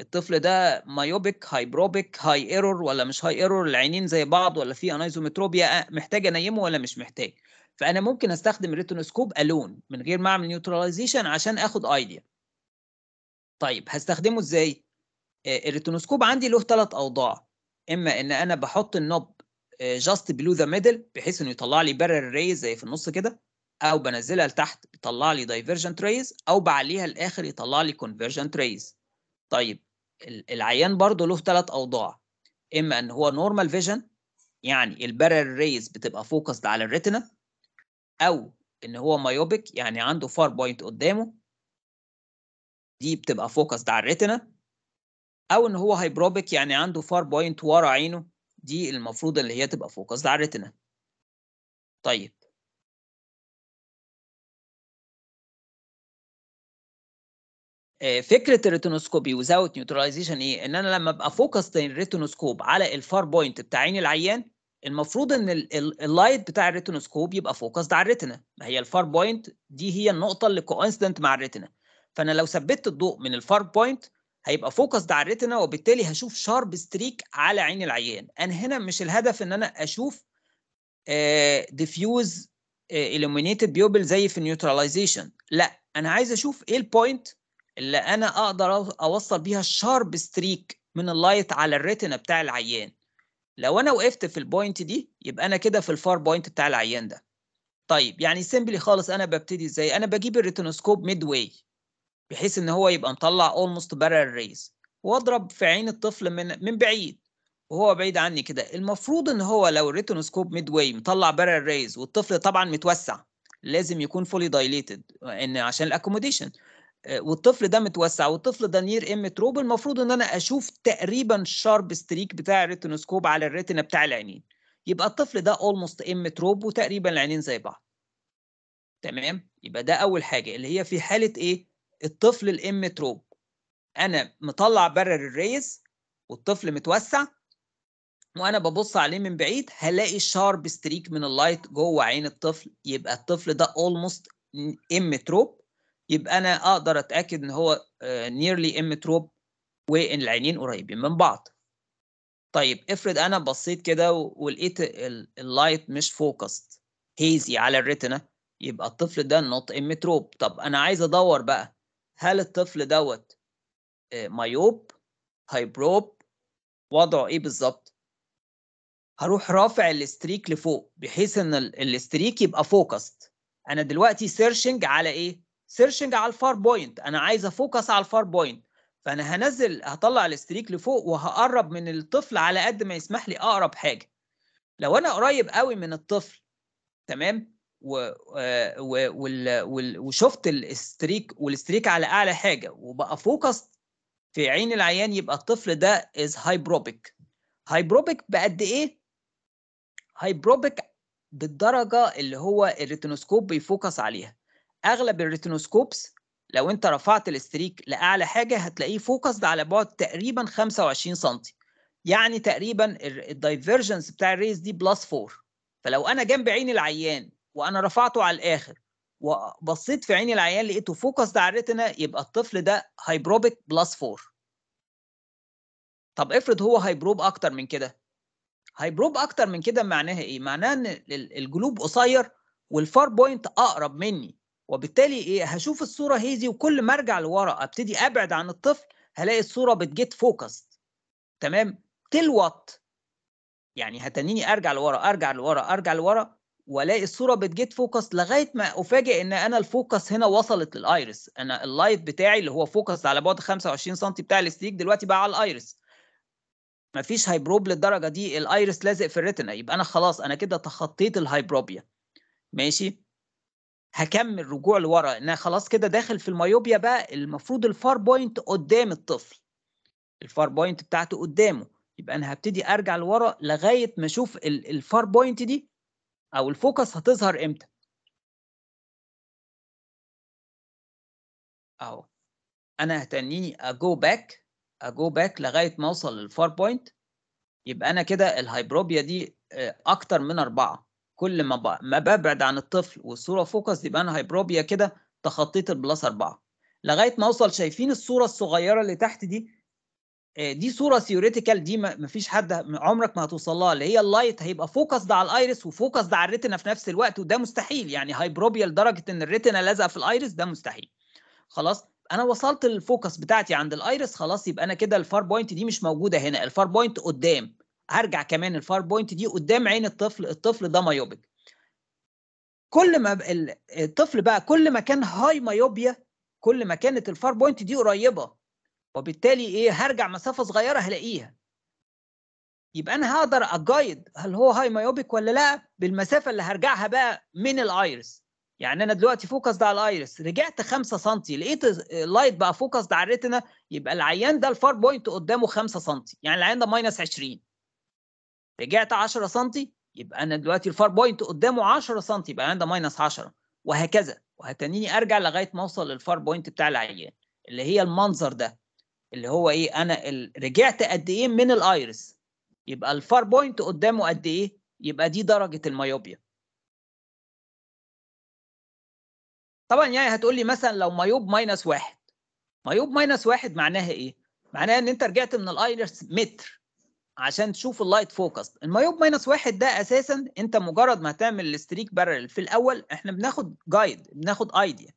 الطفل ده مايوبيك هايبروبيك هاي ايرور ولا مش هاي ايرور العينين زي بعض ولا في انايزومتروبيا محتاج انيمه ولا مش محتاج فانا ممكن استخدم الريتينوسكوب الون من غير ما اعمل نيوتراليزيشن عشان اخد ايديا طيب هستخدمه ازاي آه، الريتينوسكوب عندي له ثلاث اوضاع اما ان انا بحط النب جاست بلو ذا ميدل بحيث انه يطلع لي بارل ريز زي في النص كده او بنزلها لتحت يطلع لي دايفرجنت ريز او بعليها للاخر يطلع لي كونفرجنت ريز طيب العيان برضه له ثلاث اوضاع اما ان هو نورمال فيجن يعني البارل ريز بتبقى فوكسد على الريتنا او ان هو مايوبيك يعني عنده فار بوينت قدامه دي بتبقى فوكسد على الريتنا او ان هو هايبروبيك يعني عنده فار بوينت ورا عينه دي المفروض اللي هي تبقى فوكسد على الريتنا طيب آه، فكره الريتونوسكوبي وزاوت نيوتراليزيشن ايه ان انا لما ابقى فوكس الريتونوسكوب على الفار بوينت بتاع عين العيان المفروض ان اللايت بتاع الريتينوسكوب يبقى فوكسد على الريتنا ما هي الفار بوينت دي هي النقطه اللي كوانسيدنت مع الريتنا فانا لو ثبتت الضوء من الفار بوينت هيبقى فوكسد على الريتنا وبالتالي هشوف شارب ستريك على عين العيان انا هنا مش الهدف ان انا اشوف ديفيوز آه، آه، illuminated بيوبل زي في النيوتراليزيشن لا انا عايز اشوف ايه البوينت اللي انا اقدر اوصل بيها الشارب ستريك من اللايت على الريتنا بتاع العيان لو انا وقفت في البوينت دي يبقى انا كده في الفار بوينت بتاع العيان ده طيب يعني سيمبلي خالص انا ببتدي ازاي انا بجيب الريتينوسكوب ميد واي بحيث ان هو يبقى مطلع اولموست بارل ريز واضرب في عين الطفل من من بعيد وهو بعيد عني كده المفروض ان هو لو الريتينوسكوب ميد واي مطلع بارل ريز والطفل طبعا متوسع لازم يكون فولي دايليتد ان عشان الاكوموديشن والطفل ده متوسع والطفل ده نير ام تروب المفروض ان انا اشوف تقريبا شارب ستريك بتاع الريتينوسكوب على الريتنا بتاع العينين يبقى الطفل ده اولموست ام تروب وتقريبا العينين زي بعض تمام يبقى ده اول حاجه اللي هي في حاله ايه الطفل الام تروب انا مطلع برر الريز والطفل متوسع وانا ببص عليه من بعيد هلاقي شارب ستريك من اللايت جوه عين الطفل يبقى الطفل ده اولموست ام تروب يبقى انا اقدر اتاكد ان هو نيرلي امتروب وان العينين قريبين من بعض طيب افرض انا بصيت كده ولقيت اللايت مش فوكست هيزي على الريتنا يبقى الطفل ده نوت امتروب طب انا عايز ادور بقى هل الطفل دوت مايوب آه، هايبروب وضعه ايه بالظبط هروح رافع الستريك لفوق بحيث ان الستريك يبقى فوكست انا دلوقتي سيرشنج على ايه سيرشنج على الفار بوينت انا عايز افوكس على الفار بوينت فانا هنزل هطلع الاستريك لفوق وهقرب من الطفل على قد ما يسمح لي اقرب حاجه لو انا قريب قوي من الطفل تمام و... آه، و... و... وشفت الاستريك والاستريك على اعلى حاجه وبقى فوكس في عين العيان يبقى الطفل ده از هايبروبيك هايبروبيك بقد ايه هايبروبيك بالدرجه اللي هو الريتينوسكوب بيفوكس عليها اغلب الريتينوسكوبس لو انت رفعت الاستريك لاعلى حاجه هتلاقيه فوكسد على بعد تقريبا 25 سم يعني تقريبا الدايفرجنس بتاع الريز دي بلس 4 فلو انا جنب عين العيان وانا رفعته على الاخر وبصيت في عين العيان لقيته فوكسد على الريتنا يبقى الطفل ده هايبروبيك بلس 4 طب افرض هو هايبروب اكتر من كده هايبروب اكتر من كده معناها ايه معناها ان الجلوب قصير والفار بوينت اقرب مني وبالتالي ايه هشوف الصوره هيزي وكل ما ارجع لورا ابتدي ابعد عن الطفل هلاقي الصوره بتجيت فوكس تمام تلوت يعني هتنيني ارجع لورا ارجع لورا ارجع لورا والاقي الصوره بتجيت فوكس لغايه ما افاجئ ان انا الفوكس هنا وصلت للايرس انا اللايت بتاعي اللي هو فوكس على بعد 25 سم بتاع الاستيك دلوقتي بقى على الايرس مفيش هايبروب للدرجه دي الايرس لازق في الريتنا يبقى انا خلاص انا كده تخطيت الهايبروبيا ماشي هكمل رجوع لورا انا خلاص كده داخل في المايوبيا بقى المفروض الفار بوينت قدام الطفل الفار بوينت بتاعته قدامه يبقى انا هبتدي ارجع لورا لغايه ما اشوف الفار بوينت دي او الفوكس هتظهر امتى اهو انا هتنيني اجو باك اجو باك لغايه ما اوصل للفار بوينت يبقى انا كده الهايبروبيا دي آه، اكتر من اربعه كل ما ما ببعد عن الطفل والصوره فوكس يبقى انا هايبروبيا كده تخطيت البلس أربعة لغايه ما اوصل شايفين الصوره الصغيره اللي تحت دي آه، دي صوره ثيوريتيكال دي ما فيش حد عمرك ما هتوصل لها اللي هي اللايت هيبقى فوكس ده على الايرس وفوكس ده على الريتنا في نفس الوقت وده مستحيل يعني هايبروبيا لدرجه ان الريتنا لازقه في الايرس ده مستحيل خلاص انا وصلت للفوكس بتاعتي عند الايرس خلاص يبقى انا كده الفار بوينت دي مش موجوده هنا الفار بوينت قدام هرجع كمان الفار بوينت دي قدام عين الطفل الطفل ده مايوبيك كل ما الطفل بقى كل ما كان هاي مايوبيا كل ما كانت الفار بوينت دي قريبه وبالتالي ايه هرجع مسافه صغيره هلاقيها يبقى انا هقدر اجايد هل هو هاي مايوبيك ولا لا بالمسافه اللي هرجعها بقى من الايرس يعني انا دلوقتي فوكس ده على الايرس رجعت 5 سم لقيت اللايت بقى فوكس ده على الريتنا يبقى العيان ده الفار بوينت قدامه 5 سم يعني العيان ده ماينس 20 رجعت 10 سم يبقى انا دلوقتي الفار بوينت قدامه 10 سم يبقى انا ده ماينس 10 وهكذا وهتنيني ارجع لغايه ما اوصل للفار بوينت بتاع العيان اللي هي المنظر ده اللي هو ايه انا ال... رجعت قد ايه من الايرس يبقى الفار بوينت قدامه قد ايه يبقى دي درجه الميوبيا طبعا يعني هتقول لي مثلا لو مايوب ماينس واحد مايوب ماينس واحد معناها ايه معناها ان انت رجعت من الايرس متر عشان تشوف اللايت فوكس المايوب ماينس واحد ده اساسا انت مجرد ما هتعمل الستريك بارل في الاول احنا بناخد جايد بناخد ايديا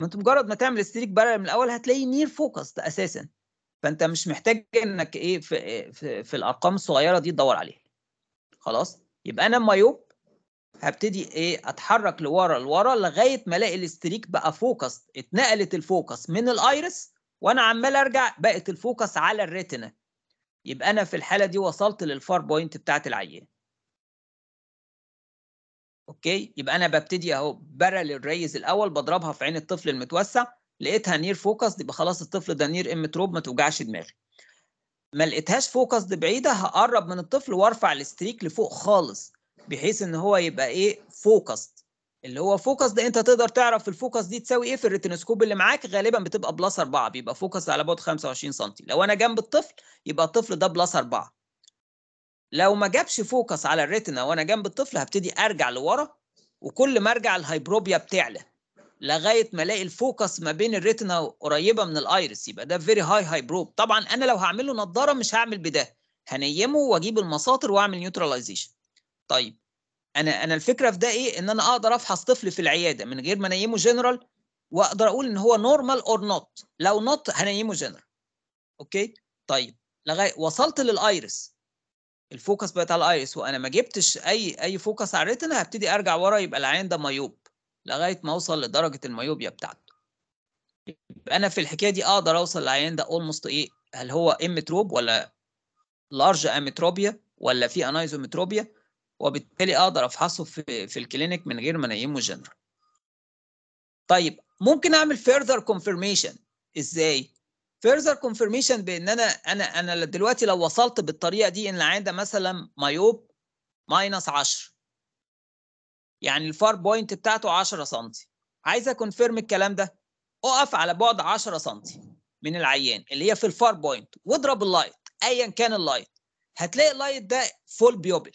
ما انت مجرد ما تعمل الستريك بارل من الاول هتلاقي نير فوكس اساسا فانت مش محتاج انك ايه في, في, في الارقام الصغيره دي تدور عليها خلاص يبقى انا مايوب هبتدي ايه اتحرك لورا لورا لغايه ما الاقي الاستريك بقى فوكس اتنقلت الفوكس من الايرس وانا عمال ارجع بقت الفوكس على الريتنا يبقى انا في الحاله دي وصلت للفار بوينت بتاعت العيان اوكي يبقى انا ببتدي اهو برل الريز الاول بضربها في عين الطفل المتوسع لقيتها نير فوكس يبقى خلاص الطفل ده نير امتروب ما توجعش دماغي ما لقيتهاش فوكس بعيده هقرب من الطفل وارفع الستريك لفوق خالص بحيث ان هو يبقى ايه فوكست. اللي هو فوكس ده انت تقدر تعرف الفوكس دي تساوي ايه في الريتينوسكوب اللي معاك غالبا بتبقى بلس 4 بيبقى فوكس على بعد 25 سم لو انا جنب الطفل يبقى الطفل ده بلس 4 لو ما جابش فوكس على الريتنا وانا جنب الطفل هبتدي ارجع لورا وكل ما ارجع الهايبروبيا بتعلى لغايه ما الاقي الفوكس ما بين الريتنا قريبه من الايرس يبقى ده فيري هاي هايبروب طبعا انا لو هعمل له نضاره مش هعمل بده هنيمه واجيب المساطر واعمل نيوتراليزيشن طيب انا انا الفكره في ده ايه ان انا اقدر افحص طفل في العياده من غير ما انيمه جنرال واقدر اقول ان هو نورمال اور نوت لو نوت هنيمه جنرال اوكي طيب لغايه وصلت للايرس الفوكس بقت على الايرس وانا ما جبتش اي اي فوكس على الريتنا هبتدي ارجع ورا يبقى العين ده مايوب لغايه ما اوصل لدرجه المايوبيا بتاعته يبقى انا في الحكايه دي اقدر اوصل للعين ده اولموست ايه هل هو امتروب ولا لارج اميتروبيا ولا في انايزومتروبيا وبالتالي اقدر افحصه في في الكلينيك من غير ما انيمه جنرال طيب ممكن اعمل فيرذر كونفرميشن ازاي فيرذر كونفرميشن بان انا انا انا دلوقتي لو وصلت بالطريقه دي ان عندي مثلا مايوب ماينس 10 يعني الفار بوينت بتاعته 10 سم عايز اكونفيرم الكلام ده اقف على بعد 10 سم من العيان اللي هي في الفار بوينت واضرب اللايت ايا كان اللايت هتلاقي اللايت ده فول بيوبل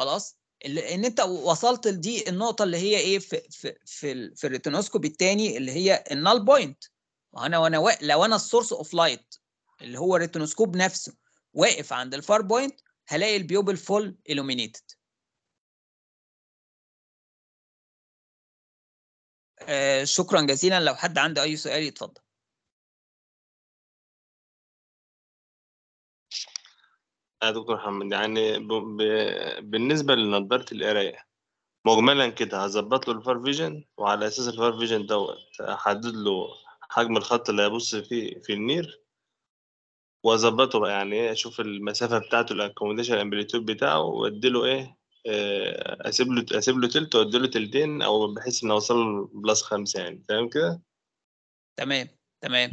خلاص ان انت وصلت لدي النقطه اللي هي ايه في في في, في الريتينوسكوب الثاني اللي هي النال بوينت انا وانا لو انا السورس اوف لايت اللي هو الريتينوسكوب نفسه واقف عند الفار بوينت هلاقي البيوبل فول illuminated آه شكرا جزيلا لو حد عنده اي سؤال يتفضل يا آه، دكتور محمد يعني ب... ب... بالنسبه لنظارة القرايه مجملا كده هظبط له الفار فيجن وعلى اساس الفار فيجن دوت احدد له حجم الخط اللي هيبص فيه في النير واظبطه بقى يعني ايه اشوف المسافه بتاعته الأكومديشن امبليتيود بتاعه واديله ايه آه، اسيب له اسيب له تلت وادي له تلتين او بحيث ان اوصل له بلس خمسه يعني تمام كده؟ تمام تمام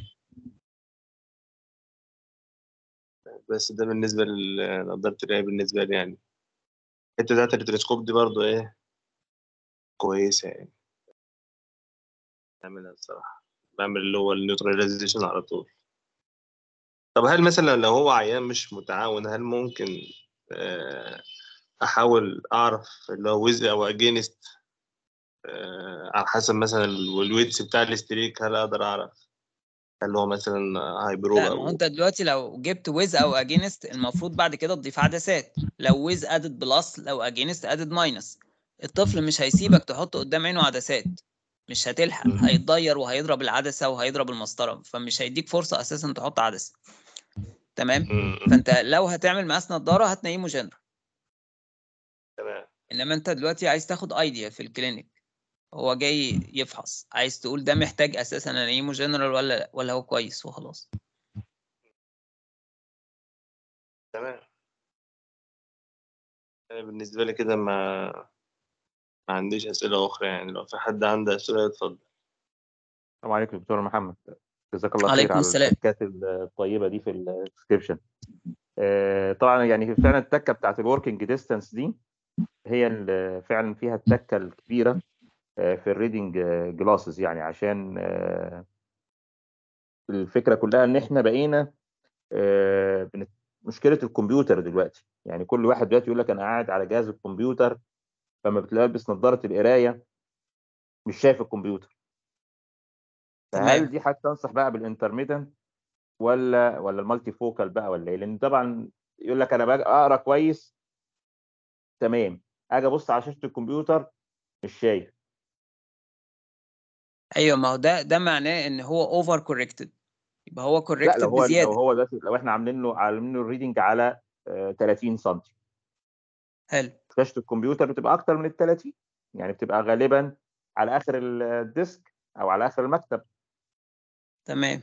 بس ده بالنسبه لنظاره الرئه بالنسبه لي يعني الحته بتاعت التلسكوب دي برضو ايه كويسه يعني بعملها الصراحه بعمل اللي هو النيوتراليزيشن على طول طب هل مثلا لو هو عيان مش متعاون هل ممكن آه، احاول اعرف اللي هو ويز او اجينست آه، على حسب مثلا الويتس بتاع الاستريك هل اقدر اعرف اللي هو مثلا هايبرو لا ما انت دلوقتي لو جبت ويز او اجينست المفروض بعد كده تضيف عدسات لو ويز ادد بلس لو اجينست ادد ماينس الطفل مش هيسيبك تحط قدام عينه عدسات مش هتلحق هيتضير وهيضرب العدسه وهيضرب المسطره فمش هيديك فرصه اساسا تحط عدسه تمام فانت لو هتعمل مقاس نضاره هتنيمه جنرال تمام انما انت دلوقتي عايز تاخد ايديا في الكلينيك هو جاي يفحص عايز تقول ده محتاج اساسا انيمو إيه، جنرال ولا ولا هو كويس وخلاص تمام انا بالنسبه لي كده ما ما عنديش اسئله اخرى يعني لو في حد عنده اسئله اتفضل السلام عليكم دكتور محمد جزاك الله خير على التكات الطيبه دي في الديسكربشن آه، طبعا يعني فعلا التكه بتاعت الوركينج ديستانس دي هي اللي فعلا فيها التكه الكبيره في الريدنج جلاسز يعني عشان آه، الفكره كلها ان احنا بقينا آه، مشكله الكمبيوتر دلوقتي يعني كل واحد دلوقتي يقول لك انا قاعد على جهاز الكمبيوتر فما بتلبس نظاره القرايه مش شايف الكمبيوتر فهل دي حاجه تنصح بقى بالانترميدنت ولا ولا المالتي فوكال بقى ولا ايه لان طبعا يقول لك انا باجي اقرا كويس تمام اجي ابص على شاشه الكمبيوتر مش شايف ايوه ما هو ده ده معناه ان هو اوفر كوركتد يبقى هو كوركتد لو هو بزياده لو هو ده لو احنا عاملين له عاملين له الريدنج على 30 آه، سم حلو شاشه الكمبيوتر بتبقى اكتر من ال 30 يعني بتبقى غالبا على اخر الديسك او على اخر المكتب تمام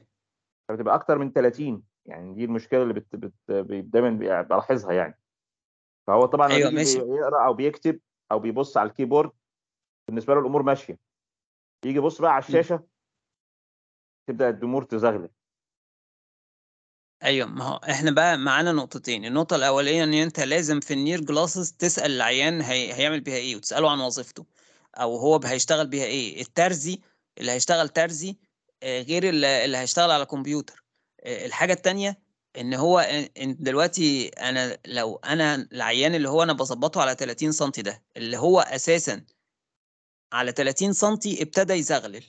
فبتبقى اكتر من 30 يعني دي المشكله اللي بت... بت... دايما بلاحظها يعني فهو طبعا أيوة ماشي. بيقرا او بيكتب او بيبص على الكيبورد بالنسبه له الامور ماشيه يجي بص بقى على الشاشه تبدا الدمور تزغلل ايوه ما هو احنا بقى معانا نقطتين النقطه الاوليه ان انت لازم في النير جلاسز تسال العيان هي... هيعمل بيها ايه وتساله عن وظيفته او هو هيشتغل بيها ايه الترزي اللي هيشتغل ترزي آه، غير اللي هيشتغل على كمبيوتر آه، الحاجه الثانيه ان هو آه، دلوقتي انا لو انا العيان اللي هو انا بظبطه على 30 سم ده اللي هو اساسا على 30 سم ابتدى يزغلل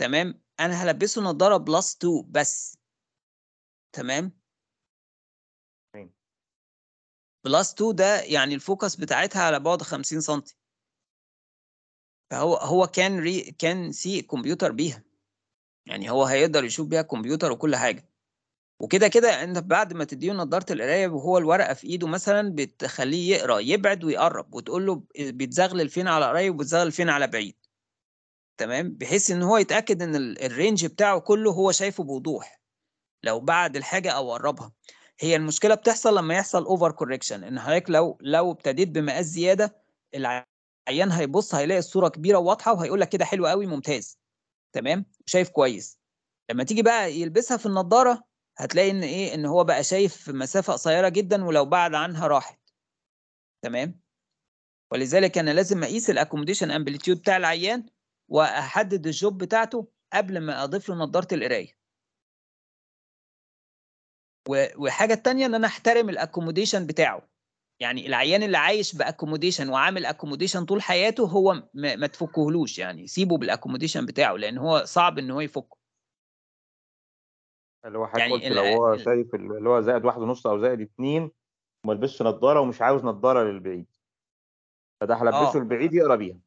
تمام انا هلبسه نضاره بلس 2 بس تمام بلس 2 ده يعني الفوكس بتاعتها على بعد 50 سم فهو هو كان ري كان سي كمبيوتر بيها يعني هو هيقدر يشوف بيها كمبيوتر وكل حاجه وكده كده انت بعد ما تديه نضاره القرايه وهو الورقه في ايده مثلا بتخليه يقرا يبعد ويقرب وتقول له إيه، بيتزغلل فين على قريب وبيتزغلل فين على بعيد تمام بحيث ان هو يتاكد ان الرينج بتاعه كله هو شايفه بوضوح لو بعد الحاجه او قربها هي المشكله بتحصل لما يحصل اوفر كوركشن ان حضرتك لو لو ابتديت بمقاس زياده العيان هيبص هيلاقي الصوره كبيره وواضحه وهيقول لك كده حلو قوي ممتاز تمام شايف كويس لما تيجي بقى يلبسها في النضاره هتلاقي ان ايه ان هو بقى شايف مسافه قصيره جدا ولو بعد عنها راحت تمام ولذلك انا لازم اقيس الاكوموديشن امبليتيود بتاع العيان واحدد الجوب بتاعته قبل ما اضيف له نظاره القرايه والحاجه الثانيه ان انا احترم الاكوموديشن بتاعه يعني العيان اللي عايش باكوموديشن وعامل اكوموديشن طول حياته هو ما تفكهلوش يعني سيبه بالاكوموديشن بتاعه لان هو صعب ان هو يفكه اللي هو حضرتك يعني لو هو شايف اللي هو زائد واحد ونص او زائد اتنين وما لبسش نظاره ومش عاوز نظاره للبعيد فده هلبسه البعيد آه. يقرا بيها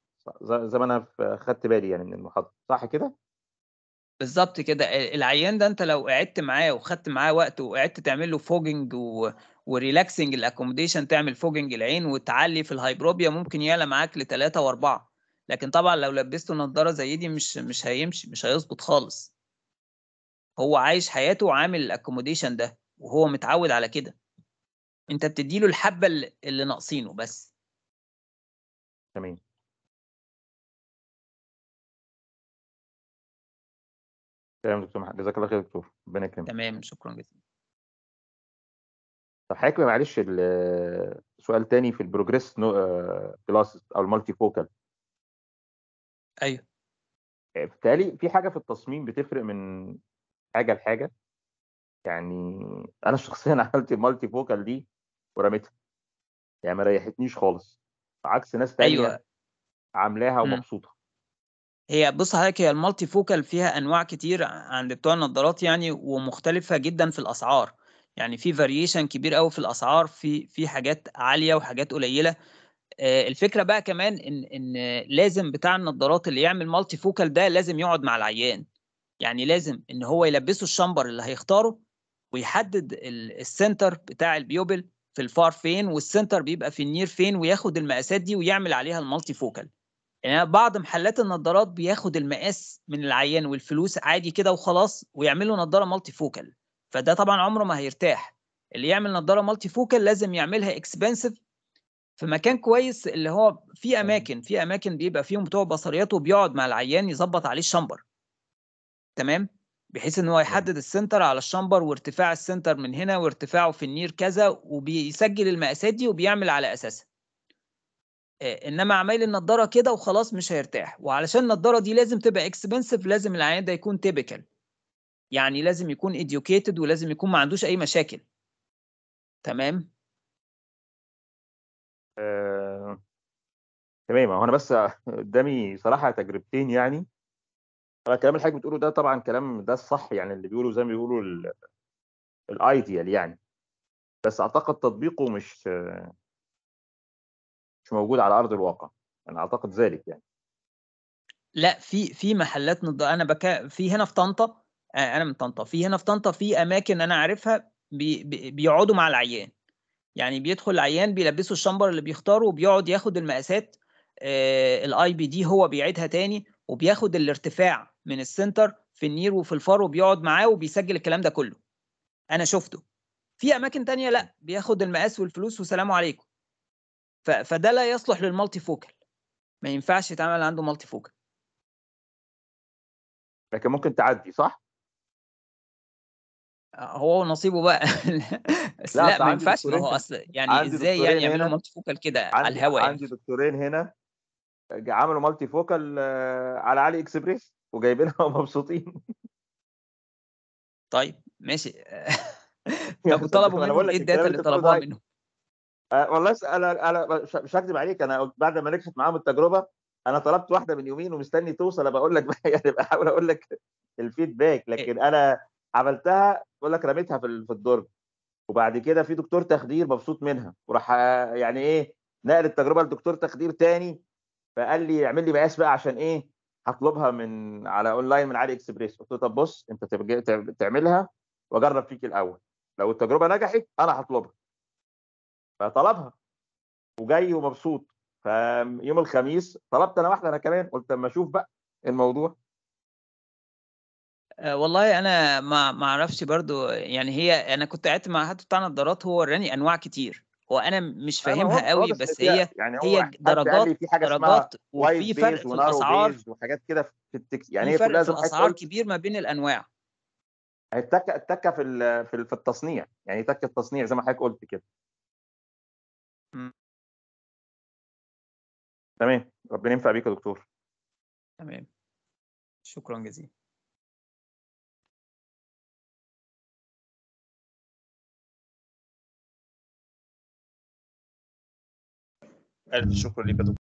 زي ما انا خدت بالي يعني من المحاضره صح كده؟ بالظبط كده العيان ده انت لو قعدت معاه وخدت معاه وقت وقعدت تعمل له فوجنج و... وريلاكسنج الاكومديشن تعمل فوجنج العين وتعلي في الهايبروبيا ممكن يعلى معاك لثلاثه واربعه لكن طبعا لو لبسته نظاره زي دي مش مش هيمشي مش هيظبط خالص هو عايش حياته عامل الاكوموديشن ده وهو متعود على كده انت بتدي له الحبه اللي ناقصينه بس تمام تمام دكتور محمد جزاك الله خير يا دكتور ربنا يكرمك تمام شكرا جزيلا طب حضرتك معلش سؤال تاني في البروجريس كلاس آه، او المالتي فوكال ايوه آه، بالتالي في حاجه في التصميم بتفرق من حاجه لحاجه يعني انا شخصيا عملت المالتي فوكال دي ورميتها يعني ما ريحتنيش خالص عكس ناس تانية أيوة. عاملاها ومبسوطه هي بص حضرتك هي المالتي فوكال فيها انواع كتير عند بتوع النظارات يعني ومختلفه جدا في الاسعار يعني في فاريشن كبير قوي في الاسعار في في حاجات عاليه وحاجات قليله آه، الفكره بقى كمان ان ان لازم بتاع النظارات اللي يعمل مالتي فوكال ده لازم يقعد مع العيان يعني لازم ان هو يلبسه الشمبر اللي هيختاره ويحدد السنتر بتاع البيوبل في الفار فين والسنتر بيبقى في النير فين وياخد المقاسات دي ويعمل عليها المالتي فوكال يعني بعض محلات النظارات بياخد المقاس من العيان والفلوس عادي كده وخلاص ويعمل له نظاره مالتي فوكال فده طبعا عمره ما هيرتاح اللي يعمل نظاره مالتي فوكال لازم يعملها اكسبنسيف في مكان كويس اللي هو في اماكن في اماكن بيبقى فيهم بتوع بصريات وبيقعد مع العيان يظبط عليه الشمبر تمام بحيث ان هو يحدد السنتر على الشامبر وارتفاع السنتر من هنا وارتفاعه في النير كذا وبيسجل المقاسات دي وبيعمل على اساسها آه، انما عمايل النضاره كده وخلاص مش هيرتاح وعلشان النضاره دي لازم تبقى اكسبنسيف لازم العيان ده يكون تيبيكال يعني لازم يكون educated ولازم يكون ما عندوش اي مشاكل تمام آه... تمام هو انا بس قدامي صراحه تجربتين يعني انا الكلام اللي حضرتك بتقوله ده طبعا كلام ده الصح يعني اللي بيقولوا زي ما بيقولوا الايديال يعني بس اعتقد تطبيقه مش مش موجود على ارض الواقع انا اعتقد ذلك يعني لا في في محلات نض... انا بك في هنا في طنطا آه، انا من طنطا في هنا في طنطا في اماكن انا عارفها بي... بيقعدوا مع العيان يعني بيدخل العيان بيلبسوا الشمبر اللي بيختاره وبيقعد ياخد المقاسات الاي بي دي هو بيعيدها تاني وبياخد الارتفاع من السنتر في النير وفي الفار وبيقعد معاه وبيسجل الكلام ده كله انا شفته في اماكن تانية لا بياخد المقاس والفلوس وسلام عليكم فده لا يصلح للمالتي فوكال ما ينفعش يتعمل عنده مالتي فوكال لكن ممكن تعدي صح هو نصيبه بقى لا, لا ما ينفعش ما هو اصل يعني ازاي يعني يعملوا مالتي فوكال كده على الهواء يعني؟ عندي دكتورين هنا عملوا مالتي آه، فوكال على علي اكسبريس وجايبينها ومبسوطين طيب ماشي طب طلبوا منهم ايه الداتا اللي طلبوها منهم؟ آه، والله انا انا مش هكذب عليك انا بعد ما نجحت معاهم التجربه انا طلبت واحده من يومين ومستني توصل بقول لك بقى يعني بحاول اقول لك الفيدباك إيه. لكن انا عملتها بقول لك رميتها في الدرج وبعد كده في دكتور تخدير مبسوط منها وراح آه، يعني ايه نقل التجربه لدكتور تخدير تاني فقال لي اعمل لي مقاس بقى عشان ايه هطلبها من على اونلاين من علي اكسبريس قلت له طب بص انت تعملها واجرب فيك الاول لو التجربه نجحت انا هطلبها فطلبها وجاي ومبسوط فيوم الخميس طلبت انا واحده انا كمان قلت اما اشوف بقى الموضوع آه، والله انا ما ما اعرفش برضو يعني هي انا كنت قعدت مع حد بتاع نظارات هو وراني انواع كتير هو انا مش فاهمها قوي آه، بس هي يعني هي درجات في حاجة درجات وفي فرق في الاسعار وحاجات كده في التكس يعني هي فرق في الاسعار كبير ما بين الانواع التكه التكه في في التصنيع يعني تكه التصنيع زي ما حضرتك قلت كده تمام ربنا ينفع بيك يا دكتور تمام شكرا جزيلا è il gioco ripeto